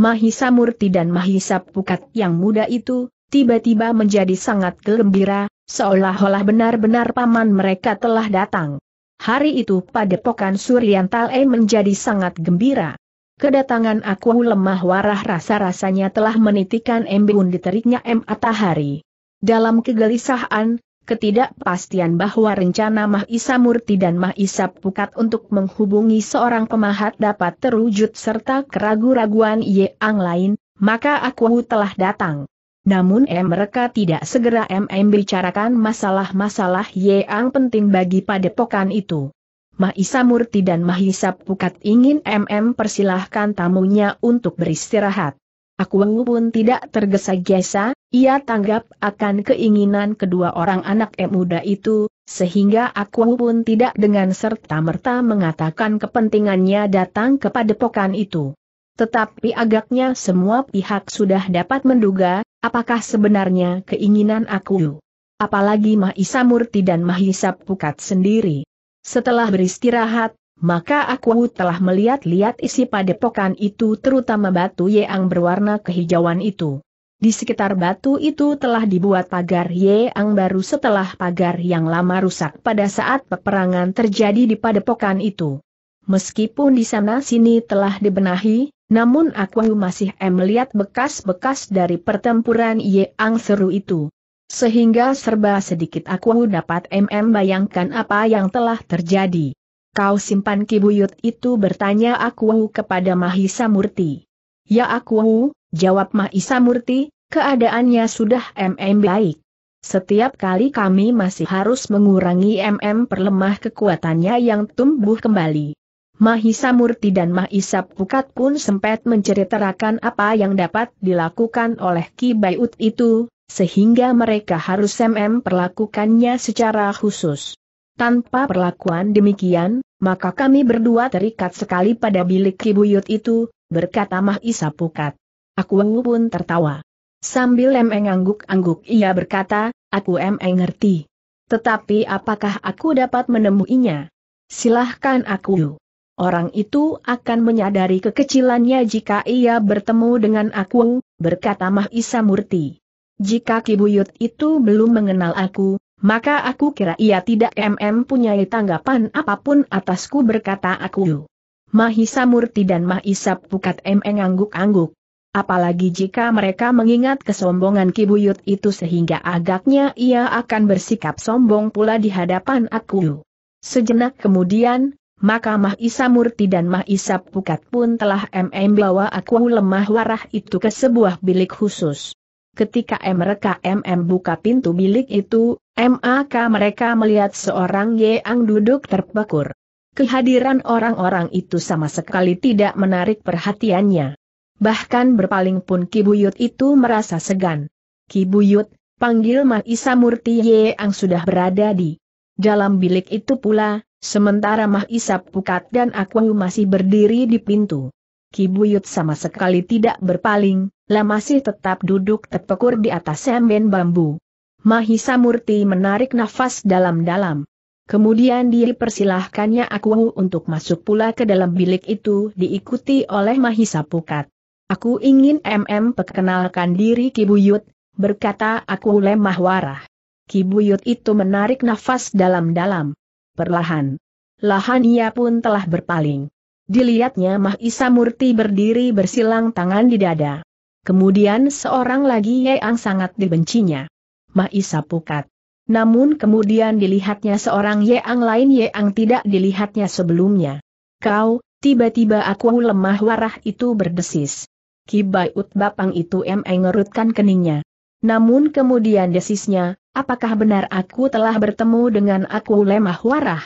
Mahisa Murti dan Mahisa Pukat yang muda itu, tiba-tiba menjadi sangat gembira, seolah-olah benar-benar paman mereka telah datang. Hari itu pada padepokan Suryantale menjadi sangat gembira. Kedatangan aku lemah warah rasa-rasanya telah menitikan embun di teriknya M. Atahari. Dalam kegelisahan, ketidakpastian bahwa rencana Mahisa Murti dan Mahisa Pukat untuk menghubungi seorang pemahat dapat terwujud serta keraguan-raguan Yeang lain, maka aku telah datang. Namun eh, mereka tidak segera MM bicarakan masalah-masalah Yeang penting bagi padepokan itu. Mahisa Murti dan Mahisa Pukat ingin MM persilahkan tamunya untuk beristirahat. Akuengu pun tidak tergesa-gesa, ia tanggap akan keinginan kedua orang anak muda itu, sehingga Akuengu pun tidak dengan serta-merta mengatakan kepentingannya datang kepada pokan itu. Tetapi agaknya semua pihak sudah dapat menduga, apakah sebenarnya keinginan aku. Apalagi Mahisa Murti dan Mahisa Pukat sendiri. Setelah beristirahat, maka aku telah melihat-lihat isi padepokan itu terutama batu yang berwarna kehijauan itu. Di sekitar batu itu telah dibuat pagar yang baru setelah pagar yang lama rusak pada saat peperangan terjadi di padepokan itu. Meskipun di sana sini telah dibenahi, namun aku masih melihat bekas-bekas dari pertempuran yang seru itu. Sehingga serba sedikit aku dapat mm bayangkan apa yang telah terjadi. Kau simpan kibuyut itu bertanya aku kepada Mahisa Murti. Ya aku, jawab Mahisa Murti, keadaannya sudah MM baik. Setiap kali kami masih harus mengurangi MM perlemah kekuatannya yang tumbuh kembali. Mahisa Murti dan Mahisa Pukat pun sempat menceritakan apa yang dapat dilakukan oleh Ki Bayut itu, sehingga mereka harus MM perlakukannya secara khusus. Tanpa perlakuan demikian, maka kami berdua terikat sekali pada bilik kibuyut itu, berkata Mahisa Pukat. Aku pun tertawa. Sambil emeng angguk-angguk ia berkata, aku emeng ngerti. Tetapi apakah aku dapat menemuinya? Silahkan aku. Orang itu akan menyadari kekecilannya jika ia bertemu dengan aku, berkata Mahisa Murti. Jika kibuyut itu belum mengenal aku, maka aku kira ia tidak mm punya tanggapan apapun atasku berkata aku. Mahisa Murti dan Mahisa Pukat mm angguk angguk Apalagi jika mereka mengingat kesombongan Kibuyut itu sehingga agaknya ia akan bersikap sombong pula di hadapan aku. Sejenak kemudian, maka Mahisa Murti dan Mahisa Pukat pun telah MM bawa aku lemah warah itu ke sebuah bilik khusus. Ketika mereka MM buka pintu bilik itu, MAK mereka melihat seorang Yeang duduk terpekur. Kehadiran orang-orang itu sama sekali tidak menarik perhatiannya. Bahkan berpaling pun Kibuyut itu merasa segan. Kibuyut, panggil Mahisa Murti Yeang sudah berada di dalam bilik itu pula, sementara Mahisa Pukat dan Akwahu masih berdiri di pintu. Kibuyut sama sekali tidak berpaling, lah masih tetap duduk terpekur di atas semen bambu. Mahisa Murti menarik nafas dalam-dalam. Kemudian dipersilahkannya aku untuk masuk pula ke dalam bilik itu diikuti oleh Mahisa Pukat. Aku ingin MM perkenalkan diri Kibuyut, berkata aku lemah warah. Kibuyut itu menarik nafas dalam-dalam. Perlahan. Lahan ia pun telah berpaling. Dilihatnya Mahisa Murti berdiri bersilang tangan di dada. Kemudian seorang lagi yang sangat dibencinya. Maisa Pukat. Namun kemudian dilihatnya seorang Yeang lain Yeang tidak dilihatnya sebelumnya. Kau, tiba-tiba aku lemah warah itu berdesis. Kibai Bapang itu ngerutkan keningnya. Namun kemudian desisnya, apakah benar aku telah bertemu dengan aku lemah warah?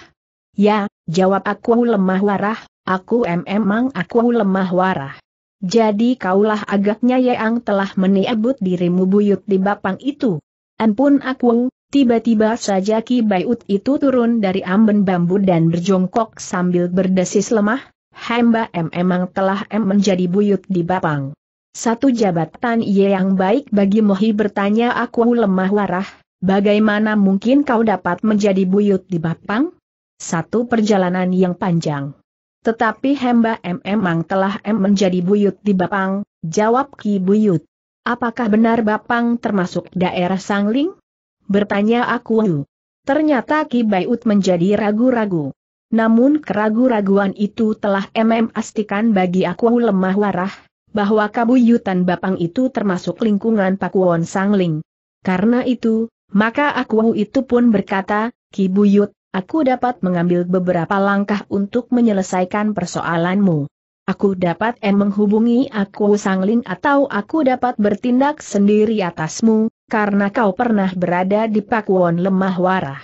Ya, jawab aku lemah warah, aku emang aku lemah warah. Jadi kaulah agaknya Yeang telah meniabut dirimu buyut di Bapang itu. Ampun aku, tiba-tiba saja Ki Baiut itu turun dari amben bambu dan berjongkok sambil berdesis lemah, hamba M emang telah M menjadi buyut di Bapang. Satu jabatan ia yang baik bagi Mohi bertanya aku lemah warah, bagaimana mungkin kau dapat menjadi buyut di Bapang? Satu perjalanan yang panjang. Tetapi hamba M emang telah M menjadi buyut di Bapang, jawab Ki Buyut. Apakah benar Bapang termasuk daerah Sangling? Bertanya aku. Ternyata Ki Baiut menjadi ragu-ragu. Namun keragu-raguan itu telah mm astikan bagi aku lemah warah, bahwa kabuyutan Bapang itu termasuk lingkungan Pakuwon Sangling. Karena itu, maka aku itu pun berkata, Ki Buyut, aku dapat mengambil beberapa langkah untuk menyelesaikan persoalanmu. Aku dapat em menghubungi aku sangling atau aku dapat bertindak sendiri atasmu, karena kau pernah berada di pakuan lemah warah.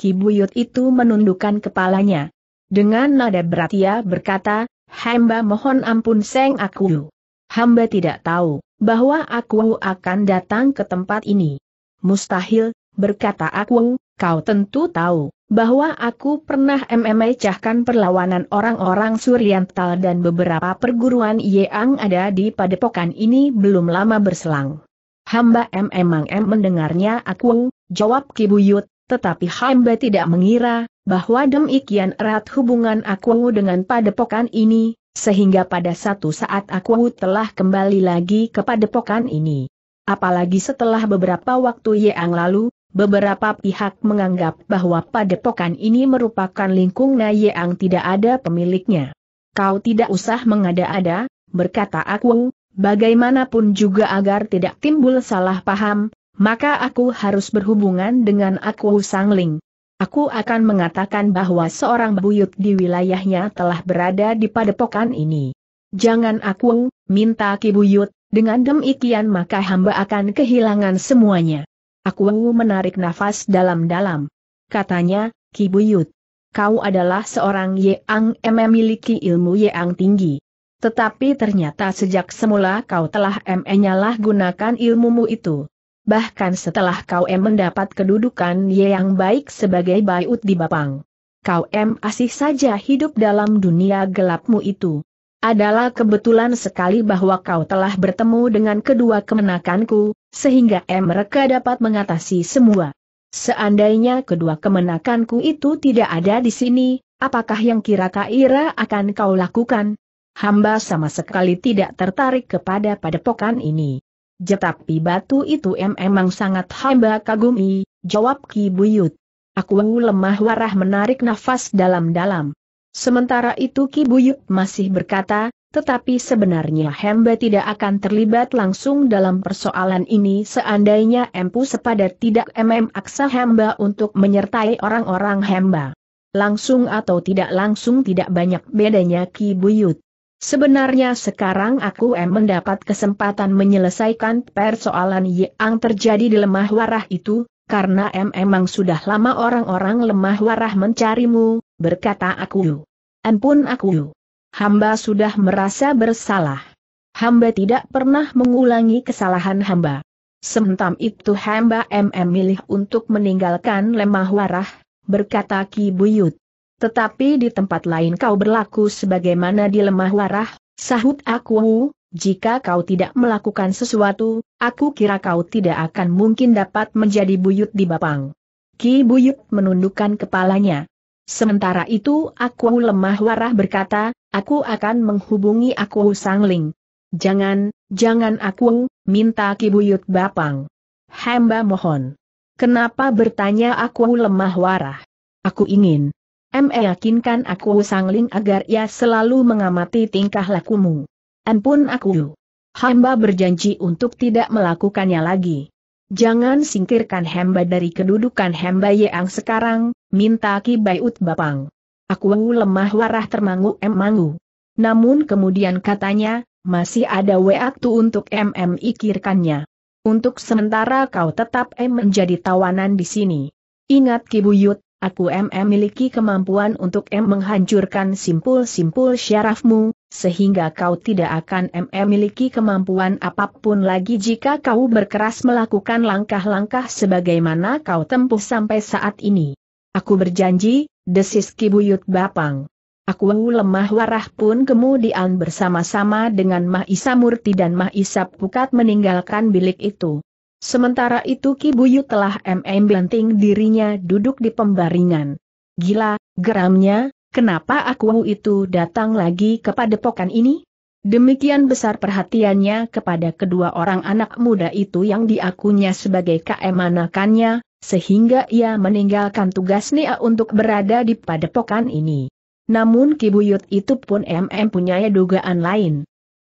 Kibuyut itu menundukkan kepalanya. Dengan nada berat ia berkata, hamba mohon ampun seng aku. Hamba tidak tahu, bahwa aku akan datang ke tempat ini. Mustahil, berkata aku, kau tentu tahu bahwa aku pernah mmecahkan perlawanan orang-orang Suryantal dan beberapa perguruan Yeang ada di padepokan ini belum lama berselang. Hamba mmang m mendengarnya aku, jawab Kibuyut, tetapi hamba tidak mengira, bahwa demikian erat hubungan aku dengan padepokan ini, sehingga pada satu saat aku telah kembali lagi ke padepokan ini. Apalagi setelah beberapa waktu Yeang lalu, Beberapa pihak menganggap bahwa padepokan ini merupakan lingkungan yang tidak ada pemiliknya. Kau tidak usah mengada-ada, berkata aku, bagaimanapun juga agar tidak timbul salah paham, maka aku harus berhubungan dengan aku Sangling. Aku akan mengatakan bahwa seorang buyut di wilayahnya telah berada di padepokan ini. Jangan aku, minta Ki Buyut, dengan demikian maka hamba akan kehilangan semuanya. Aku menarik nafas dalam-dalam. Katanya, Ki Buyut. Kau adalah seorang Yang memiliki ilmu Yang tinggi. Tetapi ternyata sejak semula kau telah menyalah gunakan ilmumu itu. Bahkan setelah kau em mendapat kedudukan yang baik sebagai baiut di Bapang. Kau em asih saja hidup dalam dunia gelapmu itu adalah kebetulan sekali bahwa kau telah bertemu dengan kedua kemenakanku, sehingga mereka dapat mengatasi semua. Seandainya kedua kemenakanku itu tidak ada di sini, apakah yang kira-kira akan kau lakukan? Hamba sama sekali tidak tertarik kepada padepokan ini. Tetapi batu itu emang sangat hamba kagumi, jawab Ki Buyut. Aku lemah warah menarik nafas dalam-dalam. Sementara itu Ki Buyut masih berkata, tetapi sebenarnya hamba tidak akan terlibat langsung dalam persoalan ini seandainya Empu sepadat tidak MM aksa hamba untuk menyertai orang-orang hamba. Langsung atau tidak langsung tidak banyak bedanya Ki Buyut. Sebenarnya sekarang aku em mendapat kesempatan menyelesaikan persoalan yang terjadi di lemah warah itu, karena em emang sudah lama orang-orang lemah warah mencarimu, berkata aku. Ampun aku. Hamba sudah merasa bersalah. Hamba tidak pernah mengulangi kesalahan hamba. Sementam itu hamba MM milih untuk meninggalkan lemah warah, berkata Ki Buyut. Tetapi di tempat lain kau berlaku sebagaimana di lemah warah, sahut aku, jika kau tidak melakukan sesuatu, aku kira kau tidak akan mungkin dapat menjadi buyut di Bapang. Ki Buyut menundukkan kepalanya. Sementara itu aku lemah warah berkata, aku akan menghubungi aku Sangling. Jangan, jangan aku, minta Ki Buyut Bapang. Hamba mohon. Kenapa bertanya aku lemah warah? Aku ingin. M. Meyakinkan aku Sangling agar ia selalu mengamati tingkah lakumu. Ampun aku. Hamba berjanji untuk tidak melakukannya lagi. Jangan singkirkan hamba dari kedudukan hamba yang sekarang, minta Ki Baiut Bapang. Aku lemah warah termangu emangu. Namun kemudian katanya, masih ada waktu untuk MM ikirkannya. Untuk sementara kau tetap em menjadi tawanan di sini. Ingat Ki Buyut, aku MM miliki kemampuan untuk em menghancurkan simpul-simpul syarafmu, sehingga kau tidak akan memiliki kemampuan apapun lagi jika kau berkeras melakukan langkah-langkah sebagaimana kau tempuh sampai saat ini. Aku berjanji, desis Kibuyut Bapang. Aku lemah warah pun kemudian bersama-sama dengan Mahisa Murti dan Mahisa Pukat meninggalkan bilik itu. Sementara itu Kibuyut telah MM banting dirinya duduk di pembaringan. Gila, geramnya, kenapa aku itu datang lagi kepada padepokan ini? Demikian besar perhatiannya kepada kedua orang anak muda itu yang diakunya sebagai keemanakannya, sehingga ia meninggalkan tugas Nia untuk berada di padepokan ini. Namun Kibuyut itu pun MM punya dugaan lain.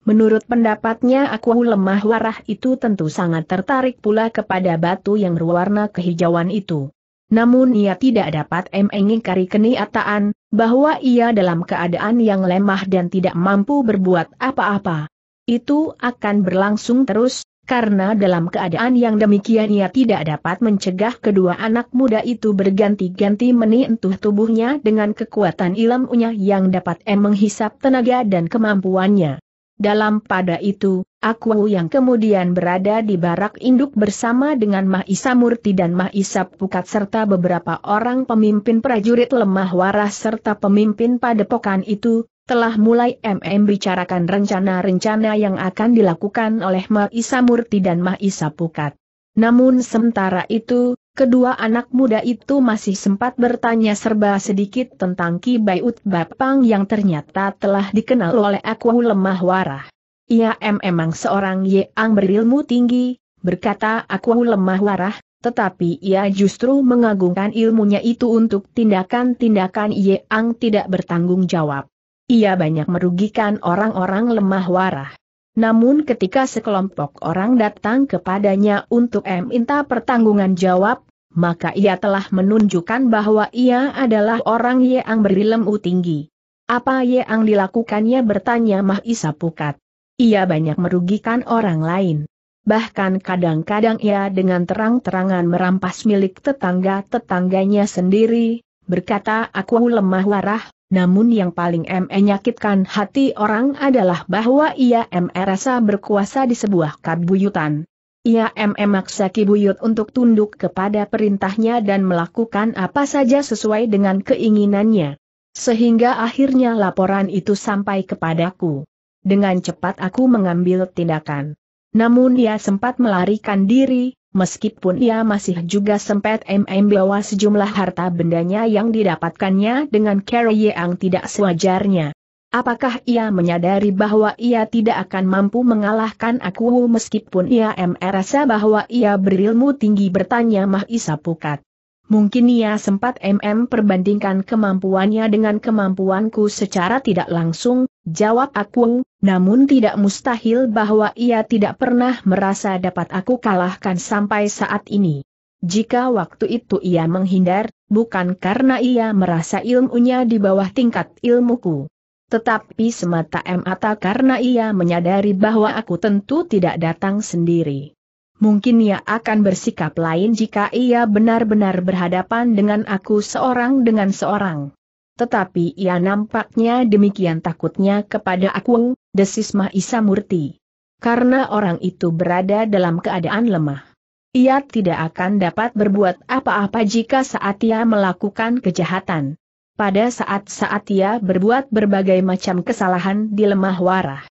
Menurut pendapatnya aku lemah warah itu tentu sangat tertarik pula kepada batu yang berwarna kehijauan itu. Namun ia tidak dapat mengingkari kenyataan, bahwa ia dalam keadaan yang lemah dan tidak mampu berbuat apa-apa. Itu akan berlangsung terus, karena dalam keadaan yang demikian ia tidak dapat mencegah kedua anak muda itu berganti-ganti menentuh tubuhnya dengan kekuatan ilmunya yang dapat menghisap tenaga dan kemampuannya. Dalam pada itu, aku yang kemudian berada di barak induk bersama dengan Mahisa Murti dan Mahisa Pukat serta beberapa orang pemimpin prajurit lemah waras serta pemimpin padepokan itu, telah mulai MM bicarakan rencana-rencana yang akan dilakukan oleh Mahisa Murti dan Mahisa Pukat. Namun sementara itu, Kedua anak muda itu masih sempat bertanya serba sedikit tentang Ki Baiut Bapang yang ternyata telah dikenal oleh aku Lemah Warah. Ia memang seorang yang berilmu tinggi, berkata aku Lemah Warah, tetapi ia justru mengagungkan ilmunya itu untuk tindakan-tindakan yang tidak bertanggung jawab. Ia banyak merugikan orang-orang lemah warah. Namun ketika sekelompok orang datang kepadanya untuk minta pertanggungan jawab, maka ia telah menunjukkan bahwa ia adalah orang yang berilmu tinggi. Apa yang dilakukannya bertanya Mahisa Pukat. Ia banyak merugikan orang lain. Bahkan kadang-kadang ia dengan terang-terangan merampas milik tetangga-tetangganya sendiri, berkata aku lemah warah, namun yang paling e menyakitkan hati orang adalah bahwa ia e merasa berkuasa di sebuah kabuyutan. Ia e memaksa Kibuyut untuk tunduk kepada perintahnya dan melakukan apa saja sesuai dengan keinginannya. Sehingga akhirnya laporan itu sampai kepadaku. Dengan cepat aku mengambil tindakan. Namun ia sempat melarikan diri, meskipun ia masih juga sempat MM bawa sejumlah harta bendanya yang didapatkannya dengan cara yang tidak sewajarnya. Apakah ia menyadari bahwa ia tidak akan mampu mengalahkan aku meskipun ia merasa bahwa ia berilmu tinggi bertanya Mahisa Pukat. Mungkin ia sempat MM perbandingkan kemampuannya dengan kemampuanku secara tidak langsung, jawab aku, namun tidak mustahil bahwa ia tidak pernah merasa dapat aku kalahkan sampai saat ini. Jika waktu itu ia menghindar, bukan karena ia merasa ilmunya di bawah tingkat ilmuku. Tetapi semata mata karena ia menyadari bahwa aku tentu tidak datang sendiri mungkin ia akan bersikap lain jika ia benar-benar berhadapan dengan aku seorang dengan seorang. Tetapi ia nampaknya demikian takutnya kepada aku, desis Mahisa Murti. Karena orang itu berada dalam keadaan lemah. Ia tidak akan dapat berbuat apa-apa jika saat ia melakukan kejahatan. Pada saat-saat ia berbuat berbagai macam kesalahan di lemah warah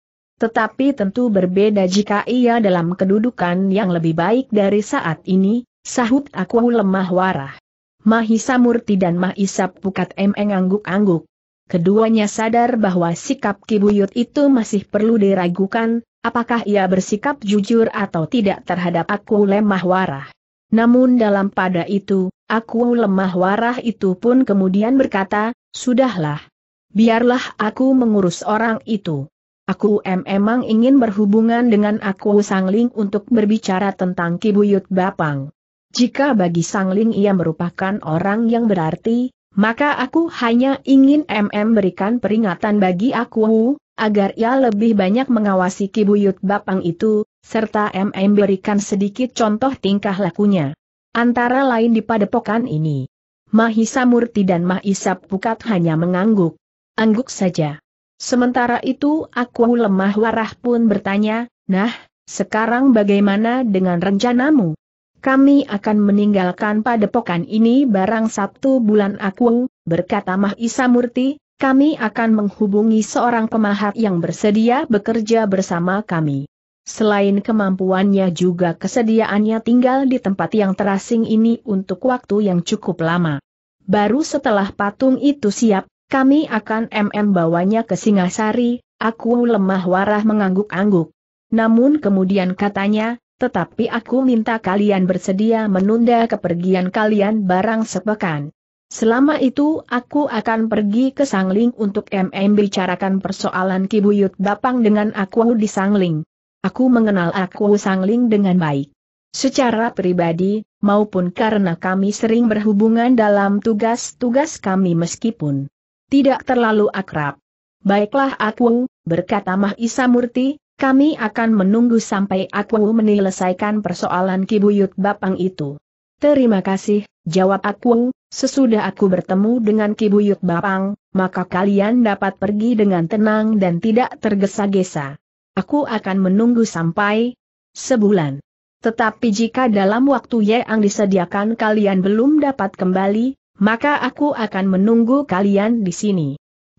tetapi tentu berbeda jika ia dalam kedudukan yang lebih baik dari saat ini, sahut aku lemah warah. Mahisa Murti dan Mahisa Pukat Emeng angguk-angguk. Keduanya sadar bahwa sikap Kibuyut itu masih perlu diragukan, apakah ia bersikap jujur atau tidak terhadap aku lemah warah. Namun dalam pada itu, aku lemah warah itu pun kemudian berkata, sudahlah. Biarlah aku mengurus orang itu. Aku mm emang ingin berhubungan dengan aku Ling untuk berbicara tentang Kibuyut Bapang. Jika bagi Sang Ling ia merupakan orang yang berarti, maka aku hanya ingin MM berikan peringatan bagi aku, agar ia lebih banyak mengawasi Kibuyut Bapang itu, serta MM berikan sedikit contoh tingkah lakunya. Antara lain di padepokan ini. Mahisa Murti dan Mahisa Pukat hanya mengangguk. Angguk saja. Sementara itu aku lemah warah pun bertanya, nah, sekarang bagaimana dengan rencanamu? Kami akan meninggalkan padepokan ini barang Sabtu bulan aku, berkata Mah Murti, kami akan menghubungi seorang pemahat yang bersedia bekerja bersama kami. Selain kemampuannya juga kesediaannya tinggal di tempat yang terasing ini untuk waktu yang cukup lama. Baru setelah patung itu siap, kami akan MM bawanya ke Singasari, aku lemah warah mengangguk-angguk. Namun kemudian katanya, tetapi aku minta kalian bersedia menunda kepergian kalian barang sepekan. Selama itu aku akan pergi ke Sangling untuk MM bicarakan persoalan Kibuyut Bapang dengan aku di Sangling. Aku mengenal aku Sangling dengan baik. Secara pribadi, maupun karena kami sering berhubungan dalam tugas-tugas kami meskipun tidak terlalu akrab. Baiklah aku, berkata Mah Murti, kami akan menunggu sampai aku menyelesaikan persoalan Kibuyut Bapang itu. Terima kasih, jawab aku, sesudah aku bertemu dengan Kibuyut Bapang, maka kalian dapat pergi dengan tenang dan tidak tergesa-gesa. Aku akan menunggu sampai sebulan. Tetapi jika dalam waktu yang disediakan kalian belum dapat kembali, maka aku akan menunggu kalian di sini.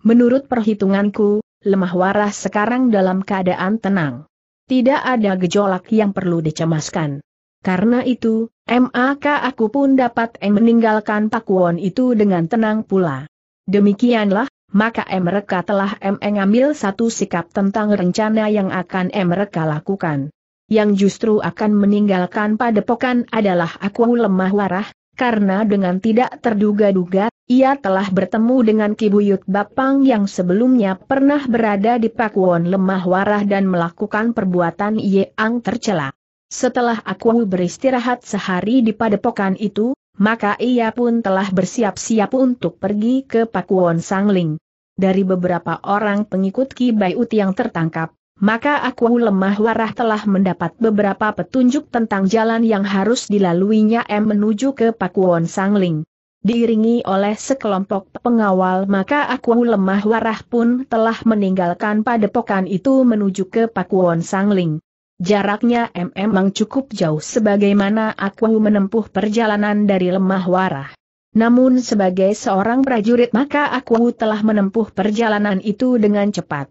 Menurut perhitunganku, lemah waras sekarang dalam keadaan tenang. Tidak ada gejolak yang perlu dicemaskan. Karena itu, maka aku pun dapat meninggalkan Pakuan itu dengan tenang pula. Demikianlah, maka mereka telah mengambil satu sikap tentang rencana yang akan mereka lakukan. Yang justru akan meninggalkan padepokan adalah aku lemah warah, karena dengan tidak terduga-duga, ia telah bertemu dengan Kibuyut Bapang yang sebelumnya pernah berada di Pakuwon lemah warah dan melakukan perbuatan Yeang tercela. Setelah aku beristirahat sehari di padepokan itu, maka ia pun telah bersiap-siap untuk pergi ke Pakuwon Sangling. Dari beberapa orang pengikut Ki yang tertangkap, maka aku lemah warah telah mendapat beberapa petunjuk tentang jalan yang harus dilaluinya M menuju ke Pakuwon Sangling. Diiringi oleh sekelompok pengawal maka aku lemah warah pun telah meninggalkan padepokan itu menuju ke Pakuwon Sangling. Jaraknya M memang cukup jauh sebagaimana aku menempuh perjalanan dari lemah warah. Namun sebagai seorang prajurit maka aku telah menempuh perjalanan itu dengan cepat.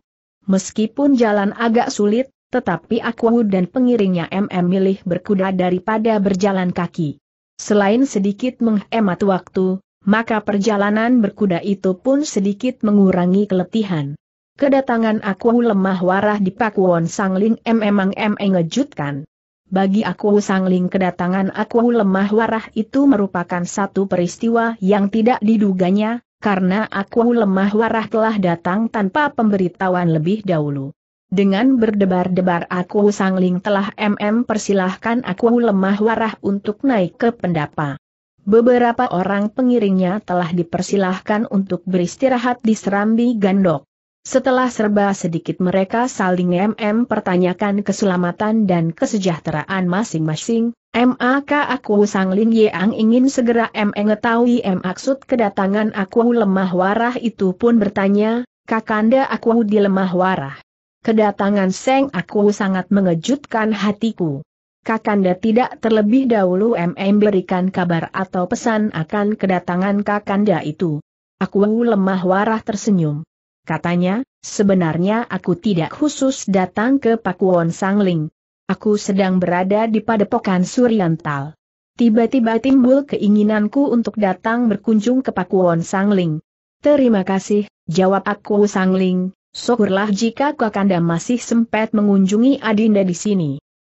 Meskipun jalan agak sulit, tetapi aku dan pengiringnya MM milih berkuda daripada berjalan kaki. Selain sedikit menghemat waktu, maka perjalanan berkuda itu pun sedikit mengurangi keletihan. Kedatangan aku lemah warah di Pakuwon Sangling M emang mengejutkan. Bagi aku Sangling kedatangan aku lemah warah itu merupakan satu peristiwa yang tidak diduganya, karena aku lemah warah telah datang tanpa pemberitahuan lebih dahulu. Dengan berdebar-debar aku sangling telah mm persilahkan aku lemah warah untuk naik ke pendapa. Beberapa orang pengiringnya telah dipersilahkan untuk beristirahat di Serambi Gandok. Setelah serba sedikit mereka saling MM pertanyakan keselamatan dan kesejahteraan masing-masing, MAK aku Sang Lin Yeang ingin segera M mengetahui M maksud kedatangan aku lemah warah itu pun bertanya, Kakanda aku di lemah warah. Kedatangan Seng aku sangat mengejutkan hatiku. Kakanda tidak terlebih dahulu MM berikan kabar atau pesan akan kedatangan Kakanda itu. Aku lemah warah tersenyum katanya, sebenarnya aku tidak khusus datang ke Pakuwon Sangling. Aku sedang berada di padepokan Suryantal. Tiba-tiba timbul keinginanku untuk datang berkunjung ke Pakuwon Sangling. Terima kasih, jawab aku Sangling, syukurlah jika Kakanda masih sempat mengunjungi Adinda di sini.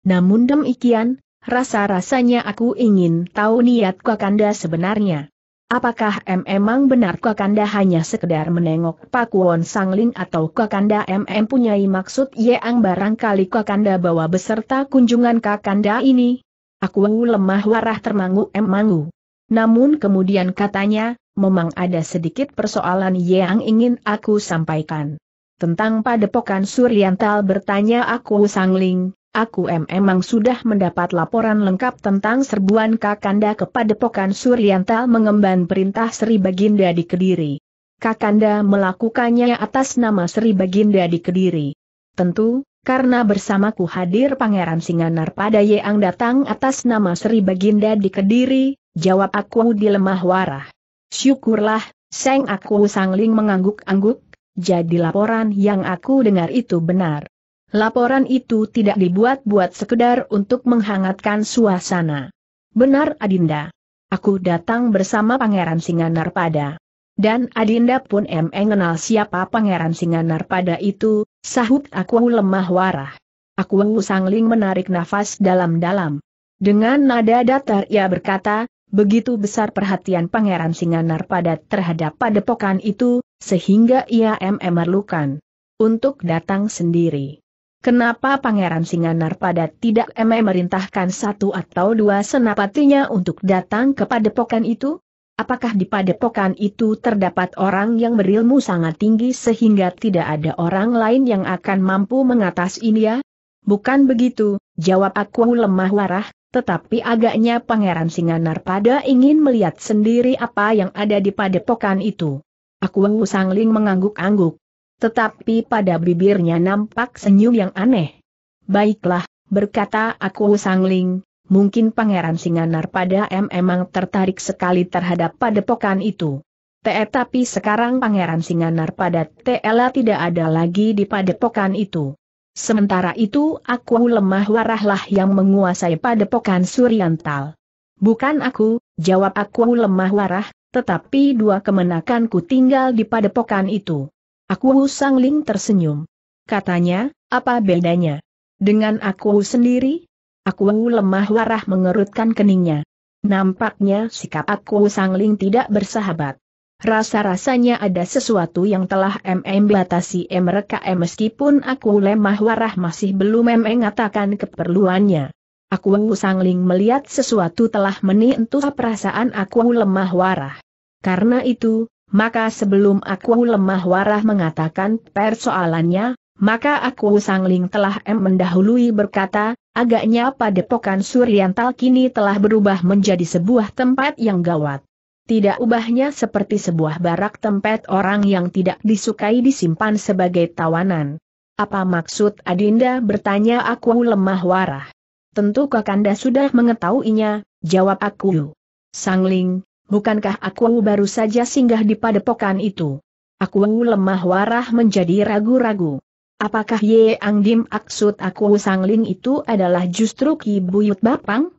Namun demikian, rasa-rasanya aku ingin tahu niat Kakanda sebenarnya. Apakah memang benar Kakanda hanya sekedar menengok Pak Pakuwon Sangling atau Kakanda MM punyai maksud yang barangkali Kakanda bawa beserta kunjungan Kakanda ini? Aku lemah warah termangu emangu. Namun kemudian katanya, memang ada sedikit persoalan yang ingin aku sampaikan. Tentang padepokan Suryantal bertanya aku Sangling, aku memang sudah mendapat laporan lengkap tentang serbuan Kakanda kepada Pokan Suryantal mengemban perintah Sri Baginda di Kediri. Kakanda melakukannya atas nama Sri Baginda di Kediri. Tentu, karena bersamaku hadir Pangeran Singanar pada yeang datang atas nama Sri Baginda di Kediri, jawab aku di lemah warah. Syukurlah, Seng aku sangling mengangguk-angguk, jadi laporan yang aku dengar itu benar. Laporan itu tidak dibuat-buat sekedar untuk menghangatkan suasana. Benar Adinda. Aku datang bersama Pangeran Singanar pada. Dan Adinda pun mengenal siapa Pangeran Singanar pada itu, sahut aku lemah warah. Aku sangling menarik nafas dalam-dalam. Dengan nada datar ia berkata, Begitu besar perhatian Pangeran Singanar pada terhadap padepokan itu, sehingga ia memerlukan untuk datang sendiri. Kenapa Pangeran Singanar Singanarpada tidak memerintahkan satu atau dua senapatinya untuk datang ke padepokan itu? Apakah di padepokan itu terdapat orang yang berilmu sangat tinggi sehingga tidak ada orang lain yang akan mampu mengatasi ya? Bukan begitu, jawab aku lemah warah, tetapi agaknya Pangeran Singanar pada ingin melihat sendiri apa yang ada di padepokan itu. Aku Sangling mengangguk-angguk. Tetapi pada bibirnya nampak senyum yang aneh. Baiklah, berkata aku sangling, mungkin Pangeran Singanar pada M emang tertarik sekali terhadap padepokan itu. Tetapi sekarang Pangeran Singanar pada TLA tidak ada lagi di padepokan itu. Sementara itu aku lemah warahlah yang menguasai padepokan Suryantal. Bukan aku, jawab aku lemah warah, tetapi dua kemenakanku tinggal di padepokan itu. Aku Wu Sangling tersenyum. Katanya, apa bedanya? Dengan aku sendiri? Aku lemah warah mengerutkan keningnya. Nampaknya sikap aku Sangling tidak bersahabat. Rasa-rasanya ada sesuatu yang telah MM batasi meskipun aku lemah warah masih belum MM mengatakan keperluannya. Aku Sangling melihat sesuatu telah menentukan perasaan aku lemah warah. Karena itu, maka sebelum aku lemah warah mengatakan persoalannya, maka aku sangling telah em mendahului berkata, agaknya padepokan Suriantal kini telah berubah menjadi sebuah tempat yang gawat. Tidak ubahnya seperti sebuah barak tempat orang yang tidak disukai disimpan sebagai tawanan. Apa maksud Adinda bertanya aku lemah warah? Tentu Kakanda sudah mengetahuinya, jawab aku. Sangling, bukankah aku baru saja singgah di padepokan itu? Aku lemah warah menjadi ragu-ragu. Apakah Ye Ang Dim maksud aku sangling itu adalah justru Ki Buyut Bapang?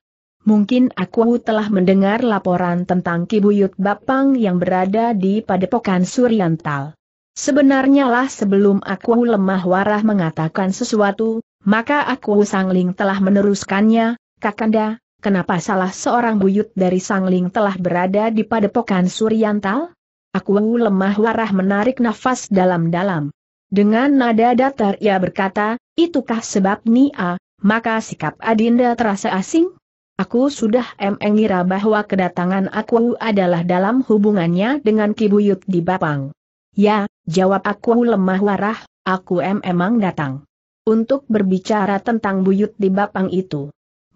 Mungkin aku telah mendengar laporan tentang Ki Buyut Bapang yang berada di padepokan Suriantal. Sebenarnya lah sebelum aku lemah warah mengatakan sesuatu, maka aku sangling telah meneruskannya, Kakanda, kenapa salah seorang buyut dari Sangling telah berada di padepokan Suryantal? Aku lemah warah menarik nafas dalam-dalam. Dengan nada datar ia berkata, itukah sebab Nia, maka sikap Adinda terasa asing? Aku sudah mengira bahwa kedatangan aku adalah dalam hubungannya dengan Kibuyut di Bapang. Ya, jawab aku lemah warah, aku emang datang. Untuk berbicara tentang Buyut di Bapang itu.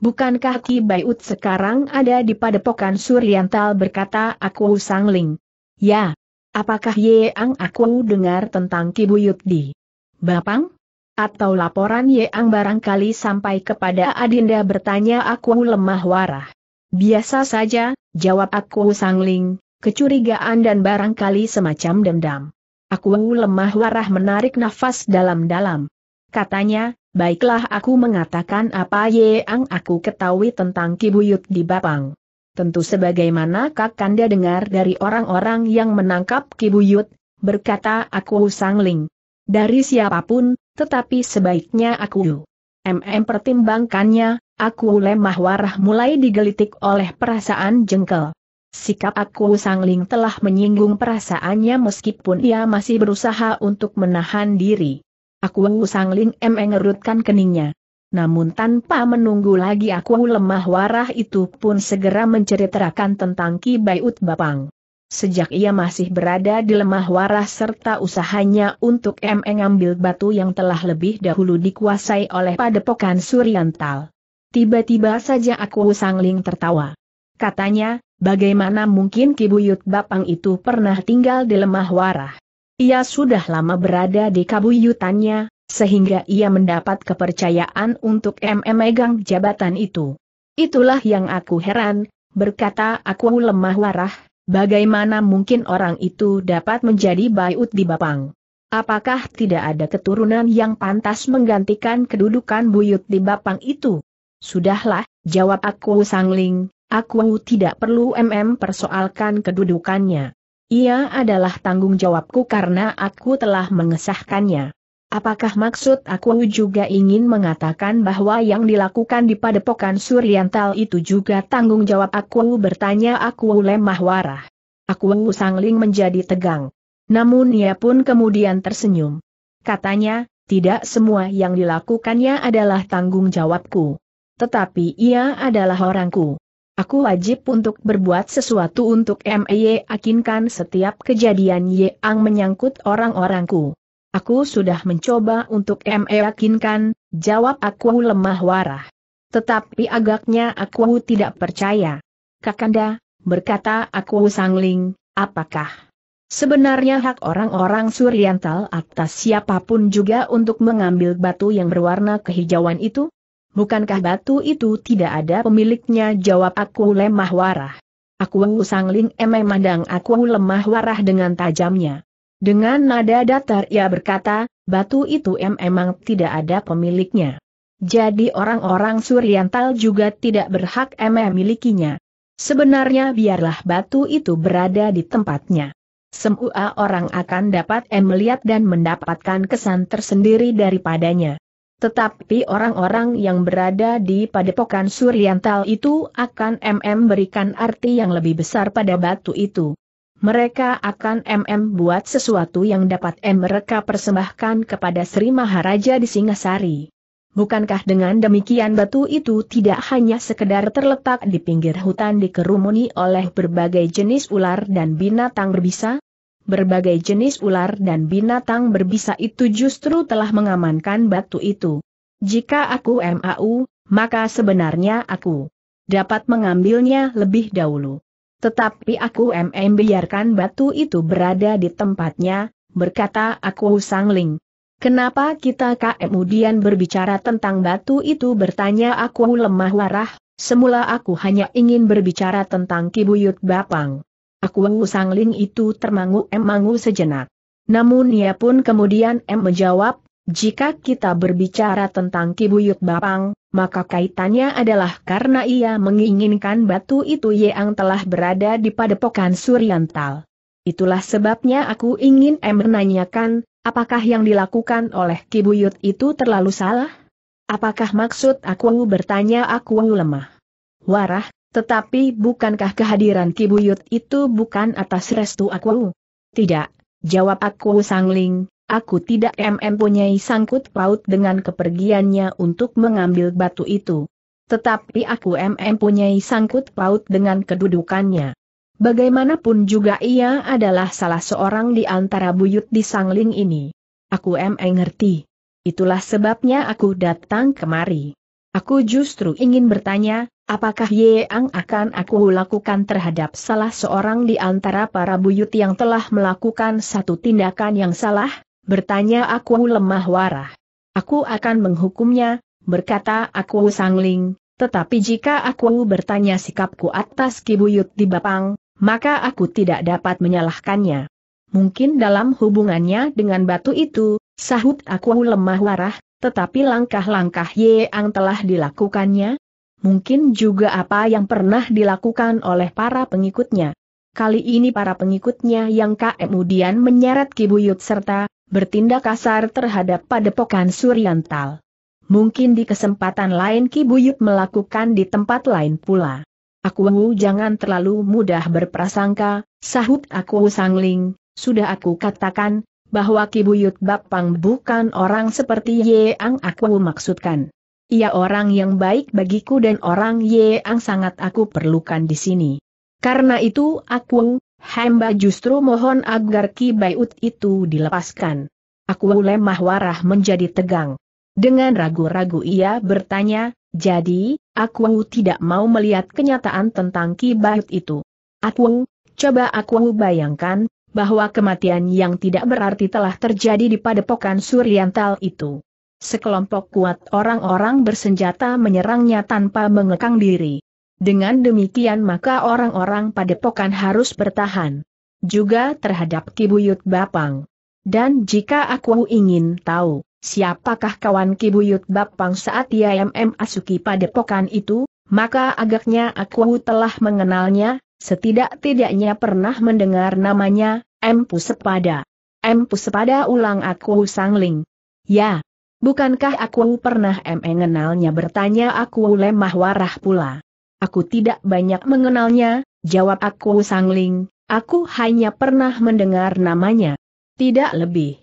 Bukankah Ki Baiut sekarang ada di padepokan Suryantal berkata aku sangling. Ya. Apakah Yeang aku dengar tentang Ki Buyut di Bapang? Atau laporan Yeang barangkali sampai kepada Adinda bertanya aku lemah warah. Biasa saja, jawab aku sangling, kecurigaan dan barangkali semacam dendam. Aku lemah warah menarik nafas dalam-dalam. Katanya, baiklah aku mengatakan apa yang aku ketahui tentang Kibuyut di Bapang. Tentu sebagaimana Kakanda dengar dari orang-orang yang menangkap Kibuyut, berkata aku sangling. Dari siapapun, tetapi sebaiknya aku. MM pertimbangkannya, aku lemah warah mulai digelitik oleh perasaan jengkel. Sikap aku sangling telah menyinggung perasaannya meskipun ia masih berusaha untuk menahan diri. Aku Sangling M mengerutkan keningnya. Namun tanpa menunggu lagi aku lemah warah itu pun segera menceritakan tentang Ki Baiut Bapang. Sejak ia masih berada di lemah warah serta usahanya untuk M mengambil batu yang telah lebih dahulu dikuasai oleh padepokan Suriantal. Tiba-tiba saja aku sangling tertawa. Katanya, bagaimana mungkin Ki Buyut Bapang itu pernah tinggal di lemah warah? Ia sudah lama berada di kabuyutannya, sehingga ia mendapat kepercayaan untuk memegang jabatan itu. Itulah yang aku heran, berkata aku lemah warah, bagaimana mungkin orang itu dapat menjadi bayut di Bapang. Apakah tidak ada keturunan yang pantas menggantikan kedudukan buyut di Bapang itu? Sudahlah, jawab aku sangling, aku tidak perlu MM persoalkan kedudukannya. Ia adalah tanggung jawabku karena aku telah mengesahkannya. Apakah maksud aku juga ingin mengatakan bahwa yang dilakukan di padepokan Suryantal itu juga tanggung jawab aku bertanya aku lemah warah. Aku sangling menjadi tegang. Namun ia pun kemudian tersenyum. Katanya, tidak semua yang dilakukannya adalah tanggung jawabku. Tetapi ia adalah orangku. Aku wajib untuk berbuat sesuatu untuk M.E.Y. Akinkan setiap kejadian yang menyangkut orang-orangku. Aku sudah mencoba untuk M.E.Y. Akinkan, jawab aku lemah warah. Tetapi agaknya aku tidak percaya. Kakanda, berkata aku sangling, apakah sebenarnya hak orang-orang Suriantal atas siapapun juga untuk mengambil batu yang berwarna kehijauan itu? Bukankah batu itu tidak ada pemiliknya? Jawab aku lemah warah. Aku sangling mandang aku lemah warah dengan tajamnya. Dengan nada datar ia berkata, batu itu emang tidak ada pemiliknya. Jadi orang-orang Suriantal juga tidak berhak milikinya. Sebenarnya biarlah batu itu berada di tempatnya. Semua orang akan dapat melihat dan mendapatkan kesan tersendiri daripadanya. Tetapi orang-orang yang berada di padepokan Suriantal itu akan MM berikan arti yang lebih besar pada batu itu. Mereka akan MM buat sesuatu yang dapat M mereka persembahkan kepada Sri Maharaja di Singasari. Bukankah dengan demikian batu itu tidak hanya sekedar terletak di pinggir hutan dikerumuni oleh berbagai jenis ular dan binatang berbisa? berbagai jenis ular dan binatang berbisa itu justru telah mengamankan batu itu. Jika aku MAU, maka sebenarnya aku dapat mengambilnya lebih dahulu. Tetapi aku MM biarkan batu itu berada di tempatnya, berkata aku Sangling. Kenapa kita kemudian berbicara tentang batu itu bertanya aku lemah warah, semula aku hanya ingin berbicara tentang kibuyut bapang. Aku Wengu Sangling itu termangu-emangu sejenak. Namun ia pun kemudian em menjawab, jika kita berbicara tentang Kibuyut Bapang, maka kaitannya adalah karena ia menginginkan batu itu yang telah berada di padepokan Suriantal. Itulah sebabnya aku ingin em menanyakan, apakah yang dilakukan oleh Kibuyut itu terlalu salah? Apakah maksud aku bertanya aku lemah? Warah, tetapi bukankah kehadiran Kibuyut itu bukan atas restu aku? Tidak, jawab aku Sangling, aku tidak mm punyai sangkut paut dengan kepergiannya untuk mengambil batu itu. Tetapi aku mm punyai sangkut paut dengan kedudukannya. Bagaimanapun juga ia adalah salah seorang di antara buyut di Sangling ini. Aku mm ngerti. Itulah sebabnya aku datang kemari. Aku justru ingin bertanya, apakah Ye Ang akan aku lakukan terhadap salah seorang di antara para buyut yang telah melakukan satu tindakan yang salah? Bertanya aku lemah warah. Aku akan menghukumnya, berkata aku sangling, tetapi jika aku bertanya sikapku atas kibuyut di Bapang, maka aku tidak dapat menyalahkannya. Mungkin dalam hubungannya dengan batu itu, sahut aku lemah warah, tetapi langkah-langkah Ye Ang telah dilakukannya, mungkin juga apa yang pernah dilakukan oleh para pengikutnya. Kali ini para pengikutnya yang kemudian menyeret Kibuyut serta bertindak kasar terhadap padepokan Suryantal. Mungkin di kesempatan lain Kibuyut melakukan di tempat lain pula. Aku jangan terlalu mudah berprasangka, sahut aku sangling, sudah aku katakan, bahwa Kibuyut Bapang bukan orang seperti yang aku maksudkan. Ia orang yang baik bagiku dan orang yang sangat aku perlukan di sini. Karena itu aku, hamba justru mohon agar Ki Baiut itu dilepaskan. Aku lemah warah menjadi tegang. Dengan ragu-ragu ia bertanya, jadi, aku tidak mau melihat kenyataan tentang Ki Baiut itu. Aku, coba aku bayangkan, bahwa kematian yang tidak berarti telah terjadi di padepokan Suriantal itu sekelompok kuat orang-orang bersenjata menyerangnya tanpa mengekang diri. Dengan demikian maka orang-orang padepokan harus bertahan. Juga terhadap Kibuyut Bapang. Dan jika aku ingin tahu, siapakah kawan Kibuyut Bapang saat Mm Asuki padepokan itu, maka agaknya aku telah mengenalnya, setidak-tidaknya pernah mendengar namanya, Empu Sepada. Empu Sepada ulang aku sangling. Ya, Bukankah aku pernah mengenalnya bertanya aku lemah warah pula. Aku tidak banyak mengenalnya, jawab aku sangling, aku hanya pernah mendengar namanya. Tidak lebih.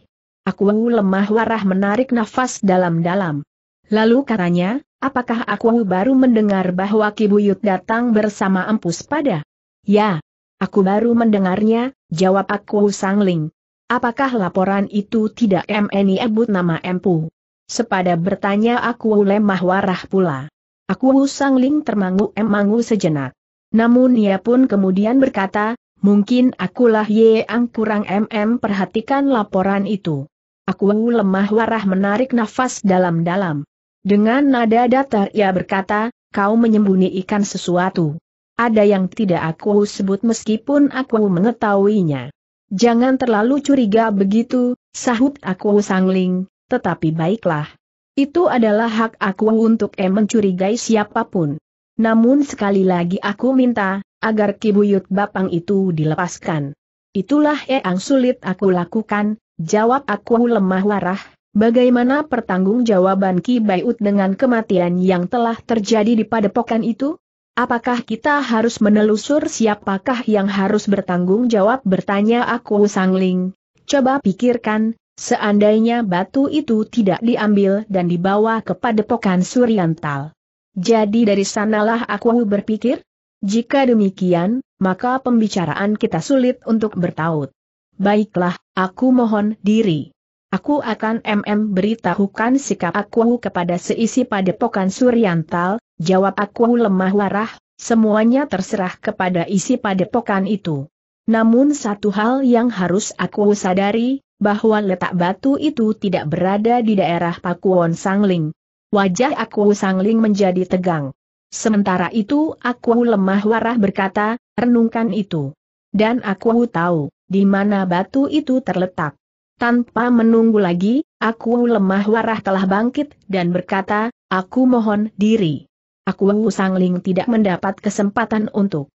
Aku lemah warah menarik nafas dalam-dalam. Lalu katanya, apakah aku baru mendengar bahwa Kibuyut datang bersama empus pada? Ya, aku baru mendengarnya, jawab aku sangling. Apakah laporan itu tidak MNI ebut nama empu? Sepada bertanya aku lemah warah pula. Aku sangling termangu-emangu sejenak. Namun ia pun kemudian berkata, mungkin akulah yang kurang mm perhatikan laporan itu. Aku lemah warah menarik nafas dalam-dalam. Dengan nada datar ia berkata, kau menyembunyikan sesuatu. Ada yang tidak aku sebut meskipun aku mengetahuinya. Jangan terlalu curiga begitu, sahut aku sangling, tetapi baiklah. Itu adalah hak aku untuk em mencurigai siapapun. Namun sekali lagi aku minta, agar kibuyut bapang itu dilepaskan. Itulah yang sulit aku lakukan, jawab aku lemah warah, bagaimana pertanggungjawaban kibuyut dengan kematian yang telah terjadi di padepokan itu? Apakah kita harus menelusur siapakah yang harus bertanggung jawab bertanya aku sangling? Coba pikirkan, Seandainya batu itu tidak diambil dan dibawa kepada pokan Suryantal. Jadi dari sanalah aku berpikir, jika demikian, maka pembicaraan kita sulit untuk bertaut. Baiklah, aku mohon diri. Aku akan MM beritahukan sikap aku kepada seisi padepokan Suryantal, jawab aku lemah warah, semuanya terserah kepada isi padepokan itu. Namun satu hal yang harus aku sadari, bahwa letak batu itu tidak berada di daerah Pakuwon Sangling. Wajah aku Sangling menjadi tegang. Sementara itu aku lemah warah berkata, renungkan itu. Dan aku tahu, di mana batu itu terletak. Tanpa menunggu lagi, aku lemah warah telah bangkit dan berkata, aku mohon diri. Aku Sangling tidak mendapat kesempatan untuk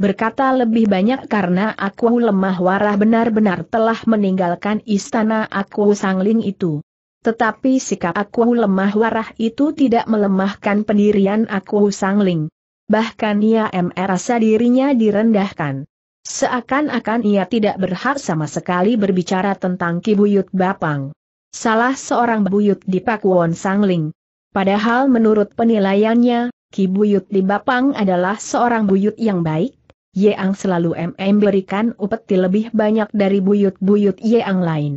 Berkata lebih banyak karena aku lemah warah benar-benar telah meninggalkan istana aku sangling itu. Tetapi sikap aku lemah warah itu tidak melemahkan pendirian aku sangling. Bahkan ia merasa dirinya direndahkan. Seakan-akan ia tidak berhak sama sekali berbicara tentang kibuyut Bapang. Salah seorang buyut di Pakuwon Sangling. Padahal menurut penilaiannya, kibuyut di Bapang adalah seorang buyut yang baik, Yeang selalu MM berikan upeti lebih banyak dari buyut-buyut Yeang lain.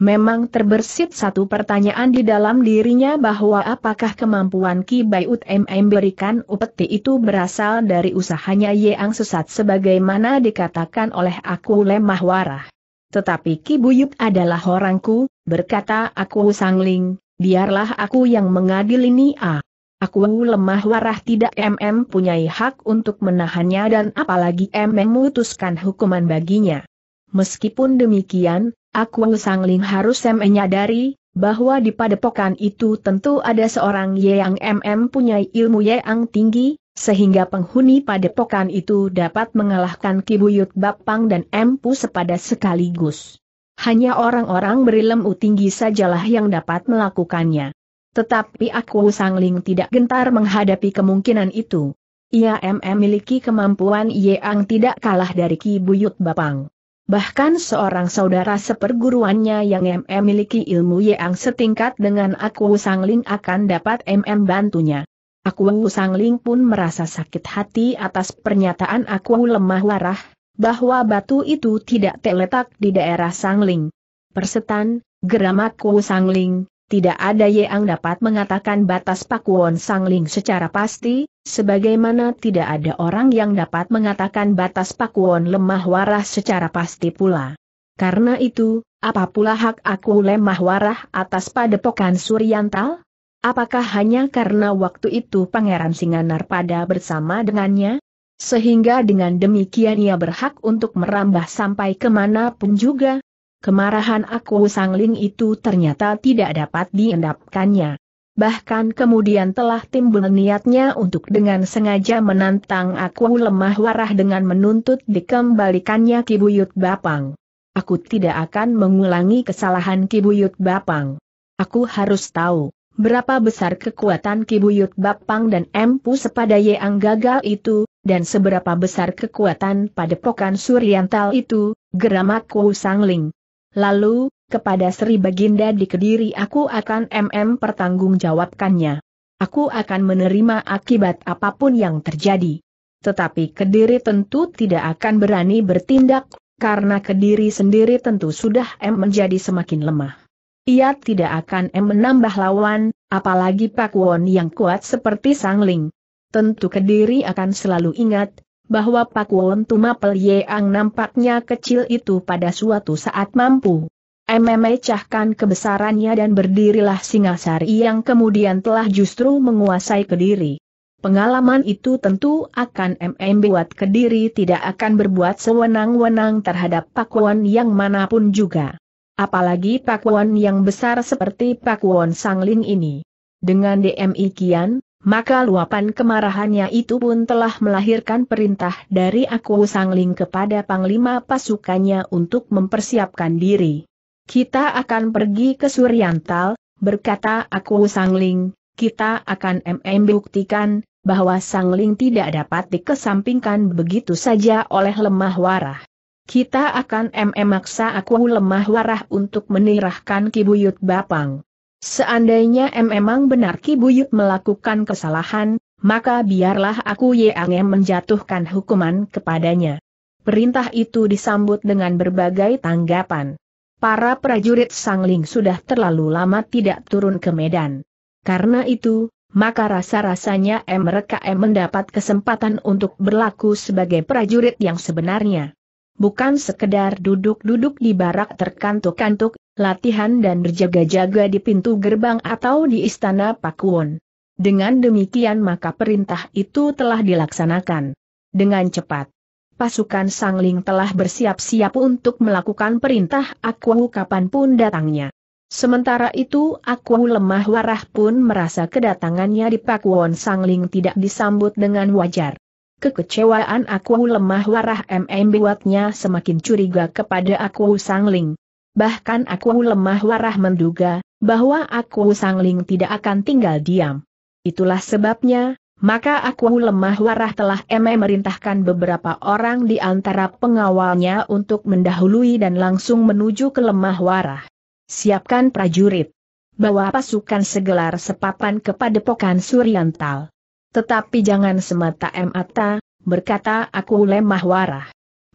Memang terbersit satu pertanyaan di dalam dirinya bahwa apakah kemampuan Ki Baiut MM berikan upeti itu berasal dari usahanya Yeang sesat sebagaimana dikatakan oleh aku lemah warah. Tetapi Ki Buyut adalah orangku, berkata aku sangling, biarlah aku yang mengadil ini ah. Aku lemah warah tidak MM punyai hak untuk menahannya dan apalagi MM memutuskan hukuman baginya. Meskipun demikian, aku sangling harus menyadari, bahwa di padepokan itu tentu ada seorang Ye yang MM punyai ilmu Ye yang tinggi, sehingga penghuni padepokan itu dapat mengalahkan Kibuyut Bapang dan Empu sepada sekaligus. Hanya orang-orang berilmu tinggi sajalah yang dapat melakukannya. Tetapi aku Sang Ling tidak gentar menghadapi kemungkinan itu. Ia memiliki kemampuan yang tidak kalah dari Ki Buyut Bapang. Bahkan seorang saudara seperguruannya yang memiliki ilmu yang setingkat dengan aku Sang Ling akan dapat MM bantunya. Aku Ling pun merasa sakit hati atas pernyataan aku lemah warah, bahwa batu itu tidak terletak di daerah Sang Ling. Persetan, geram aku Ling tidak ada yang dapat mengatakan batas Pakuwon Sangling secara pasti, sebagaimana tidak ada orang yang dapat mengatakan batas Pakuwon lemah warah secara pasti pula. Karena itu, apa pula hak aku lemah warah atas padepokan Suryantal? Apakah hanya karena waktu itu Pangeran Singanar pada bersama dengannya? Sehingga dengan demikian ia berhak untuk merambah sampai kemana pun juga, kemarahan aku sangling itu ternyata tidak dapat diendapkannya. Bahkan kemudian telah timbul niatnya untuk dengan sengaja menantang aku lemah warah dengan menuntut dikembalikannya Kibuyut Bapang. Aku tidak akan mengulangi kesalahan Kibuyut Bapang. Aku harus tahu, berapa besar kekuatan Kibuyut Bapang dan Empu sepada yang gagal itu, dan seberapa besar kekuatan pada Padepokan Suryantal itu, geram aku sangling, Lalu, kepada Sri Baginda di Kediri aku akan MM pertanggungjawabkannya. Aku akan menerima akibat apapun yang terjadi. Tetapi Kediri tentu tidak akan berani bertindak, karena Kediri sendiri tentu sudah M menjadi semakin lemah. Ia tidak akan M menambah lawan, apalagi Pak Won yang kuat seperti Sangling. Tentu Kediri akan selalu ingat, bahwa Pak Pakuan Tumapel Yeang nampaknya kecil itu pada suatu saat mampu. Memecahkan kebesarannya dan berdirilah Singasari yang kemudian telah justru menguasai Kediri. Pengalaman itu tentu akan MM buat Kediri tidak akan berbuat sewenang-wenang terhadap Pak Pakuan yang manapun juga. Apalagi Pak Pakuan yang besar seperti Pak Pakuan Sangling ini. Dengan DMI Kian, maka luapan kemarahannya itu pun telah melahirkan perintah dari Aku Sangling kepada Panglima pasukannya untuk mempersiapkan diri. Kita akan pergi ke Suryantal, berkata Aku Sangling, kita akan MM buktikan, bahwa Sangling tidak dapat dikesampingkan begitu saja oleh lemah warah. Kita akan MM maksa aku lemah warah untuk menirahkan Kibuyut Bapang. Seandainya em memang benar Ki Buyut melakukan kesalahan, maka biarlah aku Yeange menjatuhkan hukuman kepadanya. Perintah itu disambut dengan berbagai tanggapan. Para prajurit Sangling sudah terlalu lama tidak turun ke medan. Karena itu, maka rasa-rasanya M. mereka M mendapat kesempatan untuk berlaku sebagai prajurit yang sebenarnya bukan sekedar duduk-duduk di barak terkantuk-kantuk, latihan dan berjaga-jaga di pintu gerbang atau di istana Pakuwon. Dengan demikian maka perintah itu telah dilaksanakan. Dengan cepat, pasukan Sangling telah bersiap-siap untuk melakukan perintah Akuwu kapanpun datangnya. Sementara itu Akuwu lemah warah pun merasa kedatangannya di Pakuwon Sangling tidak disambut dengan wajar. Kekecewaan aku lemah warah MM buatnya semakin curiga kepada aku sangling. Bahkan aku lemah warah menduga, bahwa aku sangling tidak akan tinggal diam. Itulah sebabnya, maka aku lemah warah telah MM merintahkan beberapa orang di antara pengawalnya untuk mendahului dan langsung menuju ke lemah warah. Siapkan prajurit. Bawa pasukan segelar sepapan kepada pokan Suryantal. Tetapi jangan semata-mata, berkata aku lemah warah.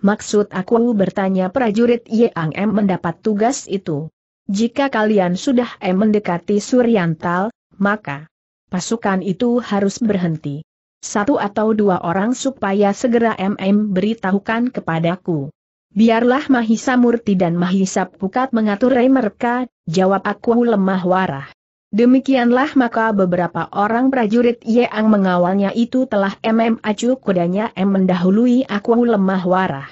Maksud aku bertanya prajurit Yang M mendapat tugas itu. Jika kalian sudah M mendekati Suryantal, maka pasukan itu harus berhenti. Satu atau dua orang supaya segera MM beritahukan kepadaku. Biarlah Mahisa Murti dan Mahisa Pukat mengatur mereka, jawab aku lemah warah. Demikianlah maka beberapa orang prajurit Yeang mengawalnya itu telah MM acu kudanya M mendahului aku lemah warah.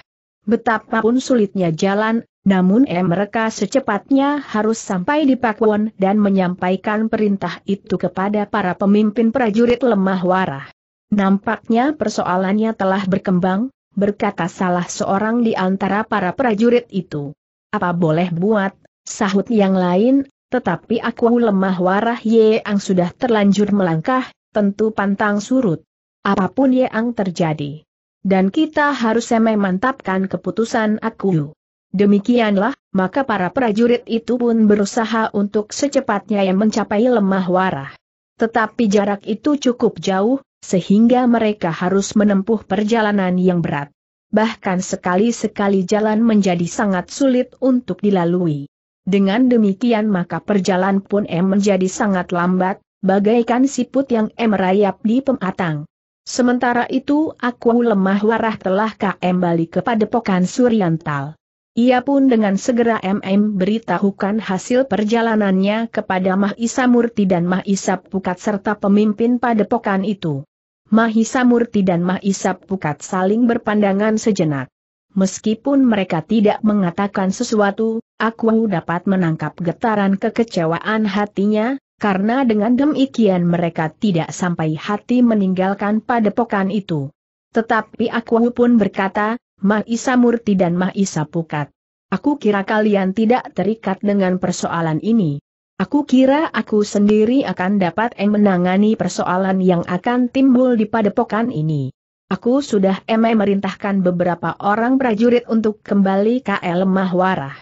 Betapapun sulitnya jalan, namun M mereka secepatnya harus sampai di Pakuan dan menyampaikan perintah itu kepada para pemimpin prajurit lemah warah. Nampaknya persoalannya telah berkembang, berkata salah seorang di antara para prajurit itu. Apa boleh buat, sahut yang lain, tetapi aku lemah warah Yeang sudah terlanjur melangkah, tentu pantang surut. Apapun Yeang terjadi. Dan kita harus memantapkan keputusan aku. Demikianlah, maka para prajurit itu pun berusaha untuk secepatnya yang mencapai lemah warah. Tetapi jarak itu cukup jauh, sehingga mereka harus menempuh perjalanan yang berat. Bahkan sekali-sekali jalan menjadi sangat sulit untuk dilalui. Dengan demikian maka perjalanan pun M menjadi sangat lambat, bagaikan siput yang M merayap di pematang. Sementara itu aku lemah warah telah KM balik kepada Pokan Suryantal. Ia pun dengan segera MM beritahukan hasil perjalanannya kepada Mahisa Murti dan Mahisa Pukat serta pemimpin padepokan itu. Mahisa Murti dan Mahisa Pukat saling berpandangan sejenak. Meskipun mereka tidak mengatakan sesuatu, aku dapat menangkap getaran kekecewaan hatinya, karena dengan demikian mereka tidak sampai hati meninggalkan padepokan itu. Tetapi aku pun berkata, Maisa Murti dan Maisa Pukat. Aku kira kalian tidak terikat dengan persoalan ini. Aku kira aku sendiri akan dapat menangani persoalan yang akan timbul di padepokan ini. Aku sudah emai merintahkan beberapa orang prajurit untuk kembali ke lemah warah.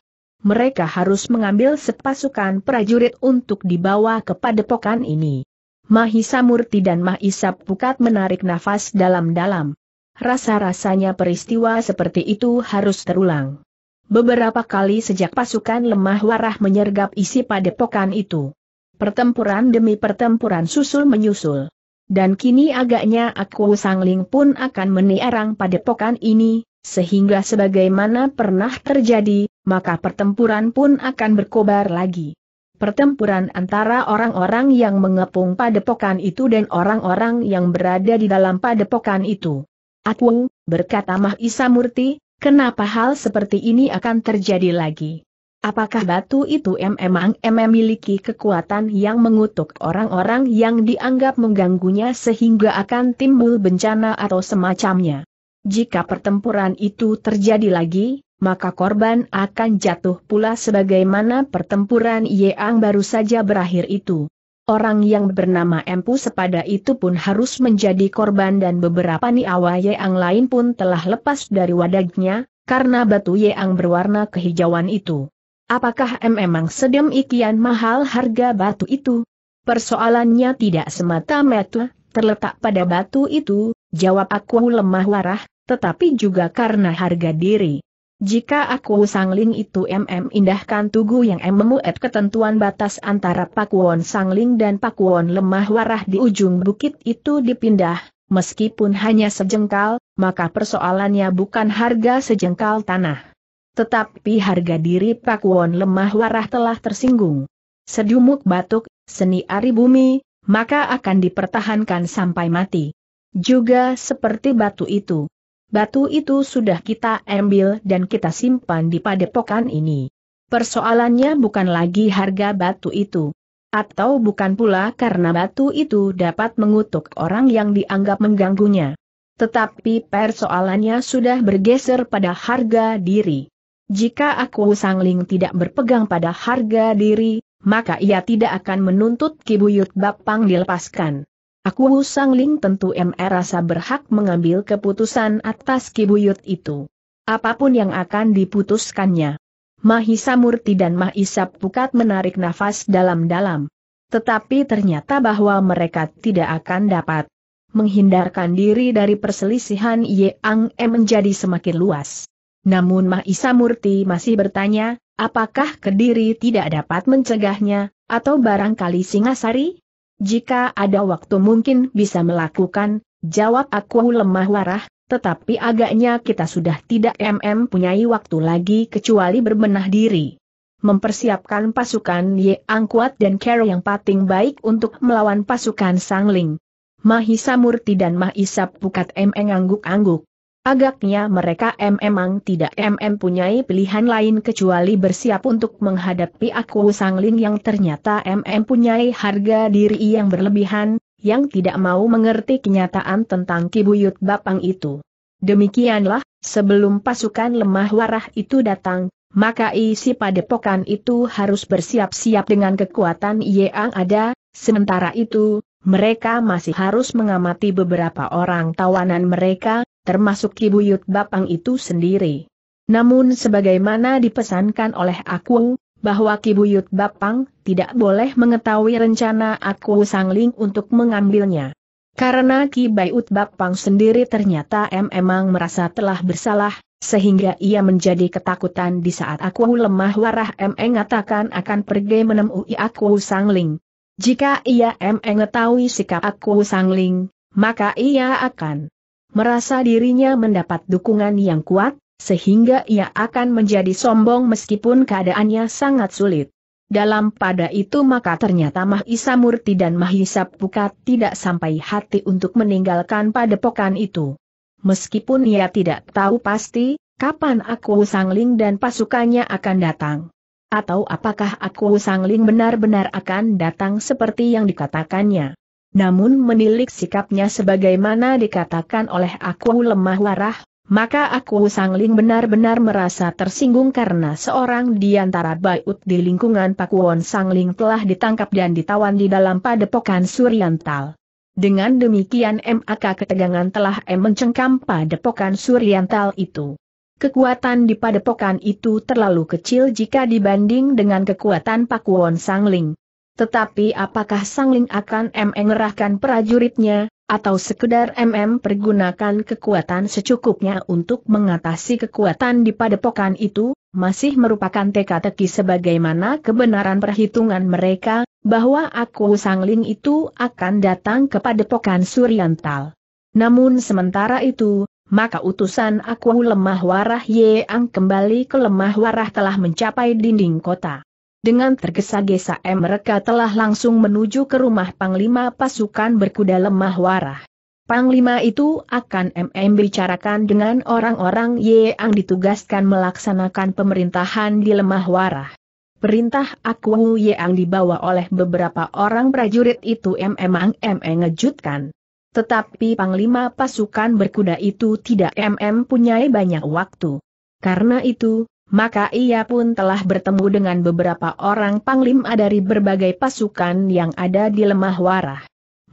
Mereka harus mengambil sepasukan prajurit untuk dibawa ke padepokan ini. Mahisa Murti dan Mahisa Pukat menarik nafas dalam-dalam. Rasa-rasanya peristiwa seperti itu harus terulang. Beberapa kali sejak pasukan lemah warah menyergap isi padepokan itu. Pertempuran demi pertempuran susul menyusul. Dan kini agaknya aku sangling pun akan meniarang padepokan ini, sehingga sebagaimana pernah terjadi, maka pertempuran pun akan berkobar lagi. Pertempuran antara orang-orang yang mengepung padepokan itu dan orang-orang yang berada di dalam padepokan itu. Aku, berkata Mahisa Murti, kenapa hal seperti ini akan terjadi lagi? Apakah batu itu memang memiliki kekuatan yang mengutuk orang-orang yang dianggap mengganggunya sehingga akan timbul bencana atau semacamnya? Jika pertempuran itu terjadi lagi, maka korban akan jatuh pula sebagaimana pertempuran Yeang baru saja berakhir itu. Orang yang bernama Empu Sepada itu pun harus menjadi korban dan beberapa niawa yang lain pun telah lepas dari wadagnya, karena batu Yeang berwarna kehijauan itu. Apakah memang sedemikian mahal harga batu itu? Persoalannya tidak semata-mata terletak pada batu itu, jawab aku lemah warah, tetapi juga karena harga diri. Jika aku sangling itu mm indahkan tugu yang MM memuat ketentuan batas antara pakuon sangling dan pakuon lemah warah di ujung bukit itu dipindah, meskipun hanya sejengkal, maka persoalannya bukan harga sejengkal tanah. Tetapi harga diri Pak Won lemah warah telah tersinggung. Sedumuk batuk, seni ari bumi, maka akan dipertahankan sampai mati. Juga seperti batu itu. Batu itu sudah kita ambil dan kita simpan di padepokan ini. Persoalannya bukan lagi harga batu itu. Atau bukan pula karena batu itu dapat mengutuk orang yang dianggap mengganggunya. Tetapi persoalannya sudah bergeser pada harga diri. Jika aku Sangling tidak berpegang pada harga diri, maka ia tidak akan menuntut Kibuyut Bapang dilepaskan. Aku Sangling tentu MR e. rasa berhak mengambil keputusan atas Kibuyut itu. Apapun yang akan diputuskannya. Mahisa Murti dan Mahisa Pukat menarik nafas dalam-dalam. Tetapi ternyata bahwa mereka tidak akan dapat menghindarkan diri dari perselisihan Yang M menjadi semakin luas. Namun Mahisa Murti masih bertanya, apakah Kediri tidak dapat mencegahnya, atau barangkali Singasari? Jika ada waktu mungkin bisa melakukan, jawab aku lemah warah, tetapi agaknya kita sudah tidak MM punyai waktu lagi kecuali berbenah diri. Mempersiapkan pasukan Ye Angkuat dan Kero yang pating baik untuk melawan pasukan Sangling. Mahisa Murti dan Mahisa Pukat MM angguk-angguk. Agaknya mereka memang tidak mempunyai pilihan lain kecuali bersiap untuk menghadapi aku Sangling yang ternyata mempunyai harga diri yang berlebihan, yang tidak mau mengerti kenyataan tentang kibuyut bapang itu. Demikianlah, sebelum pasukan lemah warah itu datang, maka isi padepokan itu harus bersiap-siap dengan kekuatan yang ada, sementara itu, mereka masih harus mengamati beberapa orang tawanan mereka, termasuk Kibuyut Bapang itu sendiri. Namun sebagaimana dipesankan oleh aku, bahwa Kibuyut Bapang tidak boleh mengetahui rencana aku Sangling untuk mengambilnya. Karena Kibuyut Bapang sendiri ternyata memang merasa telah bersalah, sehingga ia menjadi ketakutan di saat aku lemah warah mengatakan akan pergi menemui aku Sangling. Jika ia mengetahui sikap aku Sangling, maka ia akan merasa dirinya mendapat dukungan yang kuat, sehingga ia akan menjadi sombong meskipun keadaannya sangat sulit. Dalam pada itu maka ternyata Mahisa Murti dan Mahisa Pukat tidak sampai hati untuk meninggalkan padepokan itu. Meskipun ia tidak tahu pasti, kapan aku Sangling dan pasukannya akan datang. Atau apakah aku Sangling benar-benar akan datang seperti yang dikatakannya namun menilik sikapnya sebagaimana dikatakan oleh aku lemah warah, maka aku sangling benar-benar merasa tersinggung karena seorang di antara baik di lingkungan Pakuwon sangling telah ditangkap dan ditawan di dalam padepokan Suriantal. Dengan demikian MAK ketegangan telah M mencengkam padepokan Suriantal itu. Kekuatan di padepokan itu terlalu kecil jika dibanding dengan kekuatan Pakuwon Sangling. Tetapi apakah Sangling akan mengerahkan prajuritnya, atau sekedar MM pergunakan kekuatan secukupnya untuk mengatasi kekuatan di padepokan itu, masih merupakan teka-teki sebagaimana kebenaran perhitungan mereka, bahwa aku Sangling itu akan datang ke padepokan Suriantal. Namun sementara itu, maka utusan aku lemah warah Yeang kembali ke lemah warah telah mencapai dinding kota. Dengan tergesa-gesa mereka telah langsung menuju ke rumah Panglima pasukan berkuda lemah warah. Panglima itu akan MM bicarakan dengan orang-orang yang ditugaskan melaksanakan pemerintahan di lemah warah. Perintah aku yang dibawa oleh beberapa orang prajurit itu MM ang MM ngejutkan. Tetapi Panglima pasukan berkuda itu tidak MM punyai banyak waktu. Karena itu, maka ia pun telah bertemu dengan beberapa orang panglima dari berbagai pasukan yang ada di lemah warah.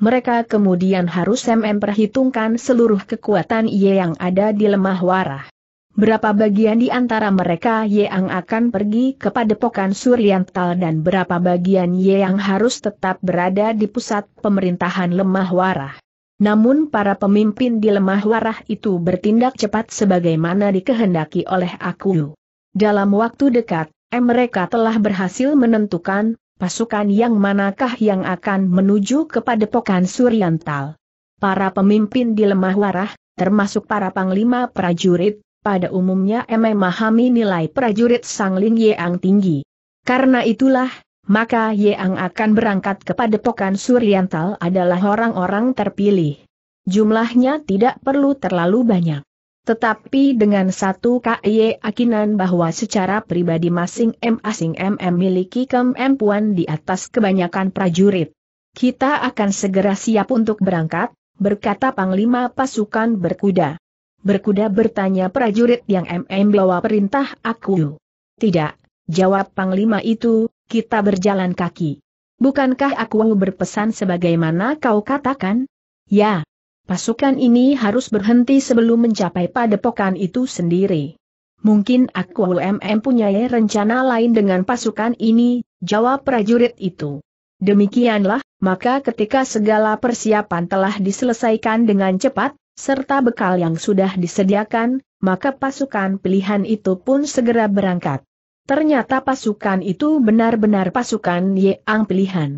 Mereka kemudian harus memperhitungkan seluruh kekuatan Ye yang ada di lemah warah. Berapa bagian di antara mereka Ye yang akan pergi ke padepokan Suriantal dan berapa bagian Ye yang harus tetap berada di pusat pemerintahan lemah warah. Namun para pemimpin di lemah warah itu bertindak cepat sebagaimana dikehendaki oleh aku. Dalam waktu dekat, mereka telah berhasil menentukan pasukan yang manakah yang akan menuju ke padepokan Suryantal. Para pemimpin di lemah warah, termasuk para panglima prajurit, pada umumnya memahami nilai prajurit Sang Sangling Yang tinggi. Karena itulah, maka Yeang akan berangkat ke padepokan Suryantal adalah orang-orang terpilih. Jumlahnya tidak perlu terlalu banyak. Tetapi dengan satu KY akinan bahwa secara pribadi masing masing asing MM miliki kemampuan di atas kebanyakan prajurit. Kita akan segera siap untuk berangkat, berkata Panglima pasukan berkuda. Berkuda bertanya prajurit yang MM bawa perintah aku. Tidak, jawab Panglima itu, kita berjalan kaki. Bukankah aku berpesan sebagaimana kau katakan? Ya, Pasukan ini harus berhenti sebelum mencapai padepokan itu sendiri. Mungkin aku UMM punya rencana lain dengan pasukan ini, jawab prajurit itu. Demikianlah, maka ketika segala persiapan telah diselesaikan dengan cepat, serta bekal yang sudah disediakan, maka pasukan pilihan itu pun segera berangkat. Ternyata pasukan itu benar-benar pasukan Yang pilihan.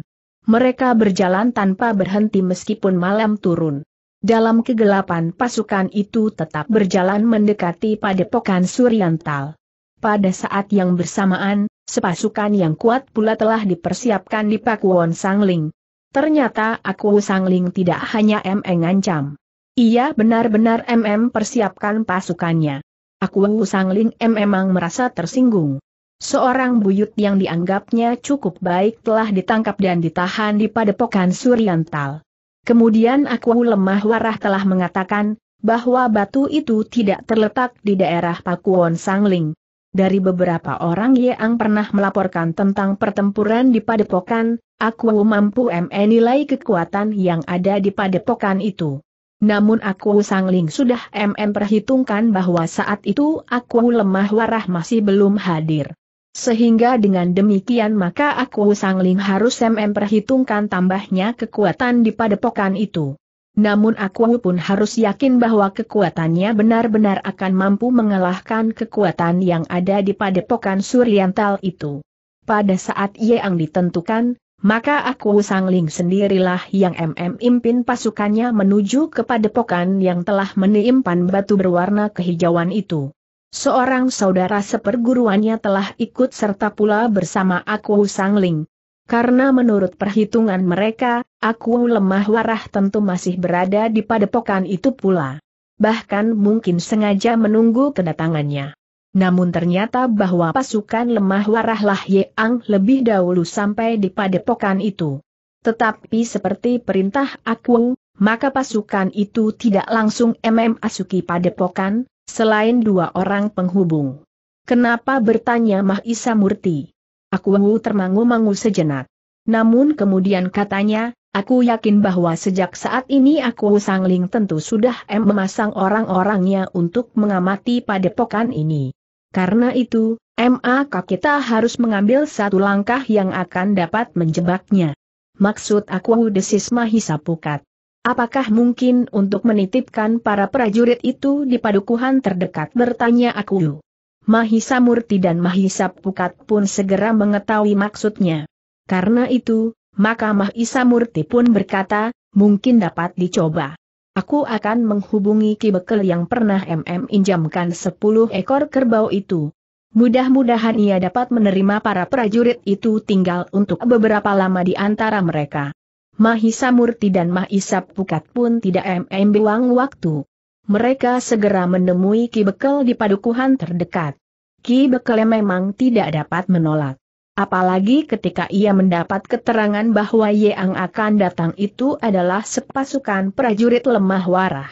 Mereka berjalan tanpa berhenti meskipun malam turun dalam kegelapan pasukan itu tetap berjalan mendekati padepokan Suriantal. Pada saat yang bersamaan, sepasukan yang kuat pula telah dipersiapkan di Pakuwon Sangling. Ternyata aku Sangling tidak hanya MM ngancam. Ia benar-benar MM persiapkan pasukannya. Aku Sangling M memang merasa tersinggung. Seorang buyut yang dianggapnya cukup baik telah ditangkap dan ditahan di padepokan Suriantal. Kemudian aku lemah warah telah mengatakan, bahwa batu itu tidak terletak di daerah Pakuon Sangling. Dari beberapa orang yang pernah melaporkan tentang pertempuran di padepokan, aku mampu menilai kekuatan yang ada di padepokan itu. Namun aku sangling sudah MM perhitungkan bahwa saat itu aku lemah warah masih belum hadir. Sehingga dengan demikian maka aku Sangling harus memperhitungkan tambahnya kekuatan di padepokan itu. Namun aku pun harus yakin bahwa kekuatannya benar-benar akan mampu mengalahkan kekuatan yang ada di padepokan Suryantal itu. Pada saat yang ditentukan, maka aku Sangling sendirilah yang MM impin pasukannya menuju ke padepokan yang telah menimpan batu berwarna kehijauan itu. Seorang saudara seperguruannya telah ikut serta pula bersama aku Ling. Karena menurut perhitungan mereka, aku lemah warah tentu masih berada di padepokan itu pula. Bahkan mungkin sengaja menunggu kedatangannya. Namun ternyata bahwa pasukan lemah warahlah Ye Ang lebih dahulu sampai di padepokan itu. Tetapi seperti perintah aku, maka pasukan itu tidak langsung MM Asuki padepokan, selain dua orang penghubung. Kenapa bertanya Mahisa Murti? Aku termangu-mangu sejenak. Namun kemudian katanya, aku yakin bahwa sejak saat ini aku Sangling tentu sudah em memasang orang-orangnya untuk mengamati padepokan ini. Karena itu, MAK kita harus mengambil satu langkah yang akan dapat menjebaknya. Maksud aku desis Mahisa Pukat. Apakah mungkin untuk menitipkan para prajurit itu di padukuhan terdekat bertanya aku. Mahisa Murti dan Mahisa Pukat pun segera mengetahui maksudnya. Karena itu, maka Mahisa Murti pun berkata, mungkin dapat dicoba. Aku akan menghubungi Ki yang pernah MM injamkan 10 ekor kerbau itu. Mudah-mudahan ia dapat menerima para prajurit itu tinggal untuk beberapa lama di antara mereka. Mahisa Murti dan Mahisa Pukat pun tidak buang waktu. Mereka segera menemui Ki Bekel di padukuhan terdekat. Ki Bekel memang tidak dapat menolak. Apalagi ketika ia mendapat keterangan bahwa Yeang akan datang itu adalah sepasukan prajurit lemah warah.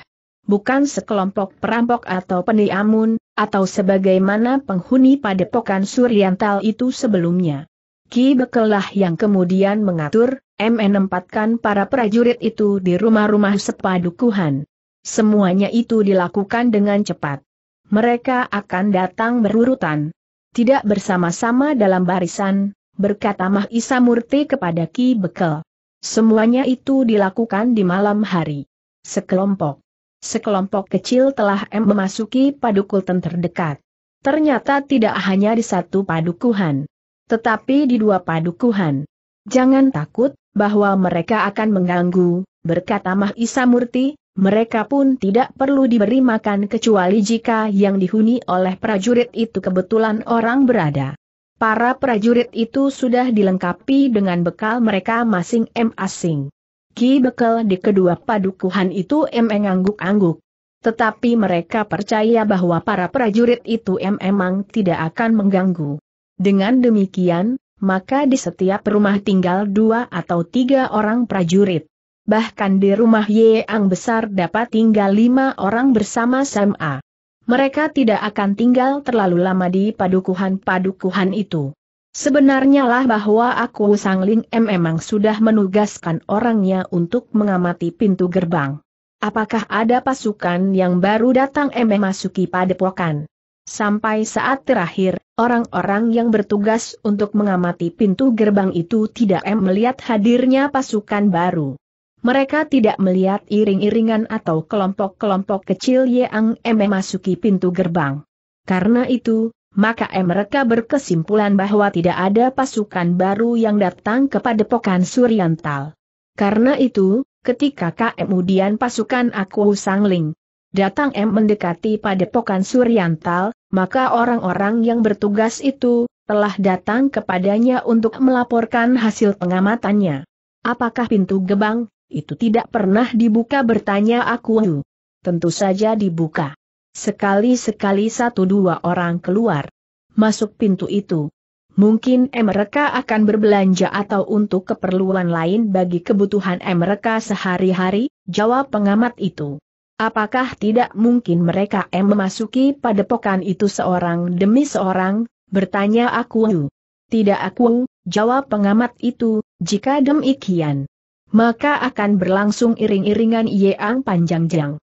Bukan sekelompok perampok atau peniamun, atau sebagaimana penghuni padepokan Suriantal itu sebelumnya. Ki Bekelah yang kemudian mengatur, menempatkan para prajurit itu di rumah-rumah sepadukuhan. Semuanya itu dilakukan dengan cepat. Mereka akan datang berurutan. Tidak bersama-sama dalam barisan, berkata Mah Isa Murti kepada Ki Bekel. Semuanya itu dilakukan di malam hari. Sekelompok. Sekelompok kecil telah memasuki padukutan terdekat. Ternyata tidak hanya di satu padukuhan. Tetapi di dua padukuhan. Jangan takut, bahwa mereka akan mengganggu, berkata Mah Isa Murti, mereka pun tidak perlu diberi makan kecuali jika yang dihuni oleh prajurit itu kebetulan orang berada. Para prajurit itu sudah dilengkapi dengan bekal mereka masing-masing. Ki bekal di kedua padukuhan itu emang angguk-angguk. Tetapi mereka percaya bahwa para prajurit itu emang tidak akan mengganggu. Dengan demikian, maka di setiap rumah tinggal dua atau tiga orang prajurit. Bahkan di rumah Ang besar dapat tinggal lima orang bersama Sam'a. Mereka tidak akan tinggal terlalu lama di padukuhan-padukuhan itu. Sebenarnya lah bahwa aku Sang Ling M memang sudah menugaskan orangnya untuk mengamati pintu gerbang. Apakah ada pasukan yang baru datang M memasuki padepokan? Sampai saat terakhir, orang-orang yang bertugas untuk mengamati pintu gerbang itu tidak melihat hadirnya pasukan baru. Mereka tidak melihat iring-iringan atau kelompok-kelompok kecil yang memasuki pintu gerbang. Karena itu, maka mereka berkesimpulan bahwa tidak ada pasukan baru yang datang kepada Pokan Suriantal. Karena itu, ketika kemudian pasukan Aku Sangling, datang M mendekati padepokan Suryantal, maka orang-orang yang bertugas itu, telah datang kepadanya untuk melaporkan hasil pengamatannya. Apakah pintu gebang, itu tidak pernah dibuka bertanya aku. Tentu saja dibuka. Sekali-sekali satu dua orang keluar. Masuk pintu itu. Mungkin M mereka akan berbelanja atau untuk keperluan lain bagi kebutuhan M mereka sehari-hari, jawab pengamat itu. Apakah tidak mungkin mereka em memasuki padepokan itu seorang demi seorang, bertanya aku. Tidak aku, jawab pengamat itu, jika demikian. Maka akan berlangsung iring-iringan yang panjang-jang. Mm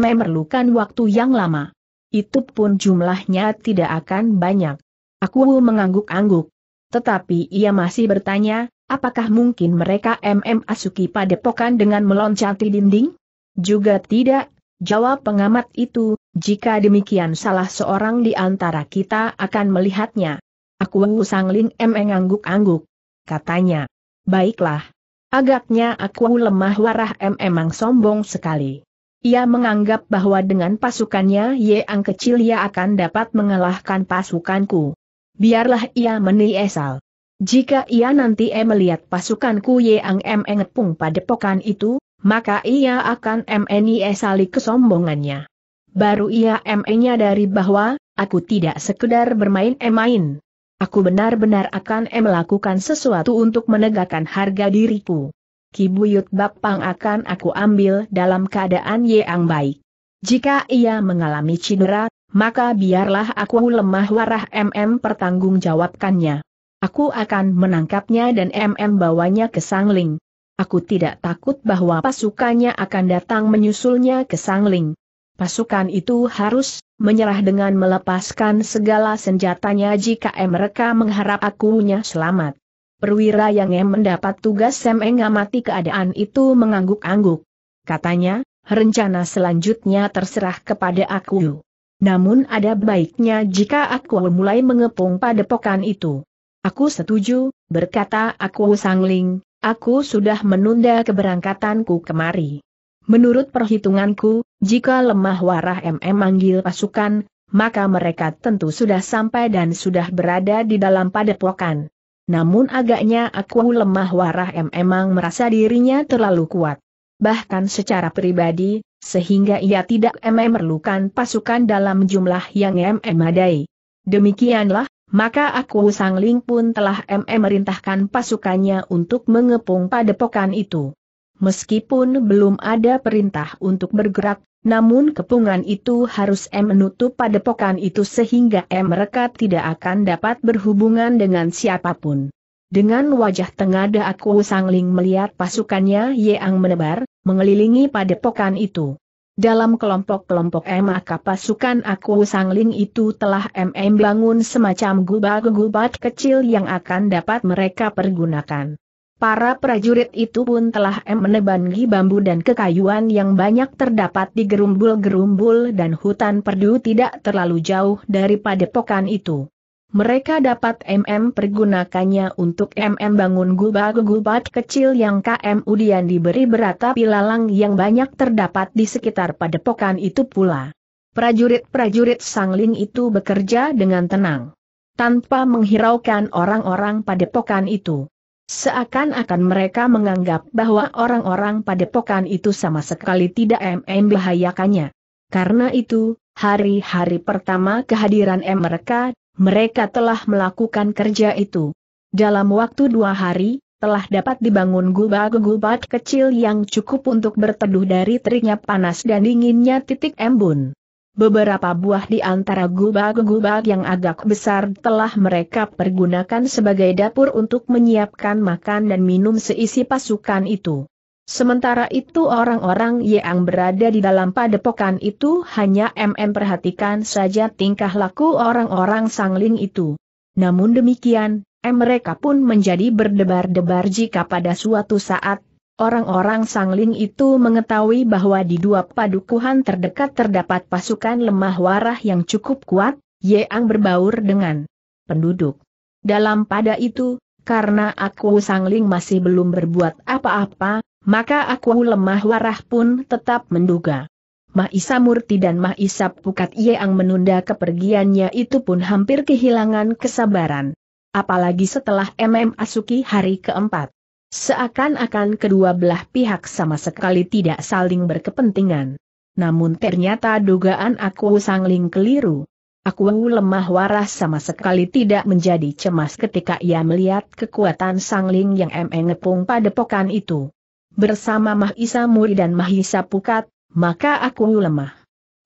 memerlukan waktu yang lama. Itu pun jumlahnya tidak akan banyak. Aku mengangguk-angguk. Tetapi ia masih bertanya, apakah mungkin mereka MM asuki padepokan dengan meloncati dinding? Juga tidak, jawab pengamat itu, jika demikian salah seorang di antara kita akan melihatnya. Aku Wu Sangling M angguk-angguk. Katanya. Baiklah. Agaknya aku lemah warah M emang sombong sekali. Ia menganggap bahwa dengan pasukannya Yeang kecil ia akan dapat mengalahkan pasukanku. Biarlah ia meniesal. Jika ia nanti e melihat pasukanku Yeang Engepung pada padepokan itu, maka ia akan menyesali kesombongannya. Baru ia me-nya dari bahwa, aku tidak sekedar bermain-main. E. Aku benar-benar akan e melakukan sesuatu untuk menegakkan harga diriku. Kibuyut Bapang akan aku ambil dalam keadaan yang baik. Jika ia mengalami cedera, maka biarlah aku lemah warah MM pertanggungjawabkannya. Aku akan menangkapnya dan MM bawanya ke Sangling. Aku tidak takut bahwa pasukannya akan datang menyusulnya ke Sangling. Pasukan itu harus menyerah dengan melepaskan segala senjatanya jika mereka mengharap akunya selamat. Perwira yang em mendapat tugas Sem mengamati keadaan itu mengangguk-angguk. Katanya, rencana selanjutnya terserah kepada aku. Namun ada baiknya jika aku mulai mengepung padepokan itu. Aku setuju, berkata aku sangling, Aku sudah menunda keberangkatanku kemari. Menurut perhitunganku, jika lemah warah MM manggil pasukan, maka mereka tentu sudah sampai dan sudah berada di dalam padepokan. Namun agaknya aku lemah warah M emang merasa dirinya terlalu kuat. Bahkan secara pribadi, sehingga ia tidak memerlukan pasukan dalam jumlah yang MM memadai. Demikianlah, maka aku Sang Ling pun telah MM merintahkan pasukannya untuk mengepung padepokan itu. Meskipun belum ada perintah untuk bergerak, namun kepungan itu harus M menutup padepokan itu sehingga M mereka tidak akan dapat berhubungan dengan siapapun. Dengan wajah tengada aku Sang Ling melihat pasukannya yang menebar, mengelilingi padepokan itu. Dalam kelompok-kelompok MAK pasukan aku Sangling itu telah MM bangun semacam gubat-gubat kecil yang akan dapat mereka pergunakan. Para prajurit itu pun telah menebangi bambu dan kekayuan yang banyak terdapat di gerumbul-gerumbul dan hutan perdu tidak terlalu jauh dari padepokan itu mereka dapat MM pergunakannya untuk MM bangun gubat-gubat kecil yang KM Udian diberi tapi lalang yang banyak terdapat di sekitar padepokan itu pula. Prajurit-prajurit sangling itu bekerja dengan tenang. Tanpa menghiraukan orang-orang padepokan itu. Seakan-akan mereka menganggap bahwa orang-orang padepokan itu sama sekali tidak MM bahayakannya. Karena itu, hari-hari pertama kehadiran M mereka mereka telah melakukan kerja itu. Dalam waktu dua hari, telah dapat dibangun gubat-gubat kecil yang cukup untuk berteduh dari teriknya panas dan dinginnya titik embun. Beberapa buah di antara gubag-gubag yang agak besar telah mereka pergunakan sebagai dapur untuk menyiapkan makan dan minum seisi pasukan itu. Sementara itu orang-orang yang berada di dalam padepokan itu hanya MM perhatikan saja tingkah laku orang-orang sangling itu. Namun demikian, M mereka pun menjadi berdebar-debar jika pada suatu saat, orang-orang sangling itu mengetahui bahwa di dua padukuhan terdekat terdapat pasukan lemah warah yang cukup kuat, yang berbaur dengan penduduk. Dalam pada itu, karena aku sangling masih belum berbuat apa-apa, maka aku lemah warah pun tetap menduga. Mahisa Murti dan Mahisa Pukat Yeang menunda kepergiannya itu pun hampir kehilangan kesabaran. Apalagi setelah MM Asuki hari keempat. Seakan-akan kedua belah pihak sama sekali tidak saling berkepentingan. Namun ternyata dugaan aku sangling keliru. Aku lemah waras sama sekali tidak menjadi cemas ketika ia melihat kekuatan sangling yang MM ngepung pada pokan itu bersama Mahisa Muri dan Mahisa Pukat, maka aku lemah.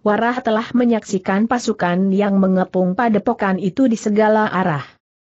Warah telah menyaksikan pasukan yang mengepung padepokan itu di segala arah.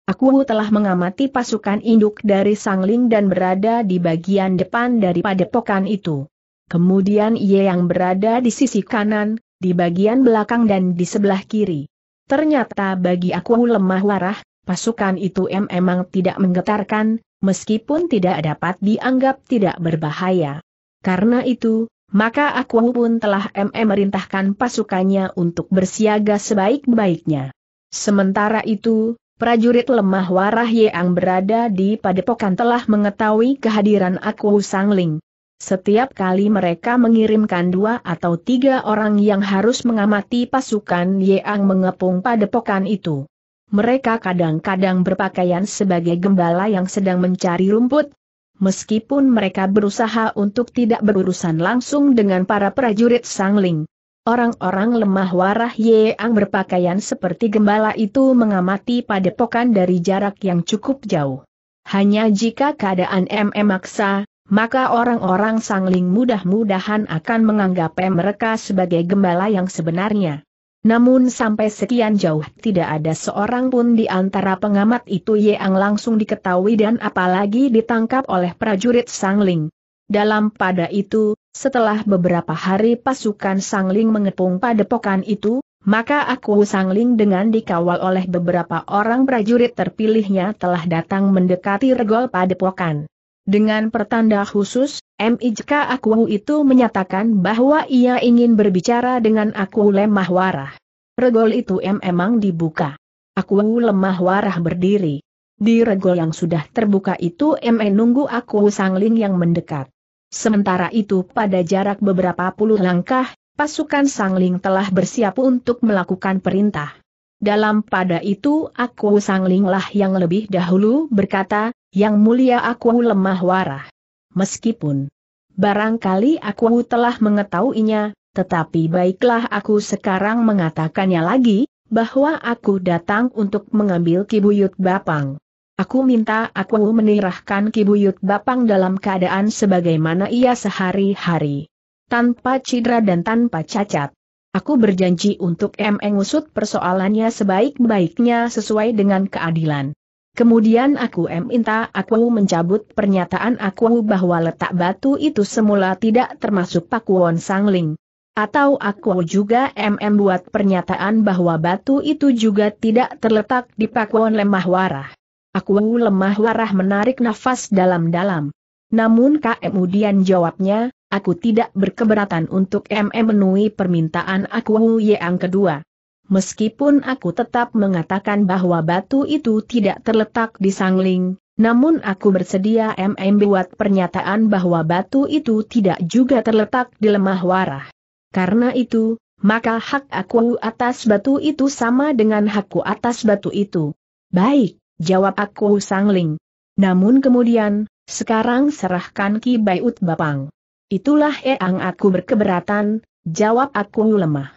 Aku telah mengamati pasukan induk dari Sangling dan berada di bagian depan dari padepokan itu. Kemudian ia yang berada di sisi kanan, di bagian belakang dan di sebelah kiri. Ternyata bagi aku lemah warah, pasukan itu em emang tidak menggetarkan, meskipun tidak dapat dianggap tidak berbahaya. Karena itu, maka aku pun telah MM merintahkan pasukannya untuk bersiaga sebaik-baiknya. Sementara itu, prajurit lemah warah yang berada di padepokan telah mengetahui kehadiran aku Sangling. Setiap kali mereka mengirimkan dua atau tiga orang yang harus mengamati pasukan Yeang mengepung padepokan itu. Mereka kadang-kadang berpakaian sebagai gembala yang sedang mencari rumput. Meskipun mereka berusaha untuk tidak berurusan langsung dengan para prajurit sangling. Orang-orang lemah warah yang berpakaian seperti gembala itu mengamati padepokan dari jarak yang cukup jauh. Hanya jika keadaan MM maksa, maka orang-orang sangling mudah-mudahan akan menganggap mereka sebagai gembala yang sebenarnya. Namun sampai sekian jauh tidak ada seorang pun di antara pengamat itu yang langsung diketahui dan apalagi ditangkap oleh prajurit Sangling. Dalam pada itu, setelah beberapa hari pasukan Sangling mengepung padepokan itu, maka aku Sangling dengan dikawal oleh beberapa orang prajurit terpilihnya telah datang mendekati regol padepokan. Dengan pertanda khusus, M.I.J.K. Aku itu menyatakan bahwa ia ingin berbicara dengan aku lemah warah. Regol itu M memang dibuka. Aku lemah warah berdiri. Di regol yang sudah terbuka itu M nunggu aku sangling yang mendekat. Sementara itu pada jarak beberapa puluh langkah, pasukan sangling telah bersiap untuk melakukan perintah. Dalam pada itu aku sanglinglah yang lebih dahulu berkata, yang mulia aku lemah warah. Meskipun barangkali aku telah mengetahuinya, tetapi baiklah aku sekarang mengatakannya lagi, bahwa aku datang untuk mengambil kibuyut bapang. Aku minta aku menirahkan kibuyut bapang dalam keadaan sebagaimana ia sehari-hari. Tanpa cedera dan tanpa cacat. Aku berjanji untuk mengusut persoalannya sebaik-baiknya sesuai dengan keadilan. Kemudian aku minta aku mencabut pernyataan aku bahwa letak batu itu semula tidak termasuk Pakuwon Sangling. Atau aku juga MM buat pernyataan bahwa batu itu juga tidak terletak di pakuan lemah warah. Aku lemah warah menarik nafas dalam-dalam. Namun kemudian jawabnya, aku tidak berkeberatan untuk MM memenuhi permintaan aku yang kedua meskipun aku tetap mengatakan bahwa batu itu tidak terletak di sangling, namun aku bersedia MM buat pernyataan bahwa batu itu tidak juga terletak di lemah warah. Karena itu, maka hak aku atas batu itu sama dengan hakku atas batu itu. Baik, jawab aku sangling. Namun kemudian, sekarang serahkan Ki Bayut Bapang. Itulah eang aku berkeberatan, jawab aku lemah.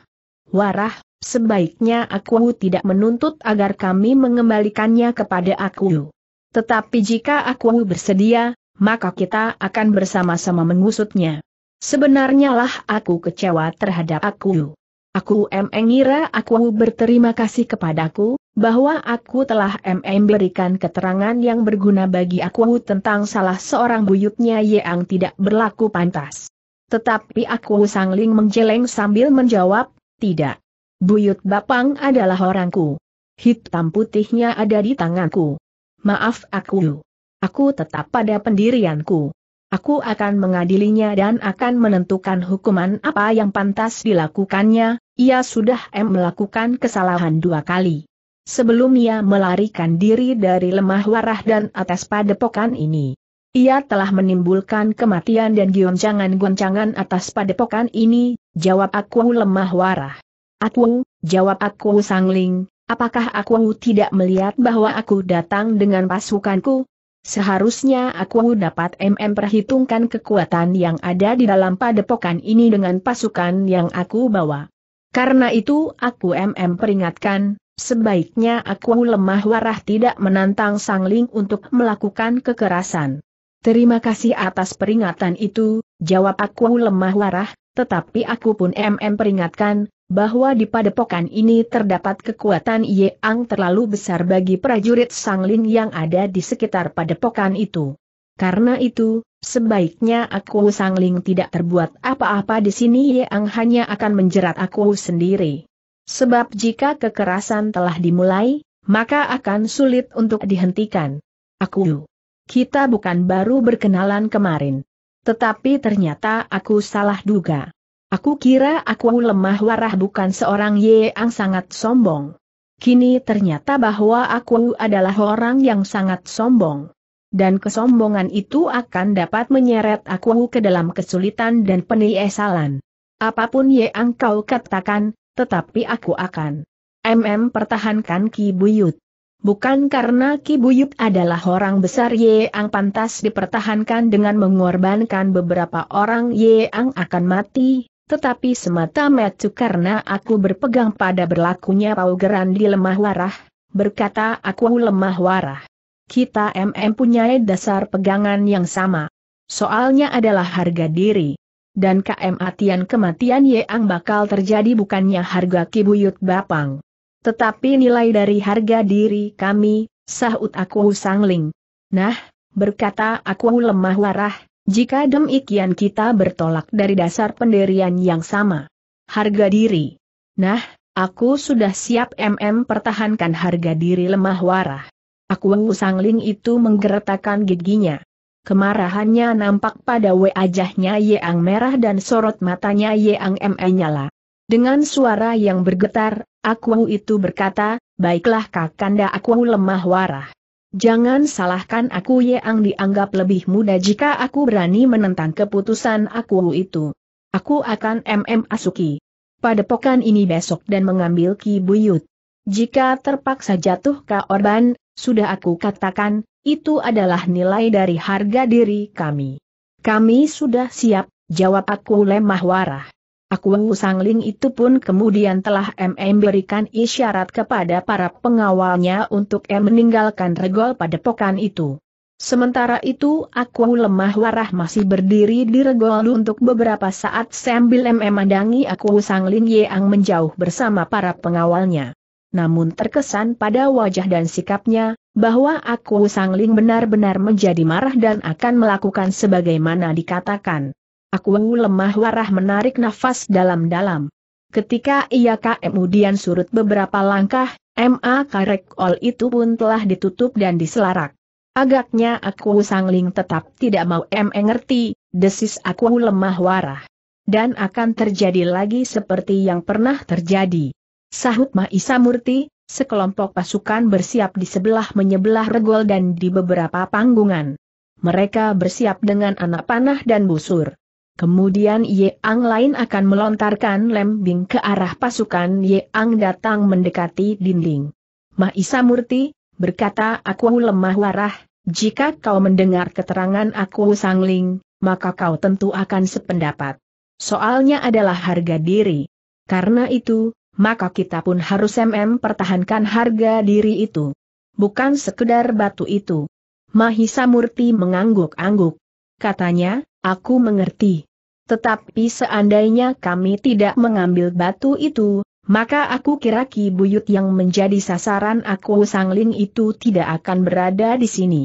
Warah, sebaiknya aku tidak menuntut agar kami mengembalikannya kepada aku. Tetapi jika aku bersedia, maka kita akan bersama-sama mengusutnya. Sebenarnya lah aku kecewa terhadap aku. Aku mengira aku berterima kasih kepadaku, bahwa aku telah MM berikan keterangan yang berguna bagi aku tentang salah seorang buyutnya yang tidak berlaku pantas. Tetapi aku sangling menjeleng sambil menjawab, tidak. Buyut Bapang adalah orangku. Hitam putihnya ada di tanganku. Maaf aku. Aku tetap pada pendirianku. Aku akan mengadilinya dan akan menentukan hukuman apa yang pantas dilakukannya, ia sudah M melakukan kesalahan dua kali. Sebelum ia melarikan diri dari lemah warah dan atas padepokan ini. Ia telah menimbulkan kematian dan goncangan-goncangan atas padepokan ini, jawab aku lemah warah. Aku, jawab aku sangling, apakah aku tidak melihat bahwa aku datang dengan pasukanku? Seharusnya aku dapat MM perhitungkan kekuatan yang ada di dalam padepokan ini dengan pasukan yang aku bawa. Karena itu aku MM peringatkan, sebaiknya aku lemah warah tidak menantang Sangling untuk melakukan kekerasan. Terima kasih atas peringatan itu, jawab aku lemah warah, tetapi aku pun MM peringatkan, bahwa di padepokan ini terdapat kekuatan Ang terlalu besar bagi prajurit Sanglin yang ada di sekitar padepokan itu. Karena itu, sebaiknya aku Sangling tidak terbuat apa-apa di sini Ang hanya akan menjerat aku sendiri. Sebab jika kekerasan telah dimulai, maka akan sulit untuk dihentikan. Aku, kita bukan baru berkenalan kemarin. Tetapi ternyata aku salah duga. Aku kira aku lemah warah bukan seorang yang sangat sombong. Kini ternyata bahwa aku adalah orang yang sangat sombong. Dan kesombongan itu akan dapat menyeret aku ke dalam kesulitan dan penyesalan. Apapun yang kau katakan, tetapi aku akan. MM pertahankan Ki Buyut. Bukan karena Ki Buyut adalah orang besar yang pantas dipertahankan dengan mengorbankan beberapa orang yang akan mati, tetapi semata mata karena aku berpegang pada berlakunya paugeran di lemah warah, berkata aku lemah warah. Kita MM punya dasar pegangan yang sama. Soalnya adalah harga diri. Dan kematian kematian yang bakal terjadi bukannya harga kibuyut bapang. Tetapi nilai dari harga diri kami, sahut aku sangling. Nah, berkata aku lemah warah, jika demikian kita bertolak dari dasar pendirian yang sama. Harga diri. Nah, aku sudah siap MM pertahankan harga diri lemah warah. Aku Sangling itu menggeretakan giginya. Kemarahannya nampak pada wajahnya yeang merah dan sorot matanya M.E. menyala. Dengan suara yang bergetar, Aku itu berkata, baiklah kakanda aku lemah warah. Jangan salahkan aku yang dianggap lebih muda jika aku berani menentang keputusan aku itu. Aku akan MM Asuki. pada Padepokan ini besok dan mengambil Ki Buyut. Jika terpaksa jatuh ke orban, sudah aku katakan, itu adalah nilai dari harga diri kami. Kami sudah siap, jawab aku lemah warah. Aku Wu Sangling itu pun kemudian telah memberikan isyarat kepada para pengawalnya untuk M meninggalkan regol pada pokan itu. Sementara itu aku lemah warah masih berdiri di regol untuk beberapa saat sambil memandangi aku Sanglin Yeang menjauh bersama para pengawalnya. Namun terkesan pada wajah dan sikapnya, bahwa aku Sangling benar-benar menjadi marah dan akan melakukan sebagaimana dikatakan. Aku lemah warah menarik nafas dalam-dalam. Ketika ia kemudian surut beberapa langkah, MA karek ol itu pun telah ditutup dan diselarak. Agaknya aku sangling tetap tidak mau M ngerti, desis aku lemah warah. Dan akan terjadi lagi seperti yang pernah terjadi. Sahut Mahisa Murti, sekelompok pasukan bersiap di sebelah menyebelah regol dan di beberapa panggungan. Mereka bersiap dengan anak panah dan busur. Kemudian Ye Ang lain akan melontarkan lembing ke arah pasukan Ye Ang datang mendekati dinding. Maisa Murti, berkata aku lemah warah, jika kau mendengar keterangan aku sangling, maka kau tentu akan sependapat. Soalnya adalah harga diri. Karena itu, maka kita pun harus MM pertahankan harga diri itu. Bukan sekedar batu itu. Mahisa Murti mengangguk-angguk. Katanya, aku mengerti. Tetapi seandainya kami tidak mengambil batu itu, maka aku kira Ki Buyut yang menjadi sasaran aku Sangling itu tidak akan berada di sini.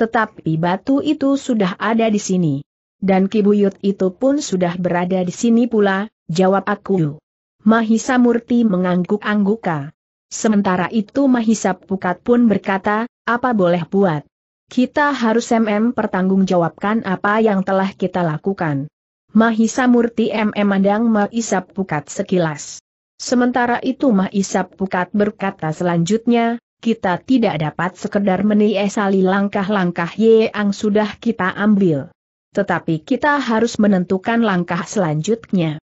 Tetapi batu itu sudah ada di sini. Dan Ki Buyut itu pun sudah berada di sini pula, jawab aku. Mahisa Murti mengangguk-angguka. Sementara itu Mahisa Pukat pun berkata, apa boleh buat? Kita harus MM pertanggungjawabkan apa yang telah kita lakukan. Mahisa Murti MM e. Mandang Mahisap Pukat sekilas. Sementara itu Mahisap Pukat berkata selanjutnya, kita tidak dapat sekedar meniesali langkah-langkah yang sudah kita ambil. Tetapi kita harus menentukan langkah selanjutnya.